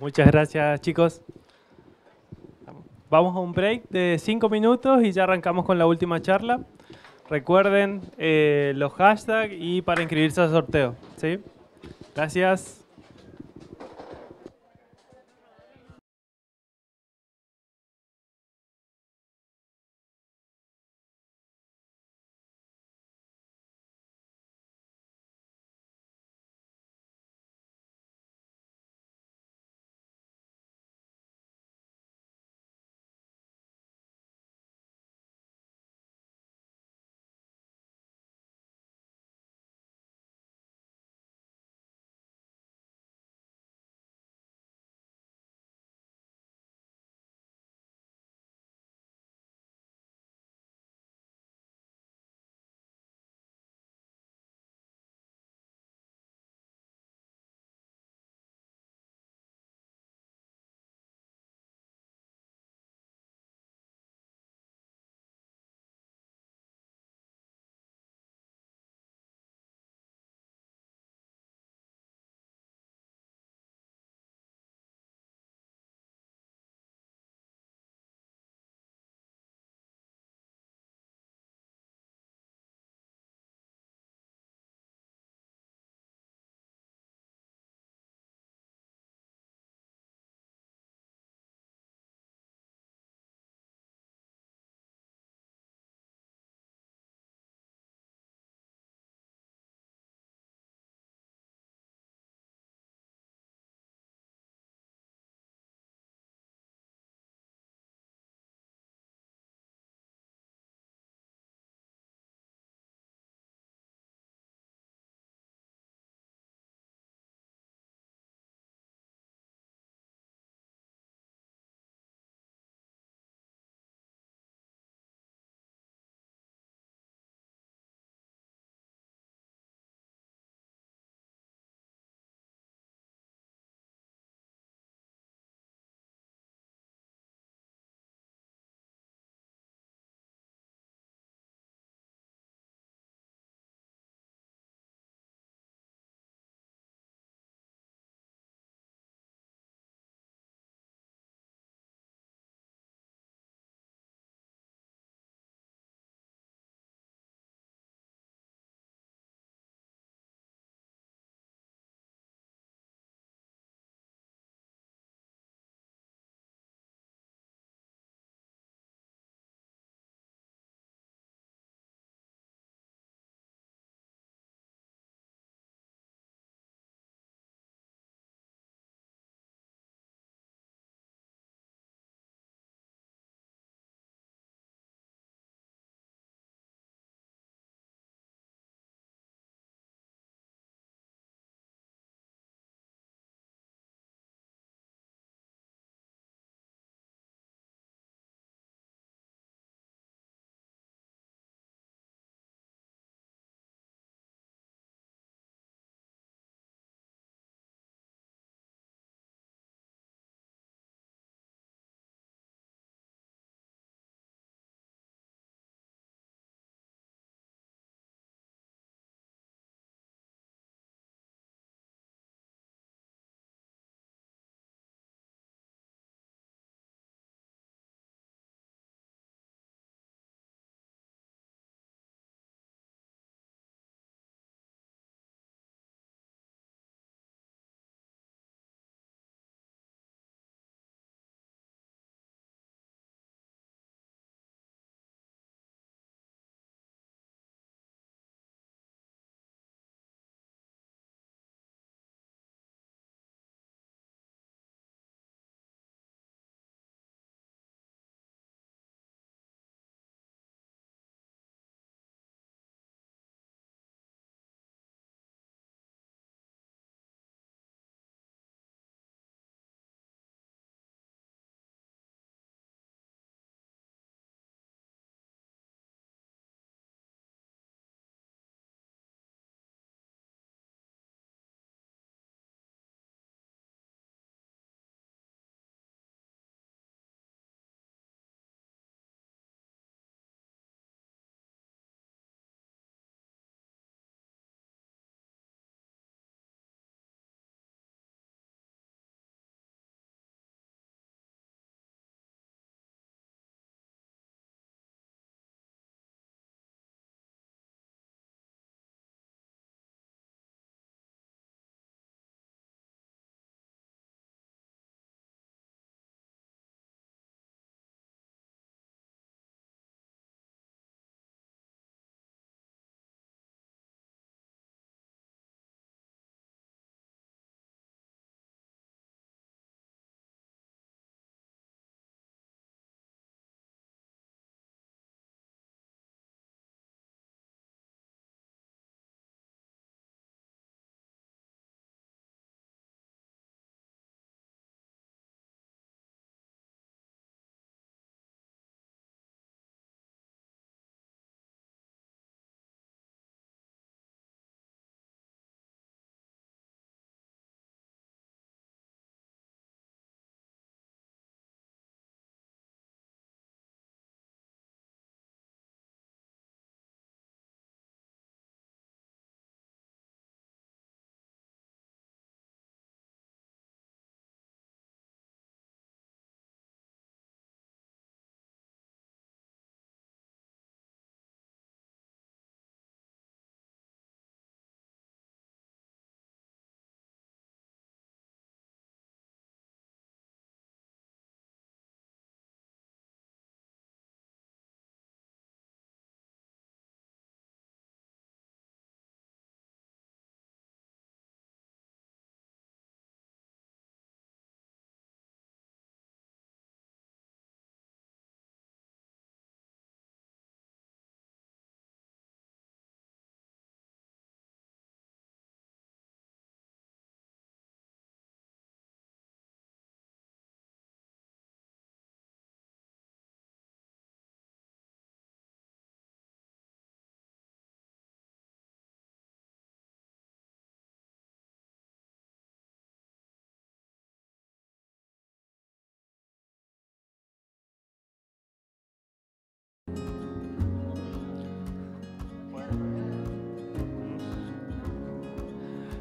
Muchas gracias, chicos. Vamos a un break de cinco minutos y ya arrancamos con la última charla. Recuerden eh, los hashtags y para inscribirse al sorteo. ¿sí? Gracias.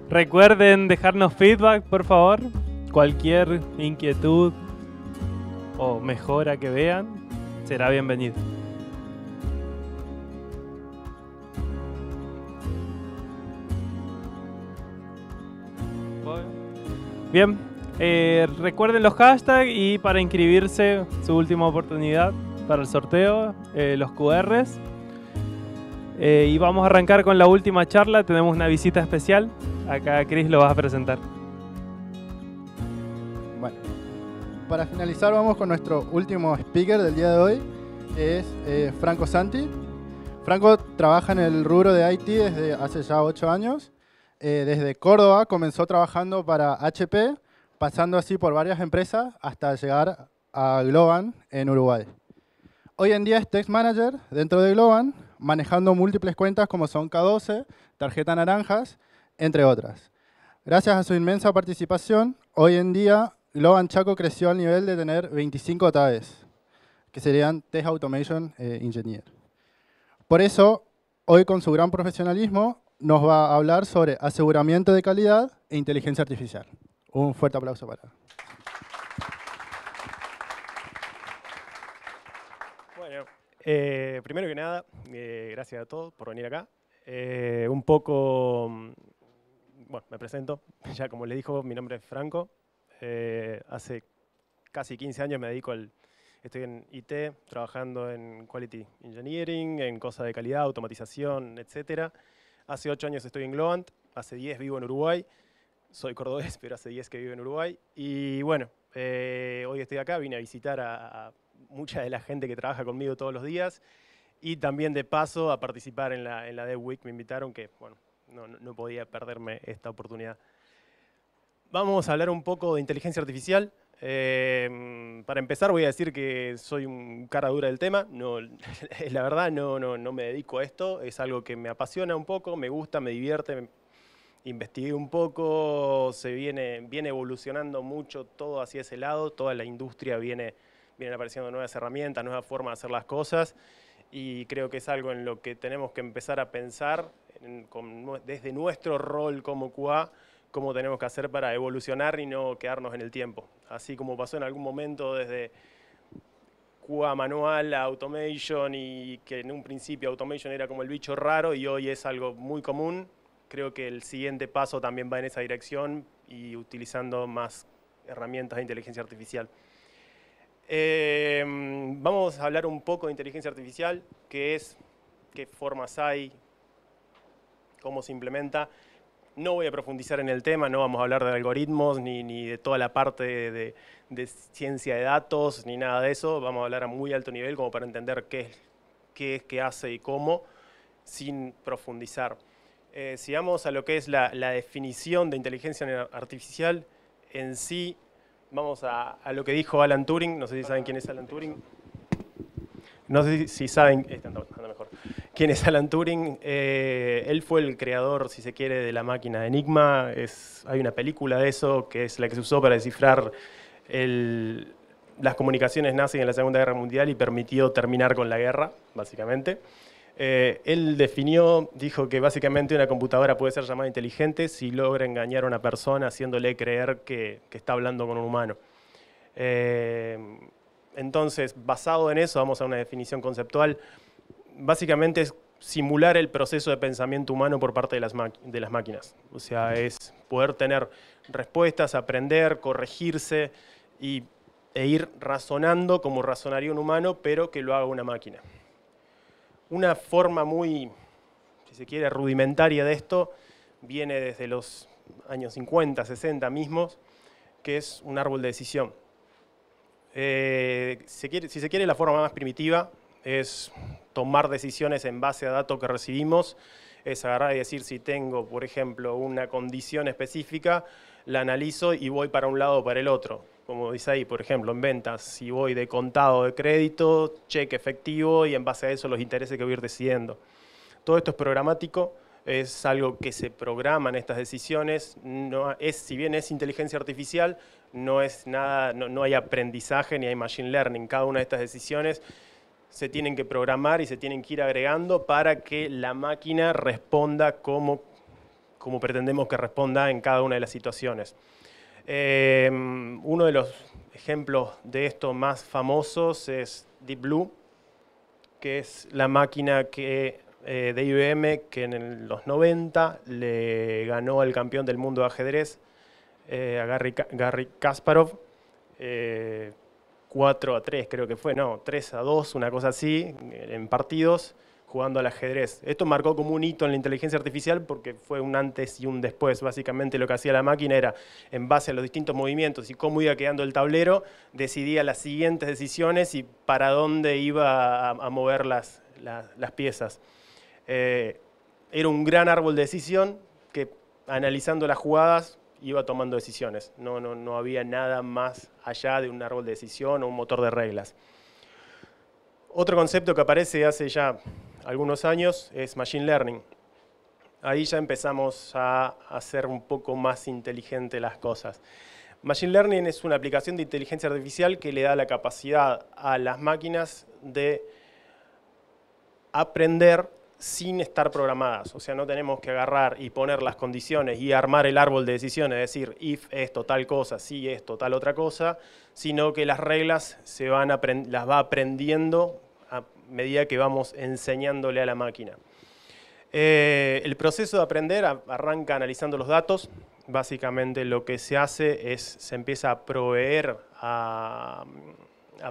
Recuerden dejarnos feedback, por favor. Cualquier inquietud o mejora que vean, será bienvenido. Bien, eh, recuerden los hashtags y para inscribirse, su última oportunidad para el sorteo, eh, los QRs. Eh, y vamos a arrancar con la última charla. Tenemos una visita especial. Acá Chris lo va a presentar. Bueno, para finalizar vamos con nuestro último speaker del día de hoy. Es eh, Franco Santi. Franco trabaja en el rubro de IT desde hace ya ocho años. Eh, desde Córdoba comenzó trabajando para HP, pasando así por varias empresas hasta llegar a Globan en Uruguay. Hoy en día es Text Manager dentro de Globan manejando múltiples cuentas como son K12, tarjeta naranjas, entre otras. Gracias a su inmensa participación, hoy en día Logan Chaco creció al nivel de tener 25 TAEs, que serían Test Automation eh, Engineer. Por eso, hoy con su gran profesionalismo, nos va a hablar sobre aseguramiento de calidad e inteligencia artificial. Un fuerte aplauso para Eh, primero que nada, eh, gracias a todos por venir acá. Eh, un poco, mm, bueno, me presento. Ya como le dijo, mi nombre es Franco. hace casi 15 años me dedico al... Estoy en IT, trabajando en Quality Engineering, en cosas de calidad, automatización, etc. Hace 8 años estoy en Globant, hace 10 vivo en Uruguay. Soy cordobés, pero hace 10 que vivo en Uruguay. Y bueno, hoy estoy acá, vine a visitar a mucha de la gente que trabaja conmigo todos los días. Y también de paso a participar en la, en Dev Week me invitaron, que bueno, no, podía perderme esta oportunidad. Vamos a hablar un poco de inteligencia artificial. Em, para empezar voy a decir que soy un cara dura del tema, no, la verdad no, no, no, me dedico a esto, es algo que me apasiona un poco, me gusta, me divierte, investigué un poco, se viene, viene evolucionando mucho todo hacia ese lado, toda la industria viene vienen apareciendo nuevas herramientas, nuevas formas de hacer las cosas y creo que es algo en lo que tenemos que empezar a pensar desde nuestro rol como QA, cómo tenemos que hacer para evolucionar y no quedarnos en el tiempo. Así como pasó en algún momento desde QA manual a automation y que en un principio automation era como el bicho raro y hoy es algo muy común, creo que el siguiente paso también va en esa dirección y utilizando más herramientas de inteligencia artificial. Em, vamos a hablar un poco de inteligencia artificial, qué es, qué formas hay, cómo se implementa. No voy a profundizar en el tema, no vamos a hablar de algoritmos ni, de toda la parte de, ciencia de datos ni nada de eso. Vamos a hablar a muy alto nivel como para entender qué es, qué, es, hace y cómo, sin profundizar. Eh, sigamos a lo que es la, la definición de inteligencia artificial en sí Vamos a, lo que dijo Alan Turing. No sé si saben quién es Alan Turing. No sé si saben, este, mejor. ¿Quién es Alan Turing? Eh, él fue el creador, si se quiere, de la máquina de Enigma. hay una película de eso que es la que se usó para descifrar las comunicaciones nazis en la Segunda Guerra Mundial y permitió terminar con la guerra, básicamente. Eh, él definió, dijo que básicamente una computadora puede ser llamada inteligente si logra engañar a una persona haciéndole creer que, está hablando con un humano. Eh, entonces, basado en eso, vamos a una definición conceptual. Básicamente es simular el proceso de pensamiento humano por parte de las, máquinas. O sea, es poder tener respuestas, aprender, corregirse y, e ir razonando como razonaría un humano, pero que lo haga una máquina. Una forma muy, si se quiere, rudimentaria de esto viene desde los años 50, 60 mismos, que es un árbol de decisión. Eh, si se quiere, la forma más primitiva es tomar decisiones en base a datos que recibimos, es agarrar y decir si tengo, por ejemplo, una condición específica, la analizo y voy para un lado o para el otro como dice ahí, por ejemplo, en ventas, si voy de contado de crédito, cheque efectivo y en base a eso los intereses que voy a ir decidiendo. Todo esto es programático, es algo que se programa en estas decisiones, no es, si bien es inteligencia artificial, no, es nada, no, hay aprendizaje ni hay machine learning. Cada una de estas decisiones se tienen que programar y se tienen que ir agregando para que la máquina responda como, como pretendemos que responda en cada una de las situaciones. Em, uno de los ejemplos de esto más famosos es Deep Blue, que es la máquina que, eh, de IBM que en los 90 le ganó al campeón del mundo de ajedrez, eh, a Gary, Kasparov, 4 eh, a 3 creo que fue, no, 3 a 2, una cosa así, en partidos jugando al ajedrez. Esto marcó como un hito en la inteligencia artificial porque fue un antes y un después. Básicamente lo que hacía la máquina era, en base a los distintos movimientos y cómo iba quedando el tablero, decidía las siguientes decisiones y para dónde iba a, mover las, piezas. Eh, era un gran árbol de decisión que analizando las jugadas iba tomando decisiones. No, no, no había nada más allá de un árbol de decisión o un motor de reglas. Otro concepto que aparece hace ya algunos años es Machine Learning. Ahí ya empezamos a hacer un poco más inteligente las cosas. Machine Learning es una aplicación de inteligencia artificial que le da la capacidad a las máquinas de aprender sin estar programadas. O sea, no tenemos que agarrar y poner las condiciones y armar el árbol de decisiones, es decir, if esto, tal cosa, si esto, tal otra cosa, sino que las reglas se van las va aprendiendo medida que vamos enseñándole a la máquina. Eh, el proceso de aprender arranca analizando los datos. Básicamente lo que se hace es, se empieza a proveer a,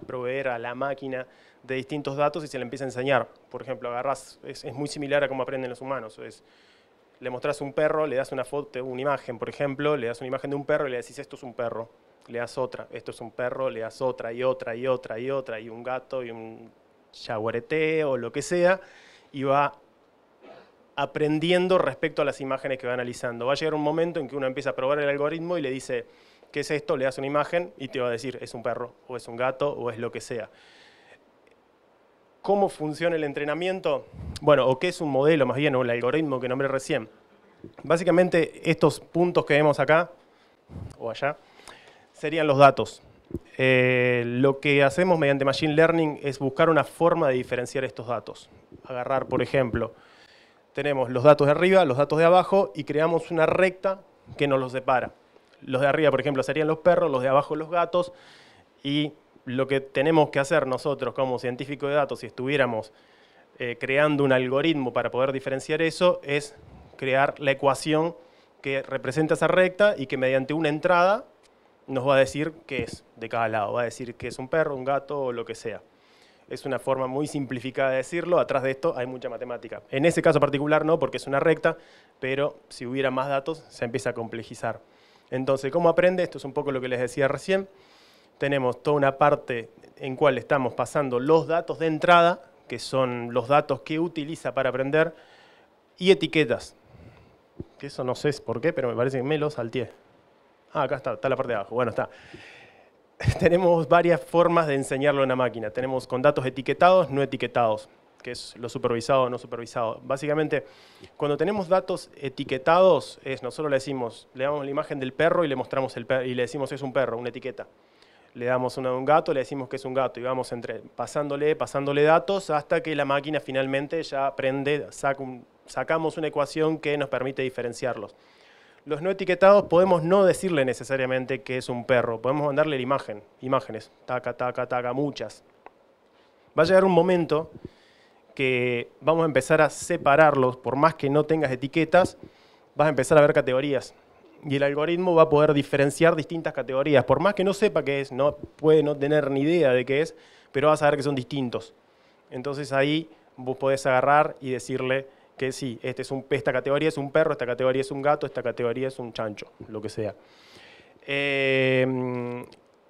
proveer a la máquina de distintos datos y se le empieza a enseñar. Por ejemplo, agarras, es, muy similar a cómo aprenden los humanos. le mostrás un perro, le das una foto, una imagen, por ejemplo, le das una imagen de un perro y le decís esto es un perro, le das otra, esto es un perro, le das otra y otra y otra y otra y un gato y un yaguareté o lo que sea, y va aprendiendo respecto a las imágenes que va analizando. Va a llegar un momento en que uno empieza a probar el algoritmo y le dice, ¿qué es esto? Le das una imagen y te va a decir, es un perro, o es un gato, o es lo que sea. ¿Cómo funciona el entrenamiento? Bueno, o qué es un modelo, más bien, o el algoritmo que nombré recién. Básicamente, estos puntos que vemos acá, o allá, serían los datos. Eh, lo que hacemos mediante Machine Learning es buscar una forma de diferenciar estos datos. Agarrar, por ejemplo, tenemos los datos de arriba, los datos de abajo y creamos una recta que nos los separa. Los de arriba, por ejemplo, serían los perros, los de abajo los gatos y lo que tenemos que hacer nosotros como científicos de datos si estuviéramos eh, creando un algoritmo para poder diferenciar eso es crear la ecuación que representa esa recta y que mediante una entrada nos va a decir qué es de cada lado, va a decir que es un perro, un gato o lo que sea. Es una forma muy simplificada de decirlo, atrás de esto hay mucha matemática. En ese caso particular no, porque es una recta, pero si hubiera más datos se empieza a complejizar. Entonces, ¿cómo aprende? Esto es un poco lo que les decía recién. Tenemos toda una parte en cual estamos pasando los datos de entrada, que son los datos que utiliza para aprender, y etiquetas. Que eso no sé por qué, pero me parece que me lo salteé. Ah, acá está, está la parte de abajo. Bueno, está. Tenemos varias formas de enseñarlo en la máquina. Tenemos con datos etiquetados, no etiquetados, que es lo supervisado o no supervisado. Básicamente, cuando tenemos datos etiquetados, es, nosotros le decimos, le damos la imagen del perro y le mostramos el perro, y le decimos es un perro, una etiqueta. Le damos una de un gato, le decimos que es un gato y vamos entre, pasándole, pasándole datos hasta que la máquina finalmente ya aprende, sacamos una ecuación que nos permite diferenciarlos los no etiquetados podemos no decirle necesariamente que es un perro, podemos mandarle la imagen, imágenes, taca, taca, taca, muchas. Va a llegar un momento que vamos a empezar a separarlos, por más que no tengas etiquetas, vas a empezar a ver categorías. Y el algoritmo va a poder diferenciar distintas categorías, por más que no sepa qué es, no puede no tener ni idea de qué es, pero vas a saber que son distintos. Entonces ahí vos podés agarrar y decirle, que sí, este es un, esta categoría es un perro, esta categoría es un gato, esta categoría es un chancho, lo que sea. Em,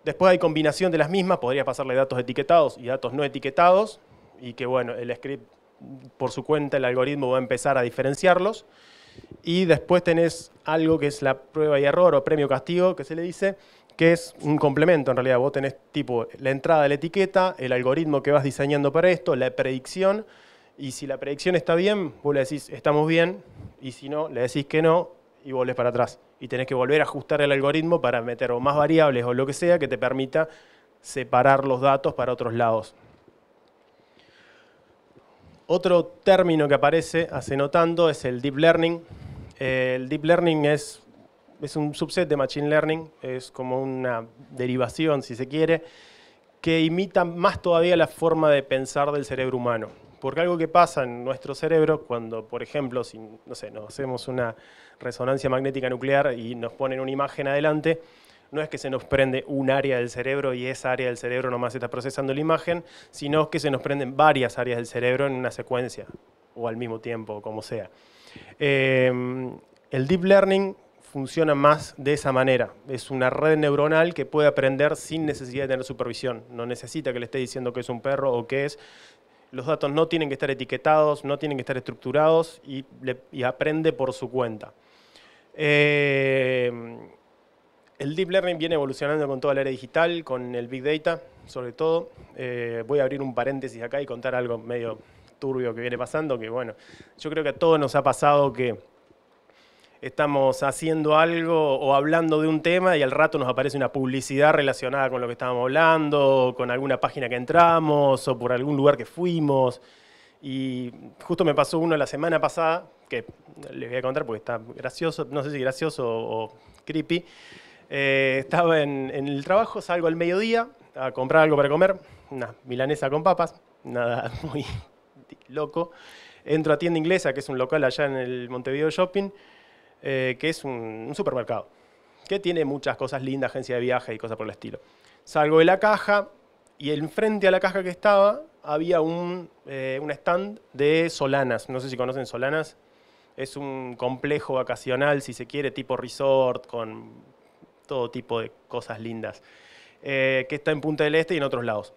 después hay combinación de las mismas, podría pasarle datos etiquetados y datos no etiquetados, y que bueno, el script por su cuenta, el algoritmo va a empezar a diferenciarlos. Y después tenés algo que es la prueba y error o premio castigo, que se le dice, que es un complemento en realidad. Vos tenés tipo la entrada de la etiqueta, el algoritmo que vas diseñando para esto, la predicción y si la predicción está bien, vos le decís, estamos bien, y si no, le decís que no, y volvés para atrás. Y tenés que volver a ajustar el algoritmo para meter más variables o lo que sea que te permita separar los datos para otros lados. Otro término que aparece hace notando es el Deep Learning. Eh, el Deep Learning es un subset de Machine Learning, es como una derivación, si se quiere, que imita más todavía la forma de pensar del cerebro humano. Porque algo que pasa en nuestro cerebro cuando, por ejemplo, si, no sé, nos hacemos una resonancia magnética nuclear y nos ponen una imagen adelante, no es que se nos prende un área del cerebro y esa área del cerebro nomás está procesando la imagen, sino que se nos prenden varias áreas del cerebro en una secuencia o al mismo tiempo, como sea. Em, el deep learning funciona más de esa manera. Es una red neuronal que puede aprender sin necesidad de tener supervisión. No necesita que le esté diciendo que es un perro o qué es, los datos no tienen que estar etiquetados, no tienen que estar estructurados y, aprende por su cuenta. Eh, el Deep Learning viene evolucionando con toda la era digital, con el Big Data, sobre todo. Eh, voy a abrir un paréntesis acá y contar algo medio turbio que viene pasando, que bueno, yo creo que a todos nos ha pasado que estamos haciendo algo o hablando de un tema y al rato nos aparece una publicidad relacionada con lo que estábamos hablando, con alguna página que entramos o por algún lugar que fuimos. Y justo me pasó uno la semana pasada, que les voy a contar porque está gracioso, no sé si gracioso o creepy. Eh, estaba en, en, el trabajo, salgo al mediodía a comprar algo para comer, una milanesa con papas, nada muy loco. Entro a tienda inglesa, que es un local allá en el Montevideo Shopping, eh, que es un, supermercado, que tiene muchas cosas lindas, agencia de viaje y cosas por el estilo. Salgo de la caja y enfrente a la caja que estaba había eh, un, stand de Solanas. No sé si conocen Solanas. Es un complejo vacacional, si se quiere, tipo resort, con todo tipo de cosas lindas, eh, que está en Punta del Este y en otros lados.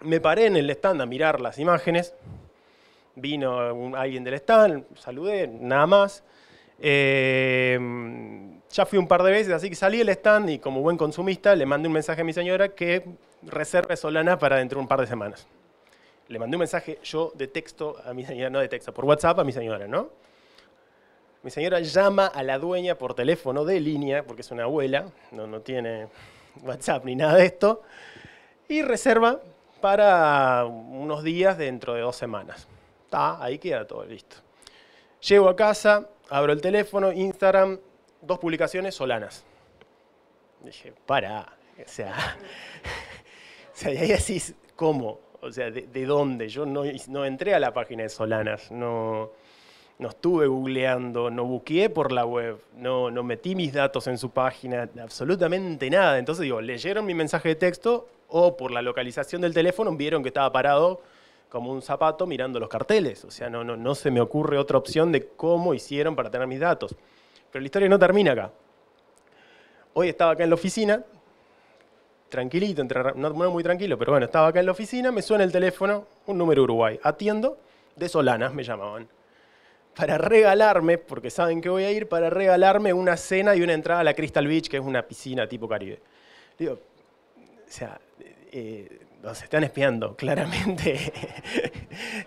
Me paré en el stand a mirar las imágenes, vino alguien del stand, saludé, nada más. Em, ya fui un par de veces, así que salí del stand y como buen consumista le mandé un mensaje a mi señora que reserve Solana para dentro de un par de semanas. Le mandé un mensaje yo de texto a mi señora, no de texto, por WhatsApp a mi señora, ¿no? Mi señora llama a la dueña por teléfono de línea, porque es una abuela, no, no tiene WhatsApp ni nada de esto, y reserva para unos días dentro de dos semanas. Está, ahí queda todo listo. Llego a casa, abro el teléfono, Instagram, dos publicaciones solanas. Dije, para, o sea, o sea, y ahí decís, ¿cómo? O sea, ¿de, dónde? Yo no, no, entré a la página de Solanas, no, no estuve googleando, no buqueé por la web, no, no metí mis datos en su página, absolutamente nada. Entonces digo, leyeron mi mensaje de texto o por la localización del teléfono vieron que estaba parado como un zapato mirando los carteles. O sea, no, no, no se me ocurre otra opción de cómo hicieron para tener mis datos. Pero la historia no termina acá. Hoy estaba acá en la oficina, tranquilito, no, no, muy tranquilo, pero bueno, estaba acá en la oficina, me suena el teléfono, un número Uruguay, atiendo, de Solanas me llamaban, para regalarme, porque saben que voy a ir, para regalarme una cena y una entrada a la Crystal Beach, que es una piscina tipo Caribe. Digo, o sea, eh, nos están espiando, claramente.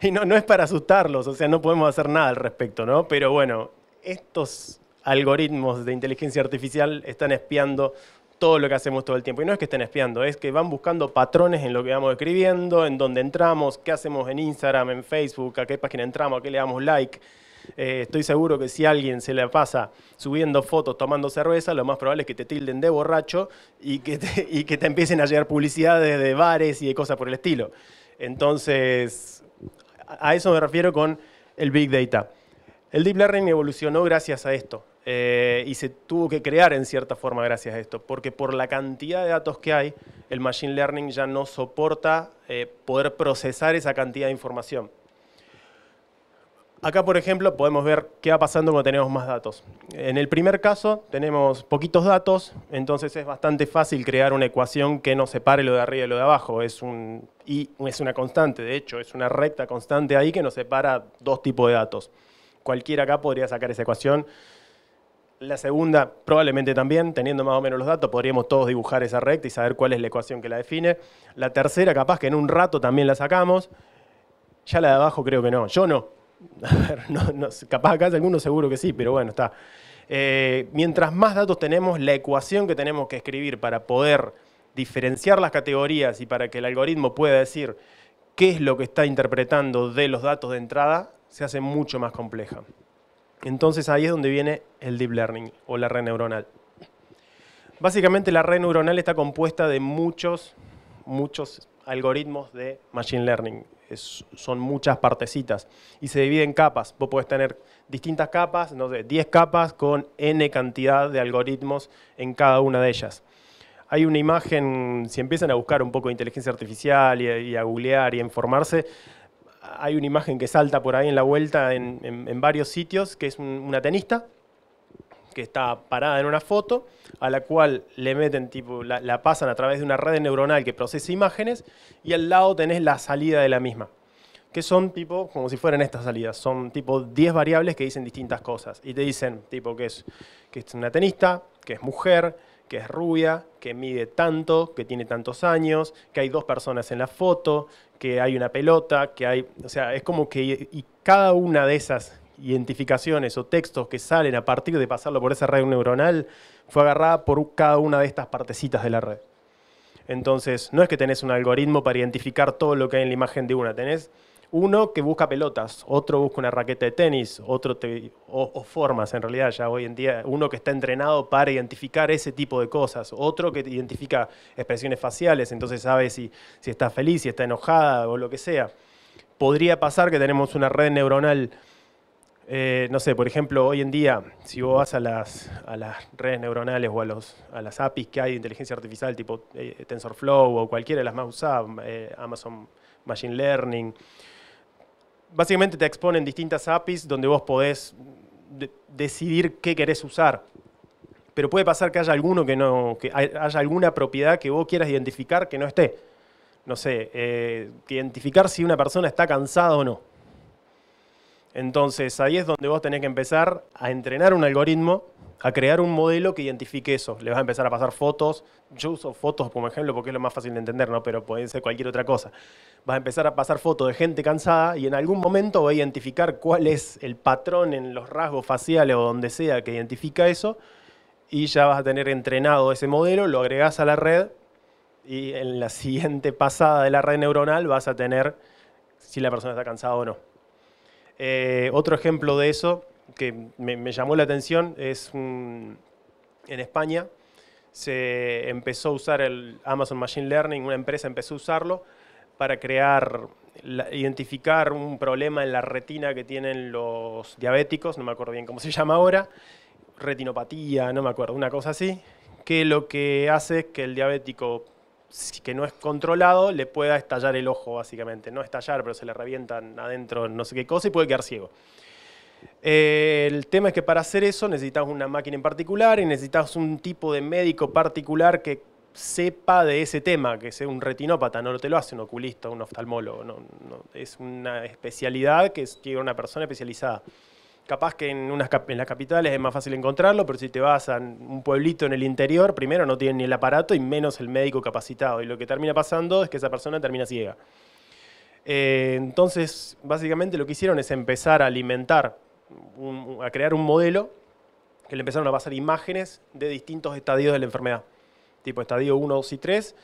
y no, no es para asustarlos, o sea, no podemos hacer nada al respecto, ¿no? Pero bueno, estos algoritmos de inteligencia artificial están espiando todo lo que hacemos todo el tiempo. Y no es que estén espiando, es que van buscando patrones en lo que vamos escribiendo, en dónde entramos, qué hacemos en Instagram, en Facebook, a qué página entramos, a qué le damos like. Eh, estoy seguro que si alguien se le pasa subiendo fotos, tomando cerveza, lo más probable es que te tilden de borracho y que te, y que te empiecen a llegar publicidades de bares y de cosas por el estilo. Entonces, a eso me refiero con el Big Data. El Deep Learning evolucionó gracias a esto eh, y se tuvo que crear en cierta forma gracias a esto, porque por la cantidad de datos que hay, el Machine Learning ya no soporta eh, poder procesar esa cantidad de información. Acá, por ejemplo, podemos ver qué va pasando cuando tenemos más datos. En el primer caso, tenemos poquitos datos, entonces es bastante fácil crear una ecuación que nos separe lo de arriba y lo de abajo. Es, y es una constante, de hecho, es una recta constante ahí que nos separa dos tipos de datos. Cualquiera acá podría sacar esa ecuación. La segunda, probablemente también, teniendo más o menos los datos, podríamos todos dibujar esa recta y saber cuál es la ecuación que la define. La tercera, capaz que en un rato también la sacamos. Ya la de abajo creo que no, yo no A ver, no, capaz acá hay alguno seguro que sí, pero bueno, está. Eh, mientras más datos tenemos, la ecuación que tenemos que escribir para poder diferenciar las categorías y para que el algoritmo pueda decir qué es lo que está interpretando de los datos de entrada, se hace mucho más compleja. Entonces ahí es donde viene el deep learning o la red neuronal. Básicamente la red neuronal está compuesta de muchos, muchos algoritmos de machine learning son muchas partecitas y se divide en capas. Vos podés tener distintas capas, no sé, 10 capas con n cantidad de algoritmos en cada una de ellas. Hay una imagen, si empiezan a buscar un poco de inteligencia artificial y, a googlear y a informarse, hay una imagen que salta por ahí en la vuelta en, varios sitios, que es una tenista que está parada en una foto, a la cual le meten, tipo, la, pasan a través de una red neuronal que procesa imágenes, y al lado tenés la salida de la misma. Que son tipo, como si fueran estas salidas, son tipo 10 variables que dicen distintas cosas. Y te dicen, tipo, que es, que es una tenista, que es mujer, que es rubia, que mide tanto, que tiene tantos años, que hay dos personas en la foto, que hay una pelota, que hay. O sea, es como que y cada una de esas identificaciones o textos que salen a partir de pasarlo por esa red neuronal fue agarrada por cada una de estas partecitas de la red. Entonces, no es que tenés un algoritmo para identificar todo lo que hay en la imagen de una, tenés uno que busca pelotas, otro busca una raqueta de tenis, otro o, formas en realidad ya hoy en día, uno que está entrenado para identificar ese tipo de cosas, otro que identifica expresiones faciales, entonces sabe si, si está feliz, si está enojada o lo que sea. Podría pasar que tenemos una red neuronal eh, no sé, por ejemplo, hoy en día, si vos vas a las, redes neuronales o a, los, las APIs que hay de inteligencia artificial, tipo eh, TensorFlow o cualquiera de las más usadas, eh, Amazon Machine Learning, básicamente te exponen distintas APIs donde vos podés decidir qué querés usar. Pero puede pasar que haya alguno que no, que haya alguna propiedad que vos quieras identificar que no esté. No sé, identificar si una persona está cansada o no entonces ahí es donde vos tenés que empezar a entrenar un algoritmo, a crear un modelo que identifique eso. Le vas a empezar a pasar fotos. Yo uso fotos como ejemplo porque es lo más fácil de entender, ¿no? Pero puede ser cualquier otra cosa. Vas a empezar a pasar fotos de gente cansada y en algún momento va a identificar cuál es el patrón en los rasgos faciales o donde sea que identifica eso. Y ya vas a tener entrenado ese modelo, lo agregás a la red y en la siguiente pasada de la red neuronal vas a tener si la persona está cansada o no. Eh, otro ejemplo de eso que me, llamó la atención es en España se empezó a usar el Amazon Machine Learning, una empresa empezó a usarlo para crear, identificar un problema en la retina que tienen los diabéticos, no me acuerdo bien cómo se llama ahora, retinopatía, no me acuerdo, una cosa así, que lo que hace es que el diabético que no es controlado le pueda estallar el ojo, básicamente. No estallar, pero se le revientan adentro no sé qué cosa y puede quedar ciego. Eh, el tema es que para hacer eso necesitamos una máquina en particular y necesitamos un tipo de médico particular que sepa de ese tema, que sea un retinópata, no te lo hace un oculista, un oftalmólogo, no, es una especialidad que tiene una persona especializada capaz que en, las capitales es más fácil encontrarlo, pero si te vas a un pueblito en el interior, primero no tienen ni el aparato y menos el médico capacitado. Y lo que termina pasando es que esa persona termina ciega. Eh, entonces, básicamente lo que hicieron es empezar a alimentar, a crear un modelo que le empezaron a pasar imágenes de distintos estadios de la enfermedad, tipo estadio 1, 2 y 3,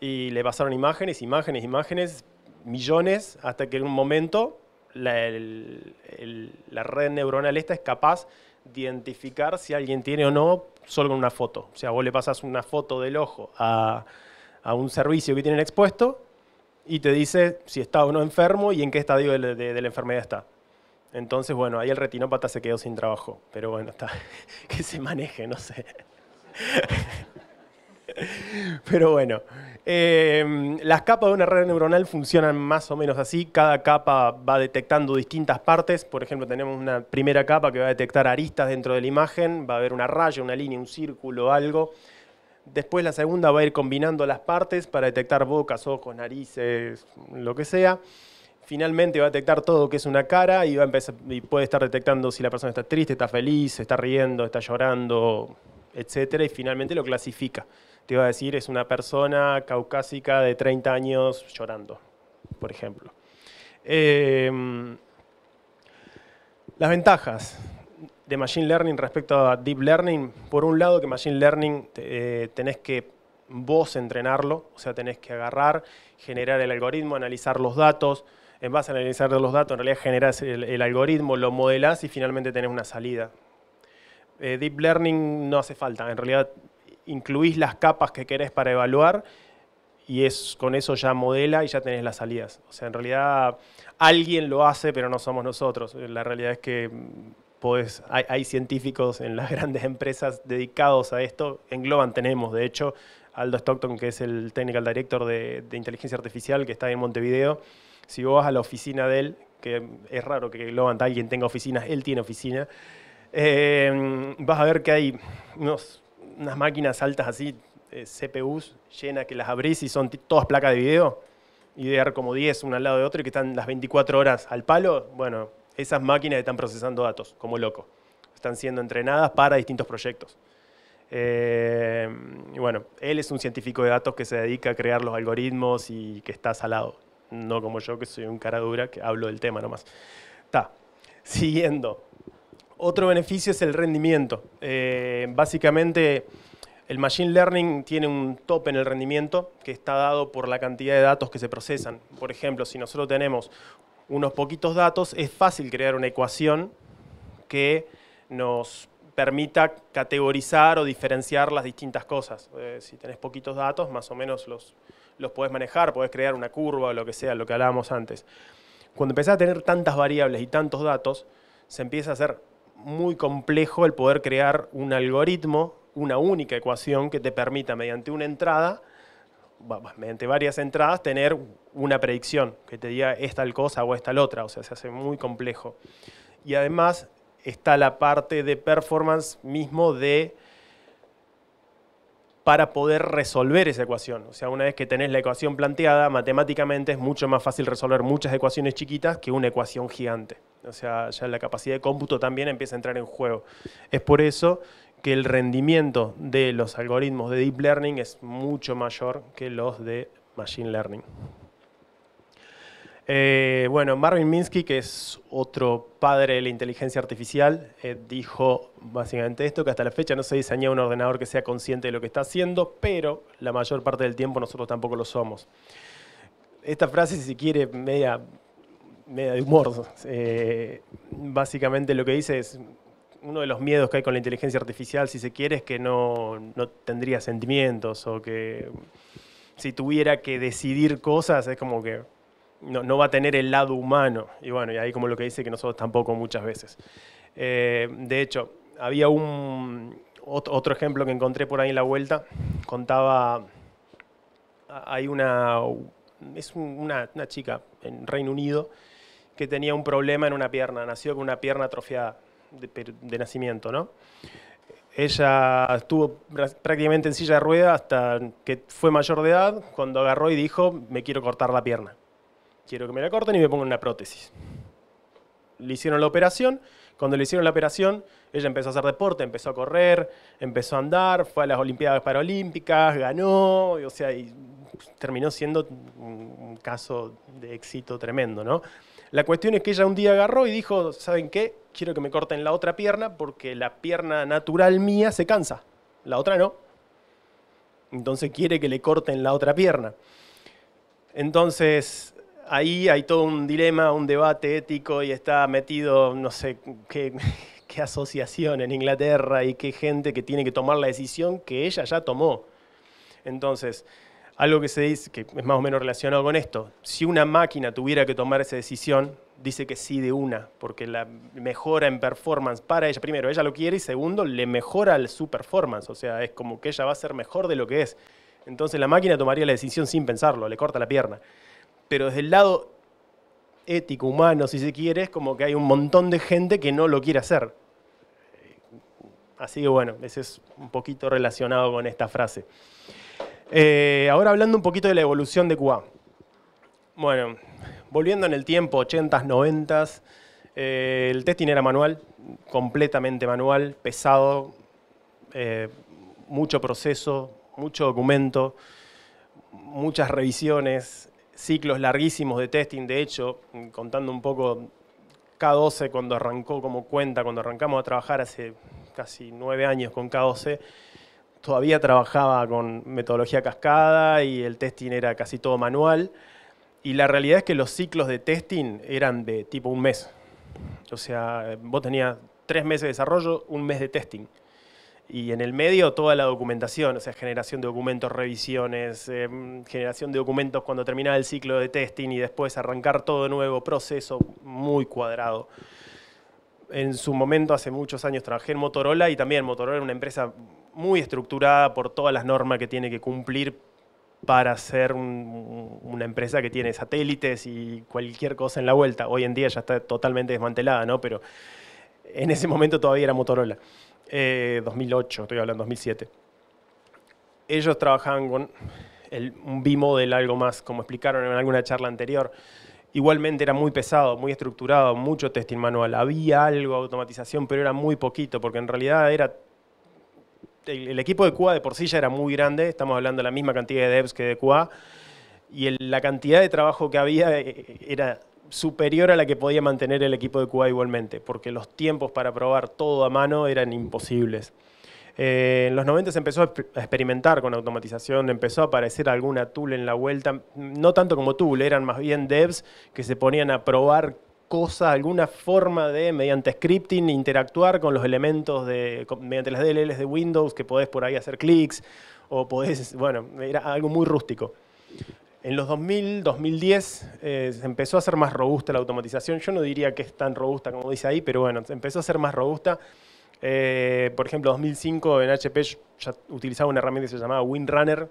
y le pasaron imágenes, imágenes, imágenes, millones, hasta que en un momento la, red neuronal esta es capaz de identificar si alguien tiene o no solo con una foto. O sea, vos le pasas una foto del ojo a, un servicio que tienen expuesto y te dice si está o no enfermo y en qué estadio de, de la enfermedad está. Entonces, bueno, ahí el retinópata se quedó sin trabajo, pero bueno, está, que se maneje, no sé. Pero bueno. Em, las capas de una red neuronal funcionan más o menos así. Cada capa va detectando distintas partes. Por ejemplo, tenemos una primera capa que va a detectar aristas dentro de la imagen. Va a haber una raya, una línea, un círculo, algo. Después la segunda va a ir combinando las partes para detectar bocas, ojos, narices, lo que sea. Finalmente va a detectar todo que es una cara y, va y puede estar detectando si la persona está triste, está feliz, está riendo, está llorando, etc. Y finalmente lo clasifica te iba a decir es una persona caucásica de 30 años llorando, por ejemplo. Em, las ventajas de Machine Learning respecto a Deep Learning, por un lado que Machine Learning eh, tenés que vos entrenarlo, o sea, tenés que agarrar, generar el algoritmo, analizar los datos, en base a analizar los datos, en realidad generas el, algoritmo, lo modelás y finalmente tenés una salida. Eh, deep Learning no hace falta, en realidad incluís las capas que querés para evaluar y es, con eso ya modela y ya tenés las salidas. O sea, en realidad alguien lo hace, pero no somos nosotros. La realidad es que mm, hay, científicos en las grandes empresas dedicados a esto. En Globan tenemos, de hecho, Aldo Stockton, que es el Technical Director de, Inteligencia Artificial, que está en Montevideo. Si vos vas a la oficina de él, que es raro que Globan alguien tenga oficinas, él tiene oficina, eh, mm, vas a ver que hay unos unas máquinas altas así, eh, CPUs llenas que las abrís y son todas placas de video y de como 10 una al lado de otro y que están las 24 horas al palo, bueno, esas máquinas están procesando datos como loco. Están siendo entrenadas para distintos proyectos. Eh, y bueno, él es un científico de datos que se dedica a crear los algoritmos y que está salado. No como yo, que soy un cara dura, que hablo del tema nomás. Está. Siguiendo. Otro beneficio es el rendimiento. Eh, básicamente, el Machine Learning tiene un top en el rendimiento que está dado por la cantidad de datos que se procesan. Por ejemplo, si nosotros tenemos unos poquitos datos, es fácil crear una ecuación que nos permita categorizar o diferenciar las distintas cosas. Eh, si tenés poquitos datos, más o menos los, los podés manejar, podés crear una curva o lo que sea, lo que hablábamos antes. Cuando empezás a tener tantas variables y tantos datos, se empieza a hacer muy complejo el poder crear un algoritmo, una única ecuación que te permita mediante una entrada, mediante varias entradas, tener una predicción que te diga es tal cosa o esta tal otra, o sea, se hace muy complejo. Y además está la parte de performance mismo de para poder resolver esa ecuación. O sea, una vez que tenés la ecuación planteada, matemáticamente es mucho más fácil resolver muchas ecuaciones chiquitas que una ecuación gigante. O sea, ya la capacidad de cómputo también empieza a entrar en juego. Es por eso que el rendimiento de los algoritmos de Deep Learning es mucho mayor que los de Machine Learning. Eh, bueno, Marvin Minsky, que es otro padre de la inteligencia artificial, eh, dijo básicamente esto, que hasta la fecha no se diseña un ordenador que sea consciente de lo que está haciendo, pero la mayor parte del tiempo nosotros tampoco lo somos. Esta frase, si se quiere, media, media de humor, eh, básicamente lo que dice es, uno de los miedos que hay con la inteligencia artificial, si se quiere, es que no, no tendría sentimientos o que si tuviera que decidir cosas, es como que no, no, va a tener el lado humano. Y bueno, y ahí como lo que dice que nosotros tampoco muchas veces. Eh, de hecho, había un otro ejemplo que encontré por ahí en la vuelta. Contaba, hay una, es una, chica en Reino Unido que tenía un problema en una pierna, nació con una pierna atrofiada de, nacimiento, ¿no? Ella estuvo prácticamente en silla de rueda hasta que fue mayor de edad, cuando agarró y dijo, me quiero cortar la pierna quiero que me la corten y me pongan una prótesis. Le hicieron la operación, cuando le hicieron la operación, ella empezó a hacer deporte, empezó a correr, empezó a andar, fue a las Olimpiadas Paralímpicas, ganó, o sea, y terminó siendo un caso de éxito tremendo, ¿no? La cuestión es que ella un día agarró y dijo, ¿saben qué? Quiero que me corten la otra pierna porque la pierna natural mía se cansa, la otra no. Entonces quiere que le corten la otra pierna. Entonces ahí hay todo un dilema, un debate ético y está metido, no sé, qué, asociación en Inglaterra y qué gente que tiene que tomar la decisión que ella ya tomó. Entonces, algo que se dice, que es más o menos relacionado con esto, si una máquina tuviera que tomar esa decisión, dice que sí de una, porque la mejora en performance para ella, primero, ella lo quiere y segundo, le mejora su performance, o sea, es como que ella va a ser mejor de lo que es. Entonces la máquina tomaría la decisión sin pensarlo, le corta la pierna pero desde el lado ético, humano, si se quiere, es como que hay un montón de gente que no lo quiere hacer. Así que bueno, ese es un poquito relacionado con esta frase. Eh, ahora hablando un poquito de la evolución de Cuba. Bueno, volviendo en el tiempo, 80s, 90s, eh, el testing era manual, completamente manual, pesado, eh, mucho proceso, mucho documento, muchas revisiones, ciclos larguísimos de testing. De hecho, mm, contando un poco, K12 cuando arrancó como cuenta, cuando arrancamos a trabajar hace casi nueve años con K12, todavía trabajaba con metodología cascada y el testing era casi todo manual. Y la realidad es que los ciclos de testing eran de tipo un mes. O sea, vos tenías tres meses de desarrollo, un mes de testing y en el medio toda la documentación, o sea, generación de documentos, revisiones, eh, generación de documentos cuando terminaba el ciclo de testing y después arrancar todo nuevo, proceso muy cuadrado. En su momento, hace muchos años, trabajé en Motorola y también Motorola era una empresa muy estructurada por todas las normas que tiene que cumplir para ser una empresa que tiene satélites y cualquier cosa en la vuelta. Hoy en día ya está totalmente desmantelada, ¿no? Pero en ese momento todavía era Motorola. 2008, eh, estoy hablando 2007. Ellos trabajaban con el, un model algo más, como explicaron en alguna charla anterior. Igualmente era muy pesado, muy estructurado, mucho testing manual. Había algo de automatización, pero era muy poquito, porque en realidad era el, equipo de QA de por sí ya era muy grande, estamos hablando de la misma cantidad de devs que de QA, y la cantidad de trabajo que había eh, era superior a la que podía mantener el equipo de Cuba igualmente, porque los tiempos para probar todo a mano eran imposibles. Eh, en los 90 se empezó a experimentar con automatización, empezó a aparecer alguna tool en la vuelta, no tanto como tool, eran más bien devs que se ponían a probar cosas, alguna forma de, mediante scripting, interactuar con los elementos de, mediante las DLLs de Windows, que podés por ahí hacer clics, o podés, bueno, era algo muy rústico. En los 2000, 2010, eh, se empezó a ser más robusta la automatización. Yo no diría que es tan robusta como dice ahí, pero bueno, empezó a ser más robusta. Eh, por ejemplo, 2005 en HP ya utilizaba una herramienta que se llamaba WinRunner,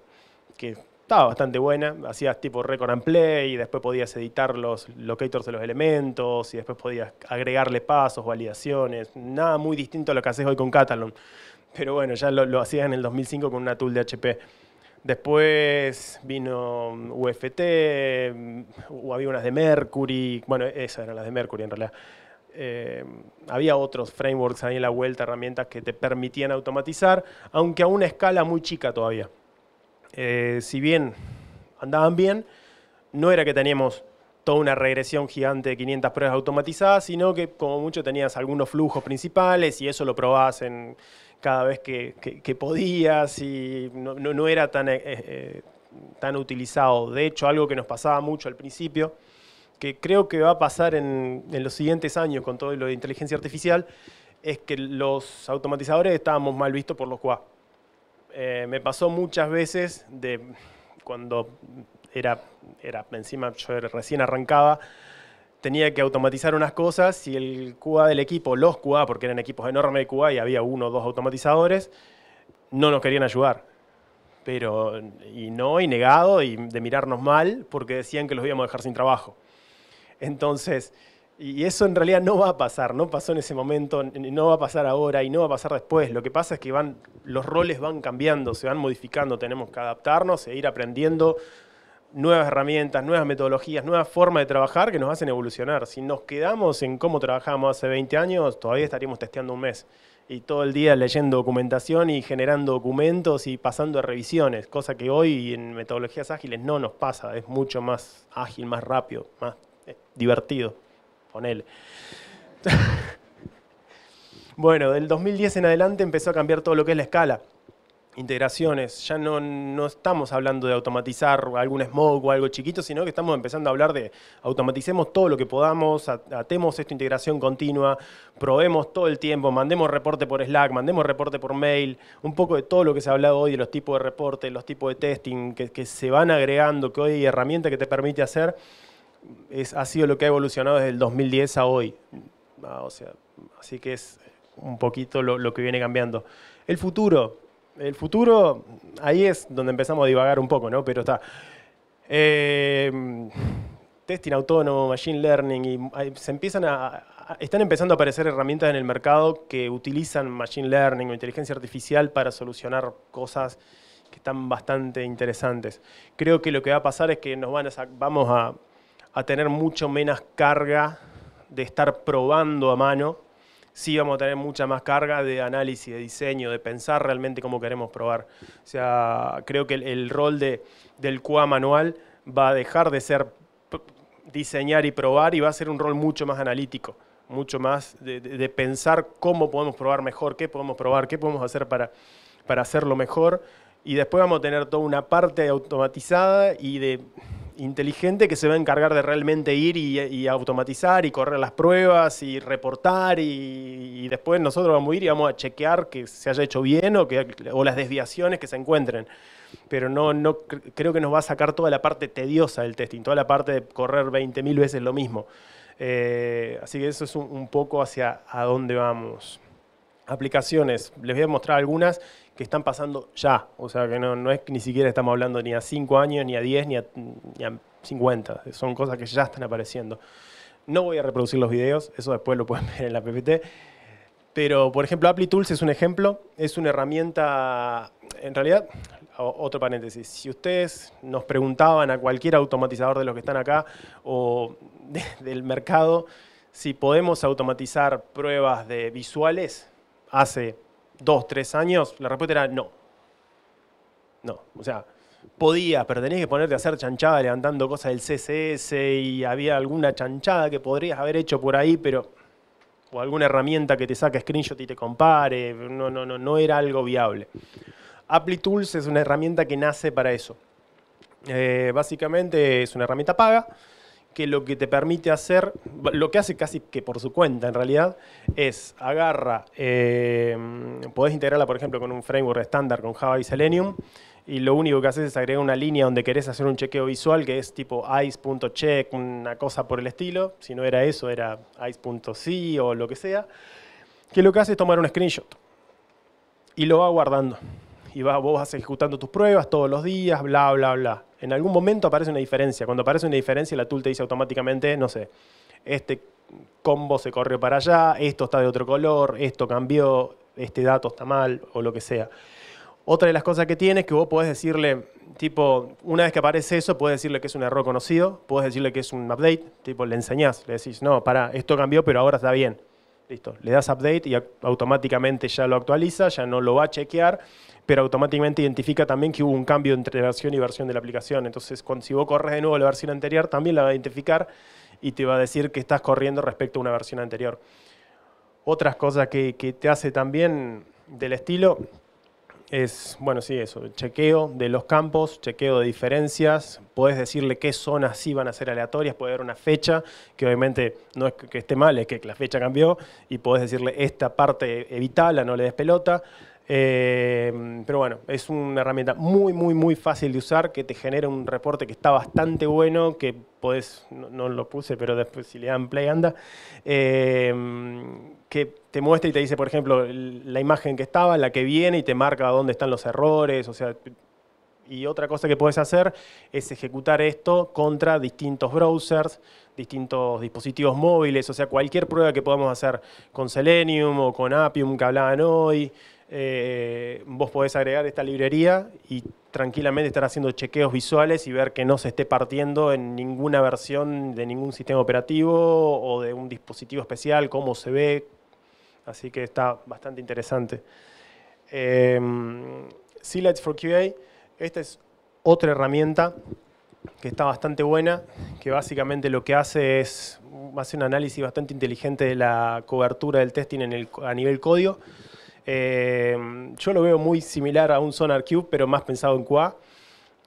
que estaba bastante buena. Hacías tipo record and play y después podías editar los locators de los elementos y después podías agregarle pasos, validaciones. Nada muy distinto a lo que haces hoy con Catalan. Pero bueno, ya lo, lo hacías en el 2005 con una tool de HP. Después vino UFT, o mm, había unas de Mercury, bueno, esas eran las de Mercury en realidad. Eh, había otros frameworks ahí en la vuelta, herramientas que te permitían automatizar, aunque a una escala muy chica todavía. Eh, si bien andaban bien, no era que teníamos toda una regresión gigante de 500 pruebas automatizadas, sino que como mucho tenías algunos flujos principales y eso lo probabas en cada vez que, que, podías y no, no, era tan, eh, eh, tan utilizado. De hecho, algo que nos pasaba mucho al principio, que creo que va a pasar en, los siguientes años con todo lo de inteligencia artificial, es que los automatizadores estábamos mal vistos por los QA. Eh, me pasó muchas veces de cuando era, era encima yo recién arrancaba, tenía que automatizar unas cosas y el QA del equipo, los QA, porque eran equipos enormes de QA y había uno o dos automatizadores, no nos querían ayudar. Pero, y no, y negado, y de mirarnos mal, porque decían que los íbamos a dejar sin trabajo. Entonces, y eso en realidad no va a pasar, no pasó en ese momento, no va a pasar ahora y no va a pasar después. Lo que pasa es que van, los roles van cambiando, se van modificando, tenemos que adaptarnos e ir aprendiendo nuevas herramientas, nuevas metodologías, nuevas formas de trabajar que nos hacen evolucionar. Si nos quedamos en cómo trabajábamos hace 20 años, todavía estaríamos testeando un mes y todo el día leyendo documentación y generando documentos y pasando a revisiones, cosa que hoy en metodologías ágiles no nos pasa, es mucho más ágil, más rápido, más eh, divertido, ponele. bueno, del 2010 en adelante empezó a cambiar todo lo que es la escala integraciones. Ya no, estamos hablando de automatizar algún smoke o algo chiquito, sino que estamos empezando a hablar de automaticemos todo lo que podamos, atemos esta integración continua, probemos todo el tiempo, mandemos reporte por Slack, mandemos reporte por mail, un poco de todo lo que se ha hablado hoy de los tipos de reportes, los tipos de testing que, se van agregando, que hoy hay herramienta que te permite hacer, es, ha sido lo que ha evolucionado desde el 2010 a hoy. Ah, o sea, así que es un poquito lo que viene cambiando. El futuro, el futuro, ahí es donde empezamos a divagar un poco, ¿no? Pero está. Eh, testing autónomo, machine learning, y se empiezan están empezando a aparecer herramientas en el mercado que utilizan machine learning o inteligencia artificial para solucionar cosas que están bastante interesantes. Creo que lo que va a pasar es que nos van vamos a, a tener mucho menos carga de estar probando a mano sí vamos a tener mucha más carga de análisis, de diseño, de pensar realmente cómo queremos probar. O sea, creo que el, rol de, del QA manual va a dejar de ser diseñar y probar y va a ser un rol mucho más analítico, mucho más de, de pensar cómo podemos probar mejor, qué podemos probar, qué podemos hacer para, para hacerlo mejor. Y después vamos a tener toda una parte automatizada y de inteligente que se va a encargar de realmente ir y, automatizar y correr las pruebas y reportar y, después nosotros vamos a ir y vamos a chequear que se haya hecho bien o, que, las desviaciones que se encuentren. Pero no, no creo que nos va a sacar toda la parte tediosa del testing, toda la parte de correr 20.000 veces lo mismo. Eh, así que eso es un, poco hacia a dónde vamos aplicaciones. Les voy a mostrar algunas que están pasando ya. O sea, que no, es que ni siquiera estamos hablando ni a 5 años, ni a 10, ni a, 50. Son cosas que ya están apareciendo. No voy a reproducir los videos, eso después lo pueden ver en la PPT. Pero, por ejemplo, Apply Tools es un ejemplo, es una herramienta, en realidad, otro paréntesis, si ustedes nos preguntaban a cualquier automatizador de los que están acá o del mercado si podemos automatizar pruebas de visuales, hace dos, tres años, la respuesta era no. No, o sea, podías, pero tenías que ponerte a hacer chanchada levantando cosas del CSS y había alguna chanchada que podrías haber hecho por ahí, pero o alguna herramienta que te saque screenshot y te compare, no, no, no, no era algo viable. Tools es una herramienta que nace para eso. Eh, básicamente es una herramienta paga que lo que te permite hacer, lo que hace casi que por su cuenta en realidad, es agarra, eh, podés integrarla por ejemplo con un framework estándar con Java y Selenium, y lo único que haces es agregar una línea donde querés hacer un chequeo visual que es tipo ice.check, una cosa por el estilo, si no era eso era ice.c o lo que sea, que lo que hace es tomar un screenshot y lo va guardando y vos vas ejecutando tus pruebas todos los días, bla, bla, bla. En algún momento aparece una diferencia. Cuando aparece una diferencia, la tool te dice automáticamente, no sé, este combo se corrió para allá, esto está de otro color, esto cambió, este dato está mal o lo que sea. Otra de las cosas que tiene es que vos podés decirle, tipo, una vez que aparece eso, podés decirle que es un error conocido, puedes decirle que es un update, tipo, le enseñás, le decís, no, para, esto cambió, pero ahora está bien. Listo, le das update y automáticamente ya lo actualiza, ya no lo va a chequear, pero automáticamente identifica también que hubo un cambio entre versión y versión de la aplicación. Entonces, si vos corres de nuevo la versión anterior, también la va a identificar y te va a decir que estás corriendo respecto a una versión anterior. Otras cosas que te hace también del estilo es, bueno, sí, eso, chequeo de los campos, chequeo de diferencias, podés decirle qué zonas sí van a ser aleatorias, puede haber una fecha, que obviamente no es que esté mal, es que la fecha cambió, y podés decirle esta parte evitala, no le des pelota. Eh, pero bueno, es una herramienta muy, muy, muy fácil de usar, que te genera un reporte que está bastante bueno, que podés, no, lo puse, pero después si le dan play anda. Eh, que te muestra y te dice, por ejemplo, la imagen que estaba, la que viene y te marca dónde están los errores, o sea, y otra cosa que puedes hacer es ejecutar esto contra distintos browsers, distintos dispositivos móviles, o sea, cualquier prueba que podamos hacer con Selenium o con Appium que hablaban hoy, eh, vos podés agregar esta librería y tranquilamente estar haciendo chequeos visuales y ver que no se esté partiendo en ninguna versión de ningún sistema operativo o de un dispositivo especial, cómo se ve, Así que está bastante interesante. Eh, em, C-Lights for QA, esta es otra herramienta que está bastante buena, que básicamente lo que hace es hace un análisis bastante inteligente de la cobertura del testing a nivel código. Em, yo lo veo muy similar a un Sonar Cube, pero más pensado en QA.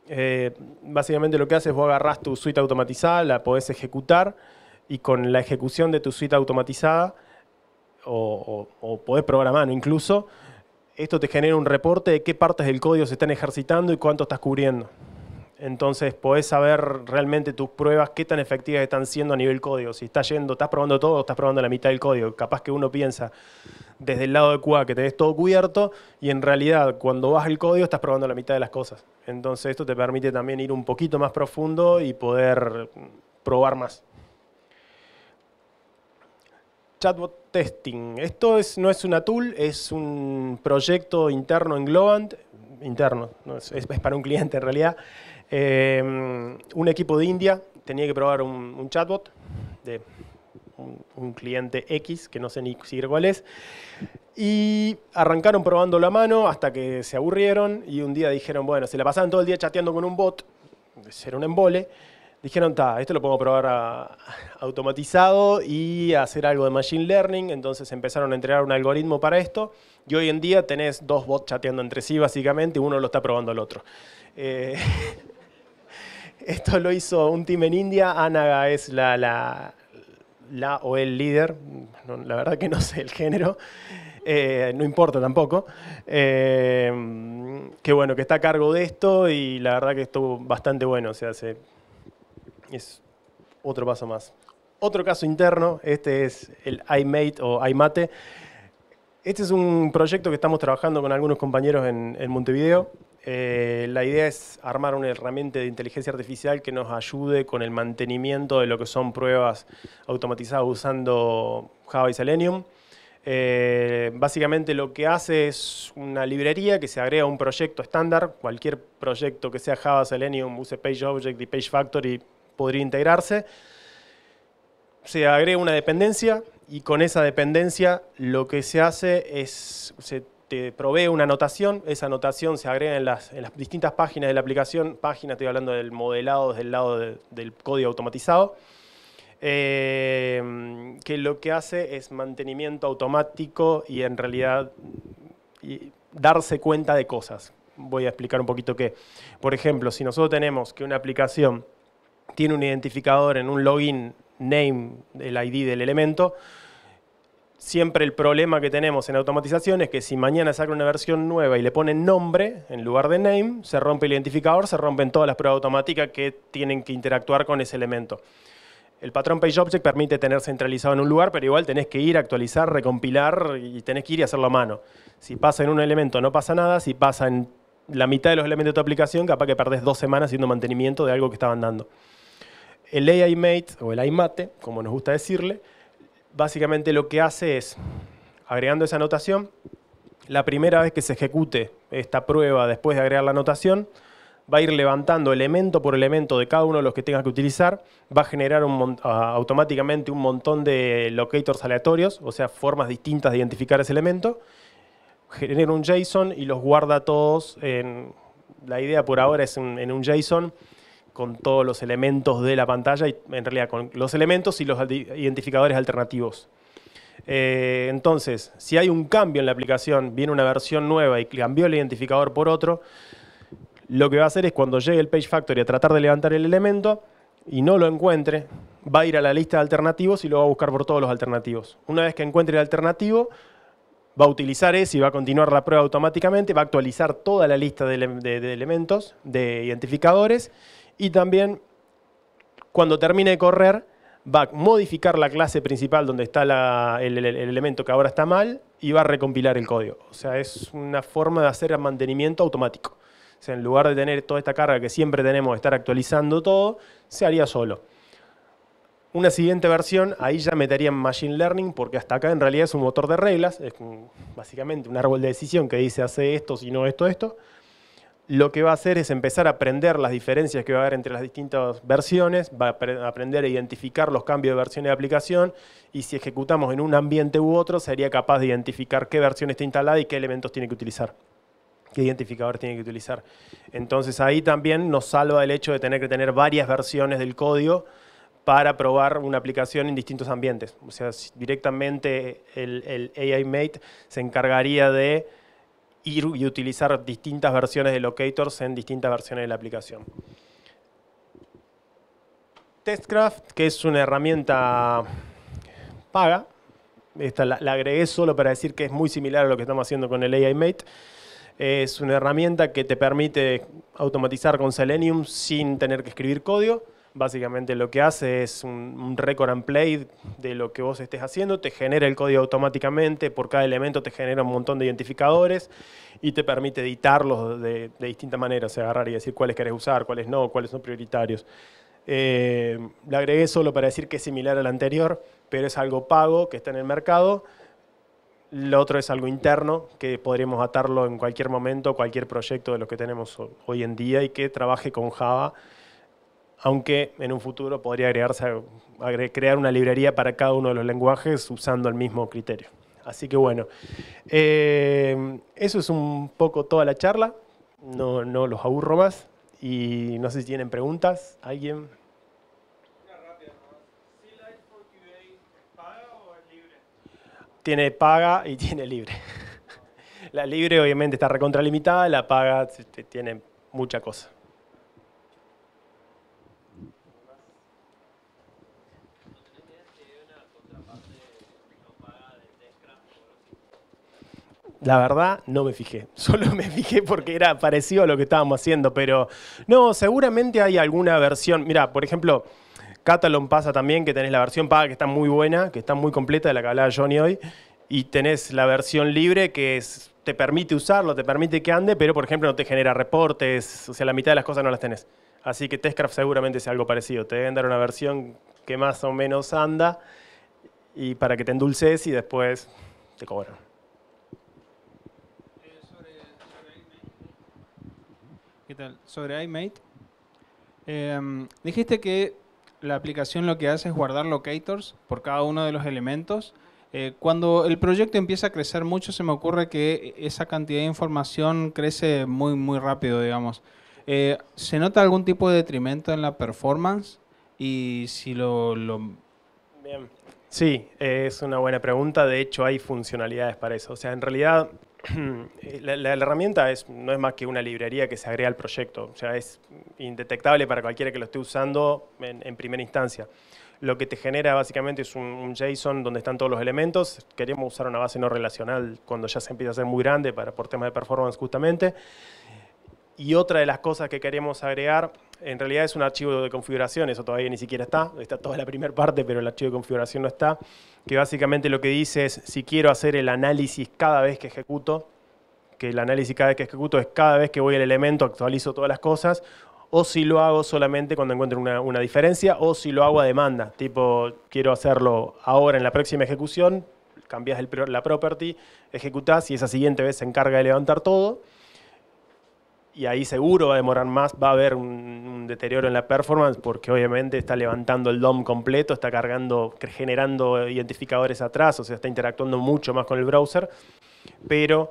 Eh, básicamente lo que haces, vos agarrás tu suite automatizada, la podés ejecutar y con la ejecución de tu suite automatizada o, o, probar podés programar, incluso esto te genera un reporte de qué partes del código se están ejercitando y cuánto estás cubriendo. Entonces podés saber realmente tus pruebas, qué tan efectivas están siendo a nivel código. Si estás yendo, estás probando todo, estás probando la mitad del código. Capaz que uno piensa desde el lado de QA que ves todo cubierto y en realidad cuando vas el código estás probando la mitad de las cosas. Entonces esto te permite también ir un poquito más profundo y poder probar más. Chatbot testing. Esto es, no es una tool, es un proyecto interno en Globant, interno, es, para un cliente en realidad. Eh, un equipo de India tenía que probar un, chatbot de un, cliente X, que no sé ni siquiera cuál es, y arrancaron probando la mano hasta que se aburrieron y un día dijeron, bueno, se la pasaban todo el día chateando con un bot, era un embole, dijeron, está, esto lo puedo probar automatizado y hacer algo de Machine Learning, entonces empezaron a entrenar un algoritmo para esto y hoy en día tenés dos bots chateando entre sí básicamente y uno lo está probando al otro. Eh, esto lo hizo un team en India, Anaga es la, la, o el líder, la verdad que no sé el género, eh, no importa tampoco, eh, que bueno, que está a cargo de esto y la verdad que estuvo bastante bueno, Se hace es otro paso más. Otro caso interno, este es el iMate o iMate. Este es un proyecto que estamos trabajando con algunos compañeros en, Montevideo. Eh, la idea es armar una herramienta de inteligencia artificial que nos ayude con el mantenimiento de lo que son pruebas automatizadas usando Java y Selenium. Eh, básicamente lo que hace es una librería que se agrega a un proyecto estándar, cualquier proyecto que sea Java, Selenium, use PageObject y PageFactory podría integrarse. Se agrega una dependencia y con esa dependencia lo que se hace es, se te provee una anotación, esa anotación se agrega en las, distintas páginas de la aplicación, página, estoy hablando del modelado desde el lado del código automatizado, eh, que lo que hace es mantenimiento automático y en realidad darse cuenta de cosas. Voy a explicar un poquito qué. Por ejemplo, si nosotros tenemos que una aplicación tiene un identificador en un login name, del ID del elemento, siempre el problema que tenemos en automatización es que si mañana sacan una versión nueva y le ponen nombre en lugar de name, se rompe el identificador, se rompen todas las pruebas automáticas que tienen que interactuar con ese elemento. El patrón PageObject permite tener centralizado en un lugar, pero igual tenés que ir a actualizar, recompilar y tenés que ir y hacerlo a mano. Si pasa en un elemento no pasa nada, si pasa en la mitad de los elementos de tu aplicación, capaz que perdés dos semanas haciendo mantenimiento de algo que estaban dando. El AI Mate o el iMate, como nos gusta decirle, básicamente lo que hace es, agregando esa anotación, la primera vez que se ejecute esta prueba después de agregar la anotación, va a ir levantando elemento por elemento de cada uno de los que tengas que utilizar, va a generar automáticamente un montón de locators aleatorios, o sea, formas distintas de identificar ese elemento, genera un JSON y los guarda todos en... La idea por ahora es en un JSON con todos los elementos de la pantalla, y en realidad con los elementos y los identificadores alternativos. Eh, entonces, si hay un cambio en la aplicación, viene una versión nueva y cambió el identificador por otro, lo que va a hacer es cuando llegue el Page Factory a tratar de levantar el elemento y no lo encuentre, va a ir a la lista de alternativos y lo va a buscar por todos los alternativos. Una vez que encuentre el alternativo, va a utilizar ese y va a continuar la prueba automáticamente, va a actualizar toda la lista de elementos, de identificadores, y también cuando termine de correr va a modificar la clase principal donde está el, elemento que ahora está mal y va a recompilar el código. O sea, es una forma de hacer mantenimiento automático. O sea, en lugar de tener toda esta carga que siempre tenemos de estar actualizando todo, se haría solo. Una siguiente versión, ahí ya meterían Machine Learning, porque hasta acá en realidad es un motor de reglas, es básicamente un árbol de decisión que dice hace esto, si no esto, esto lo que va a hacer es empezar a aprender las diferencias que va a haber entre las distintas versiones, va a aprender a identificar los cambios de versiones de aplicación y si ejecutamos en un ambiente u otro, sería capaz de identificar qué versión está instalada y qué elementos tiene que utilizar, qué identificador tiene que utilizar. Entonces ahí también nos salva el hecho de tener que tener varias versiones del código para probar una aplicación en distintos ambientes. O sea, directamente el, el AI Mate se encargaría de ir y utilizar distintas versiones de locators en distintas versiones de la aplicación. Testcraft, que es una herramienta paga, esta la, la, agregué solo para decir que es muy similar a lo que estamos haciendo con el AI Mate. Es una herramienta que te permite automatizar con Selenium sin tener que escribir código Básicamente lo que hace es un, record and play de lo que vos estés haciendo, te genera el código automáticamente, por cada elemento te genera un montón de identificadores y te permite editarlos de, de distinta manera, o sea, agarrar y decir cuáles querés usar, cuáles no, cuáles son prioritarios. Eh, le agregué solo para decir que es similar al anterior, pero es algo pago que está en el mercado. Lo otro es algo interno, que podríamos atarlo en cualquier momento, cualquier proyecto de los que tenemos hoy en día y que trabaje con Java aunque en un futuro podría agregarse crear una librería para cada uno de los lenguajes usando el mismo criterio. Así que bueno, eh, eso es un poco toda la charla, no, no los aburro más y no sé si tienen preguntas, alguien. tiene paga y tiene libre. La libre obviamente está recontralimitada, la paga este, tiene mucha cosa. La verdad, no me fijé. Solo me fijé porque era parecido a lo que estábamos haciendo, pero no, seguramente hay alguna versión. Mira, por ejemplo, Catalon pasa también, que tenés la versión paga que está muy buena, que está muy completa, de la que hablaba Johnny hoy, y tenés la versión libre que te permite usarlo, te permite que ande, pero por ejemplo no te genera reportes, o sea, la mitad de las cosas no las tenés. Así que Testcraft seguramente es algo parecido. Te deben dar una versión que más o menos anda y para que te endulces y después te cobran. Sobre iMate, em, dijiste que la aplicación lo que hace es guardar locators por cada uno de los elementos. Eh, cuando el proyecto empieza a crecer mucho, se me ocurre que esa cantidad de información crece muy, muy rápido, digamos. Eh, ¿Se nota algún tipo de detrimento en la performance? Y si lo... Sí, es una buena pregunta. De hecho, hay funcionalidades para eso. O sea, en realidad la, herramienta es, no es más que una librería que se agrega al proyecto, o sea, es indetectable para cualquiera que lo esté usando en, primera instancia. Lo que te genera básicamente es un, JSON donde están todos los elementos. queremos usar una base no relacional cuando ya se empieza a ser muy grande para, por temas de performance justamente. Y otra de las cosas que queremos agregar en realidad es un archivo de configuración, eso todavía ni siquiera está, está toda la primera parte, pero el archivo de configuración no está, que básicamente lo que dice es si quiero hacer el análisis cada vez que ejecuto, que el análisis cada vez que ejecuto es cada vez que voy al elemento actualizo todas las cosas, o si lo hago solamente cuando encuentro una, una diferencia, o si lo hago a demanda, tipo quiero hacerlo ahora en la próxima ejecución, cambias la property, ejecutás y esa siguiente vez se encarga de levantar todo, y ahí seguro va a demorar más, va a haber un, deterioro en la performance porque obviamente está levantando el DOM completo, está cargando, generando identificadores atrás, o sea, está interactuando mucho más con el browser, pero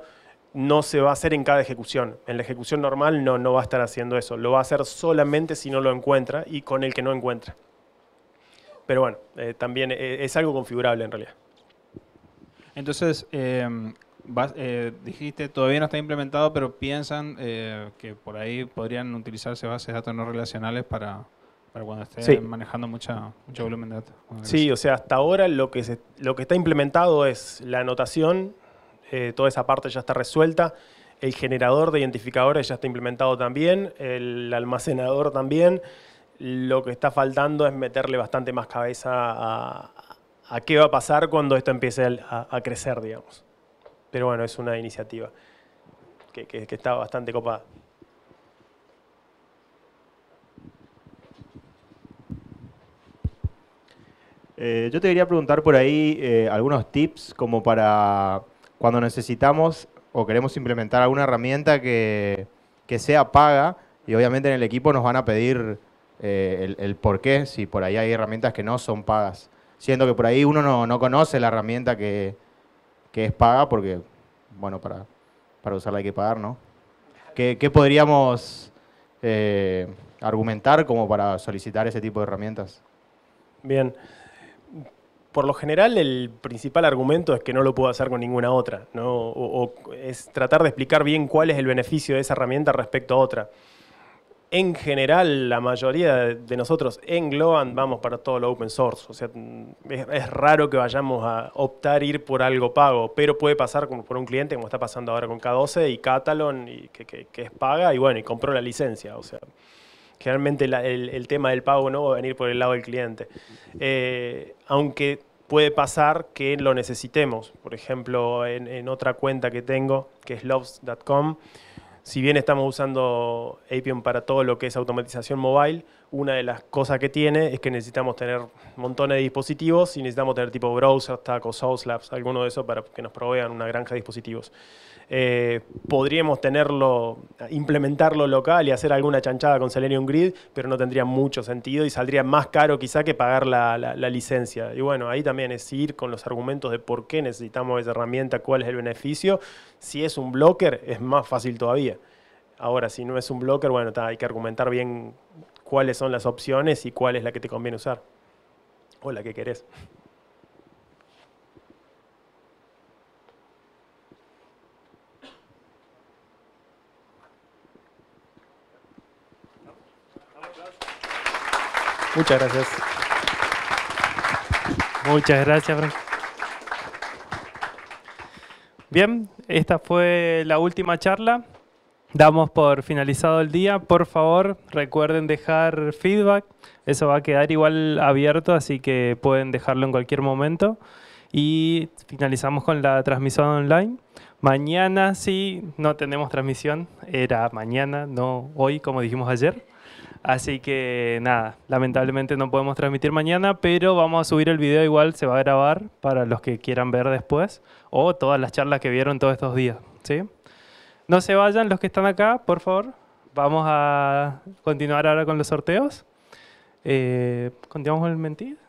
no se va a hacer en cada ejecución. En la ejecución normal no, no va a estar haciendo eso, lo va a hacer solamente si no lo encuentra y con el que no encuentra. Pero bueno, eh, también eh, es algo configurable en realidad. Entonces, eh, eh, dijiste, todavía no está implementado, pero piensan eh, que por ahí podrían utilizarse bases de datos no relacionales para, cuando estén manejando mucha, mucho volumen de datos. Sí, o sea, hasta ahora lo que, se, lo que está implementado es la anotación, eh, toda esa parte ya está resuelta, el generador de identificadores ya está implementado también, el almacenador también. Lo que está faltando es meterle bastante más cabeza a, qué va a pasar cuando esto empiece a crecer, digamos. Pero bueno, es una iniciativa que, está bastante copada. Eh, yo te quería preguntar por ahí eh, algunos tips como para cuando necesitamos o queremos implementar alguna herramienta que, sea paga y obviamente en el equipo nos van a pedir eh, el, por qué, si por ahí hay herramientas que no son pagas. Siendo que por ahí uno no conoce la herramienta que, que es paga porque, bueno, para, usarla hay que pagar, ¿no? ¿Qué, podríamos eh, argumentar como para solicitar ese tipo de herramientas? Bien. Por lo general, el principal argumento es que no lo puedo hacer con ninguna otra, ¿no? o es tratar de explicar bien cuál es el beneficio de esa herramienta respecto a otra en general la mayoría de nosotros en Globan vamos para todo lo open source. O sea, es, raro que vayamos a optar ir por algo pago, pero puede pasar como por un cliente, como está pasando ahora con K12 y Catalon, y que, es paga, y bueno, y compró la licencia. O sea, generalmente el, tema del pago no va a venir por el lado del cliente. Eh, aunque puede pasar que lo necesitemos. Por ejemplo, en, en otra cuenta que tengo, que es loves.com, si bien estamos usando Apion para todo lo que es automatización mobile, una de las cosas que tiene es que necesitamos tener montones de dispositivos y necesitamos tener tipo browser, o source labs, alguno de esos para que nos provean una granja de dispositivos. Eh, podríamos tenerlo, implementarlo local y hacer alguna chanchada con Selenium Grid, pero no tendría mucho sentido y saldría más caro quizá que pagar la, licencia. Y bueno, ahí también es ir con los argumentos de por qué necesitamos esa herramienta, cuál es el beneficio. Si es un blocker, es más fácil todavía. Ahora, si no es un blocker, bueno, hay que argumentar bien cuáles son las opciones y cuál es la que te conviene usar o la que querés. Muchas gracias. Muchas gracias, Frank. Bien, esta fue la última charla damos por finalizado el día. Por favor, recuerden dejar feedback. Eso va a quedar igual abierto, así que pueden dejarlo en cualquier momento. Y finalizamos con la transmisión online. Mañana sí, no tenemos transmisión. Era mañana, no hoy, como dijimos ayer. Así que nada, lamentablemente no podemos transmitir mañana, pero vamos a subir el video igual, se va a grabar para los que quieran ver después o todas las charlas que vieron todos estos días. ¿sí? No se vayan los que están acá, por favor. Vamos a continuar ahora con los sorteos. Eh, ¿Continuamos con el mentir?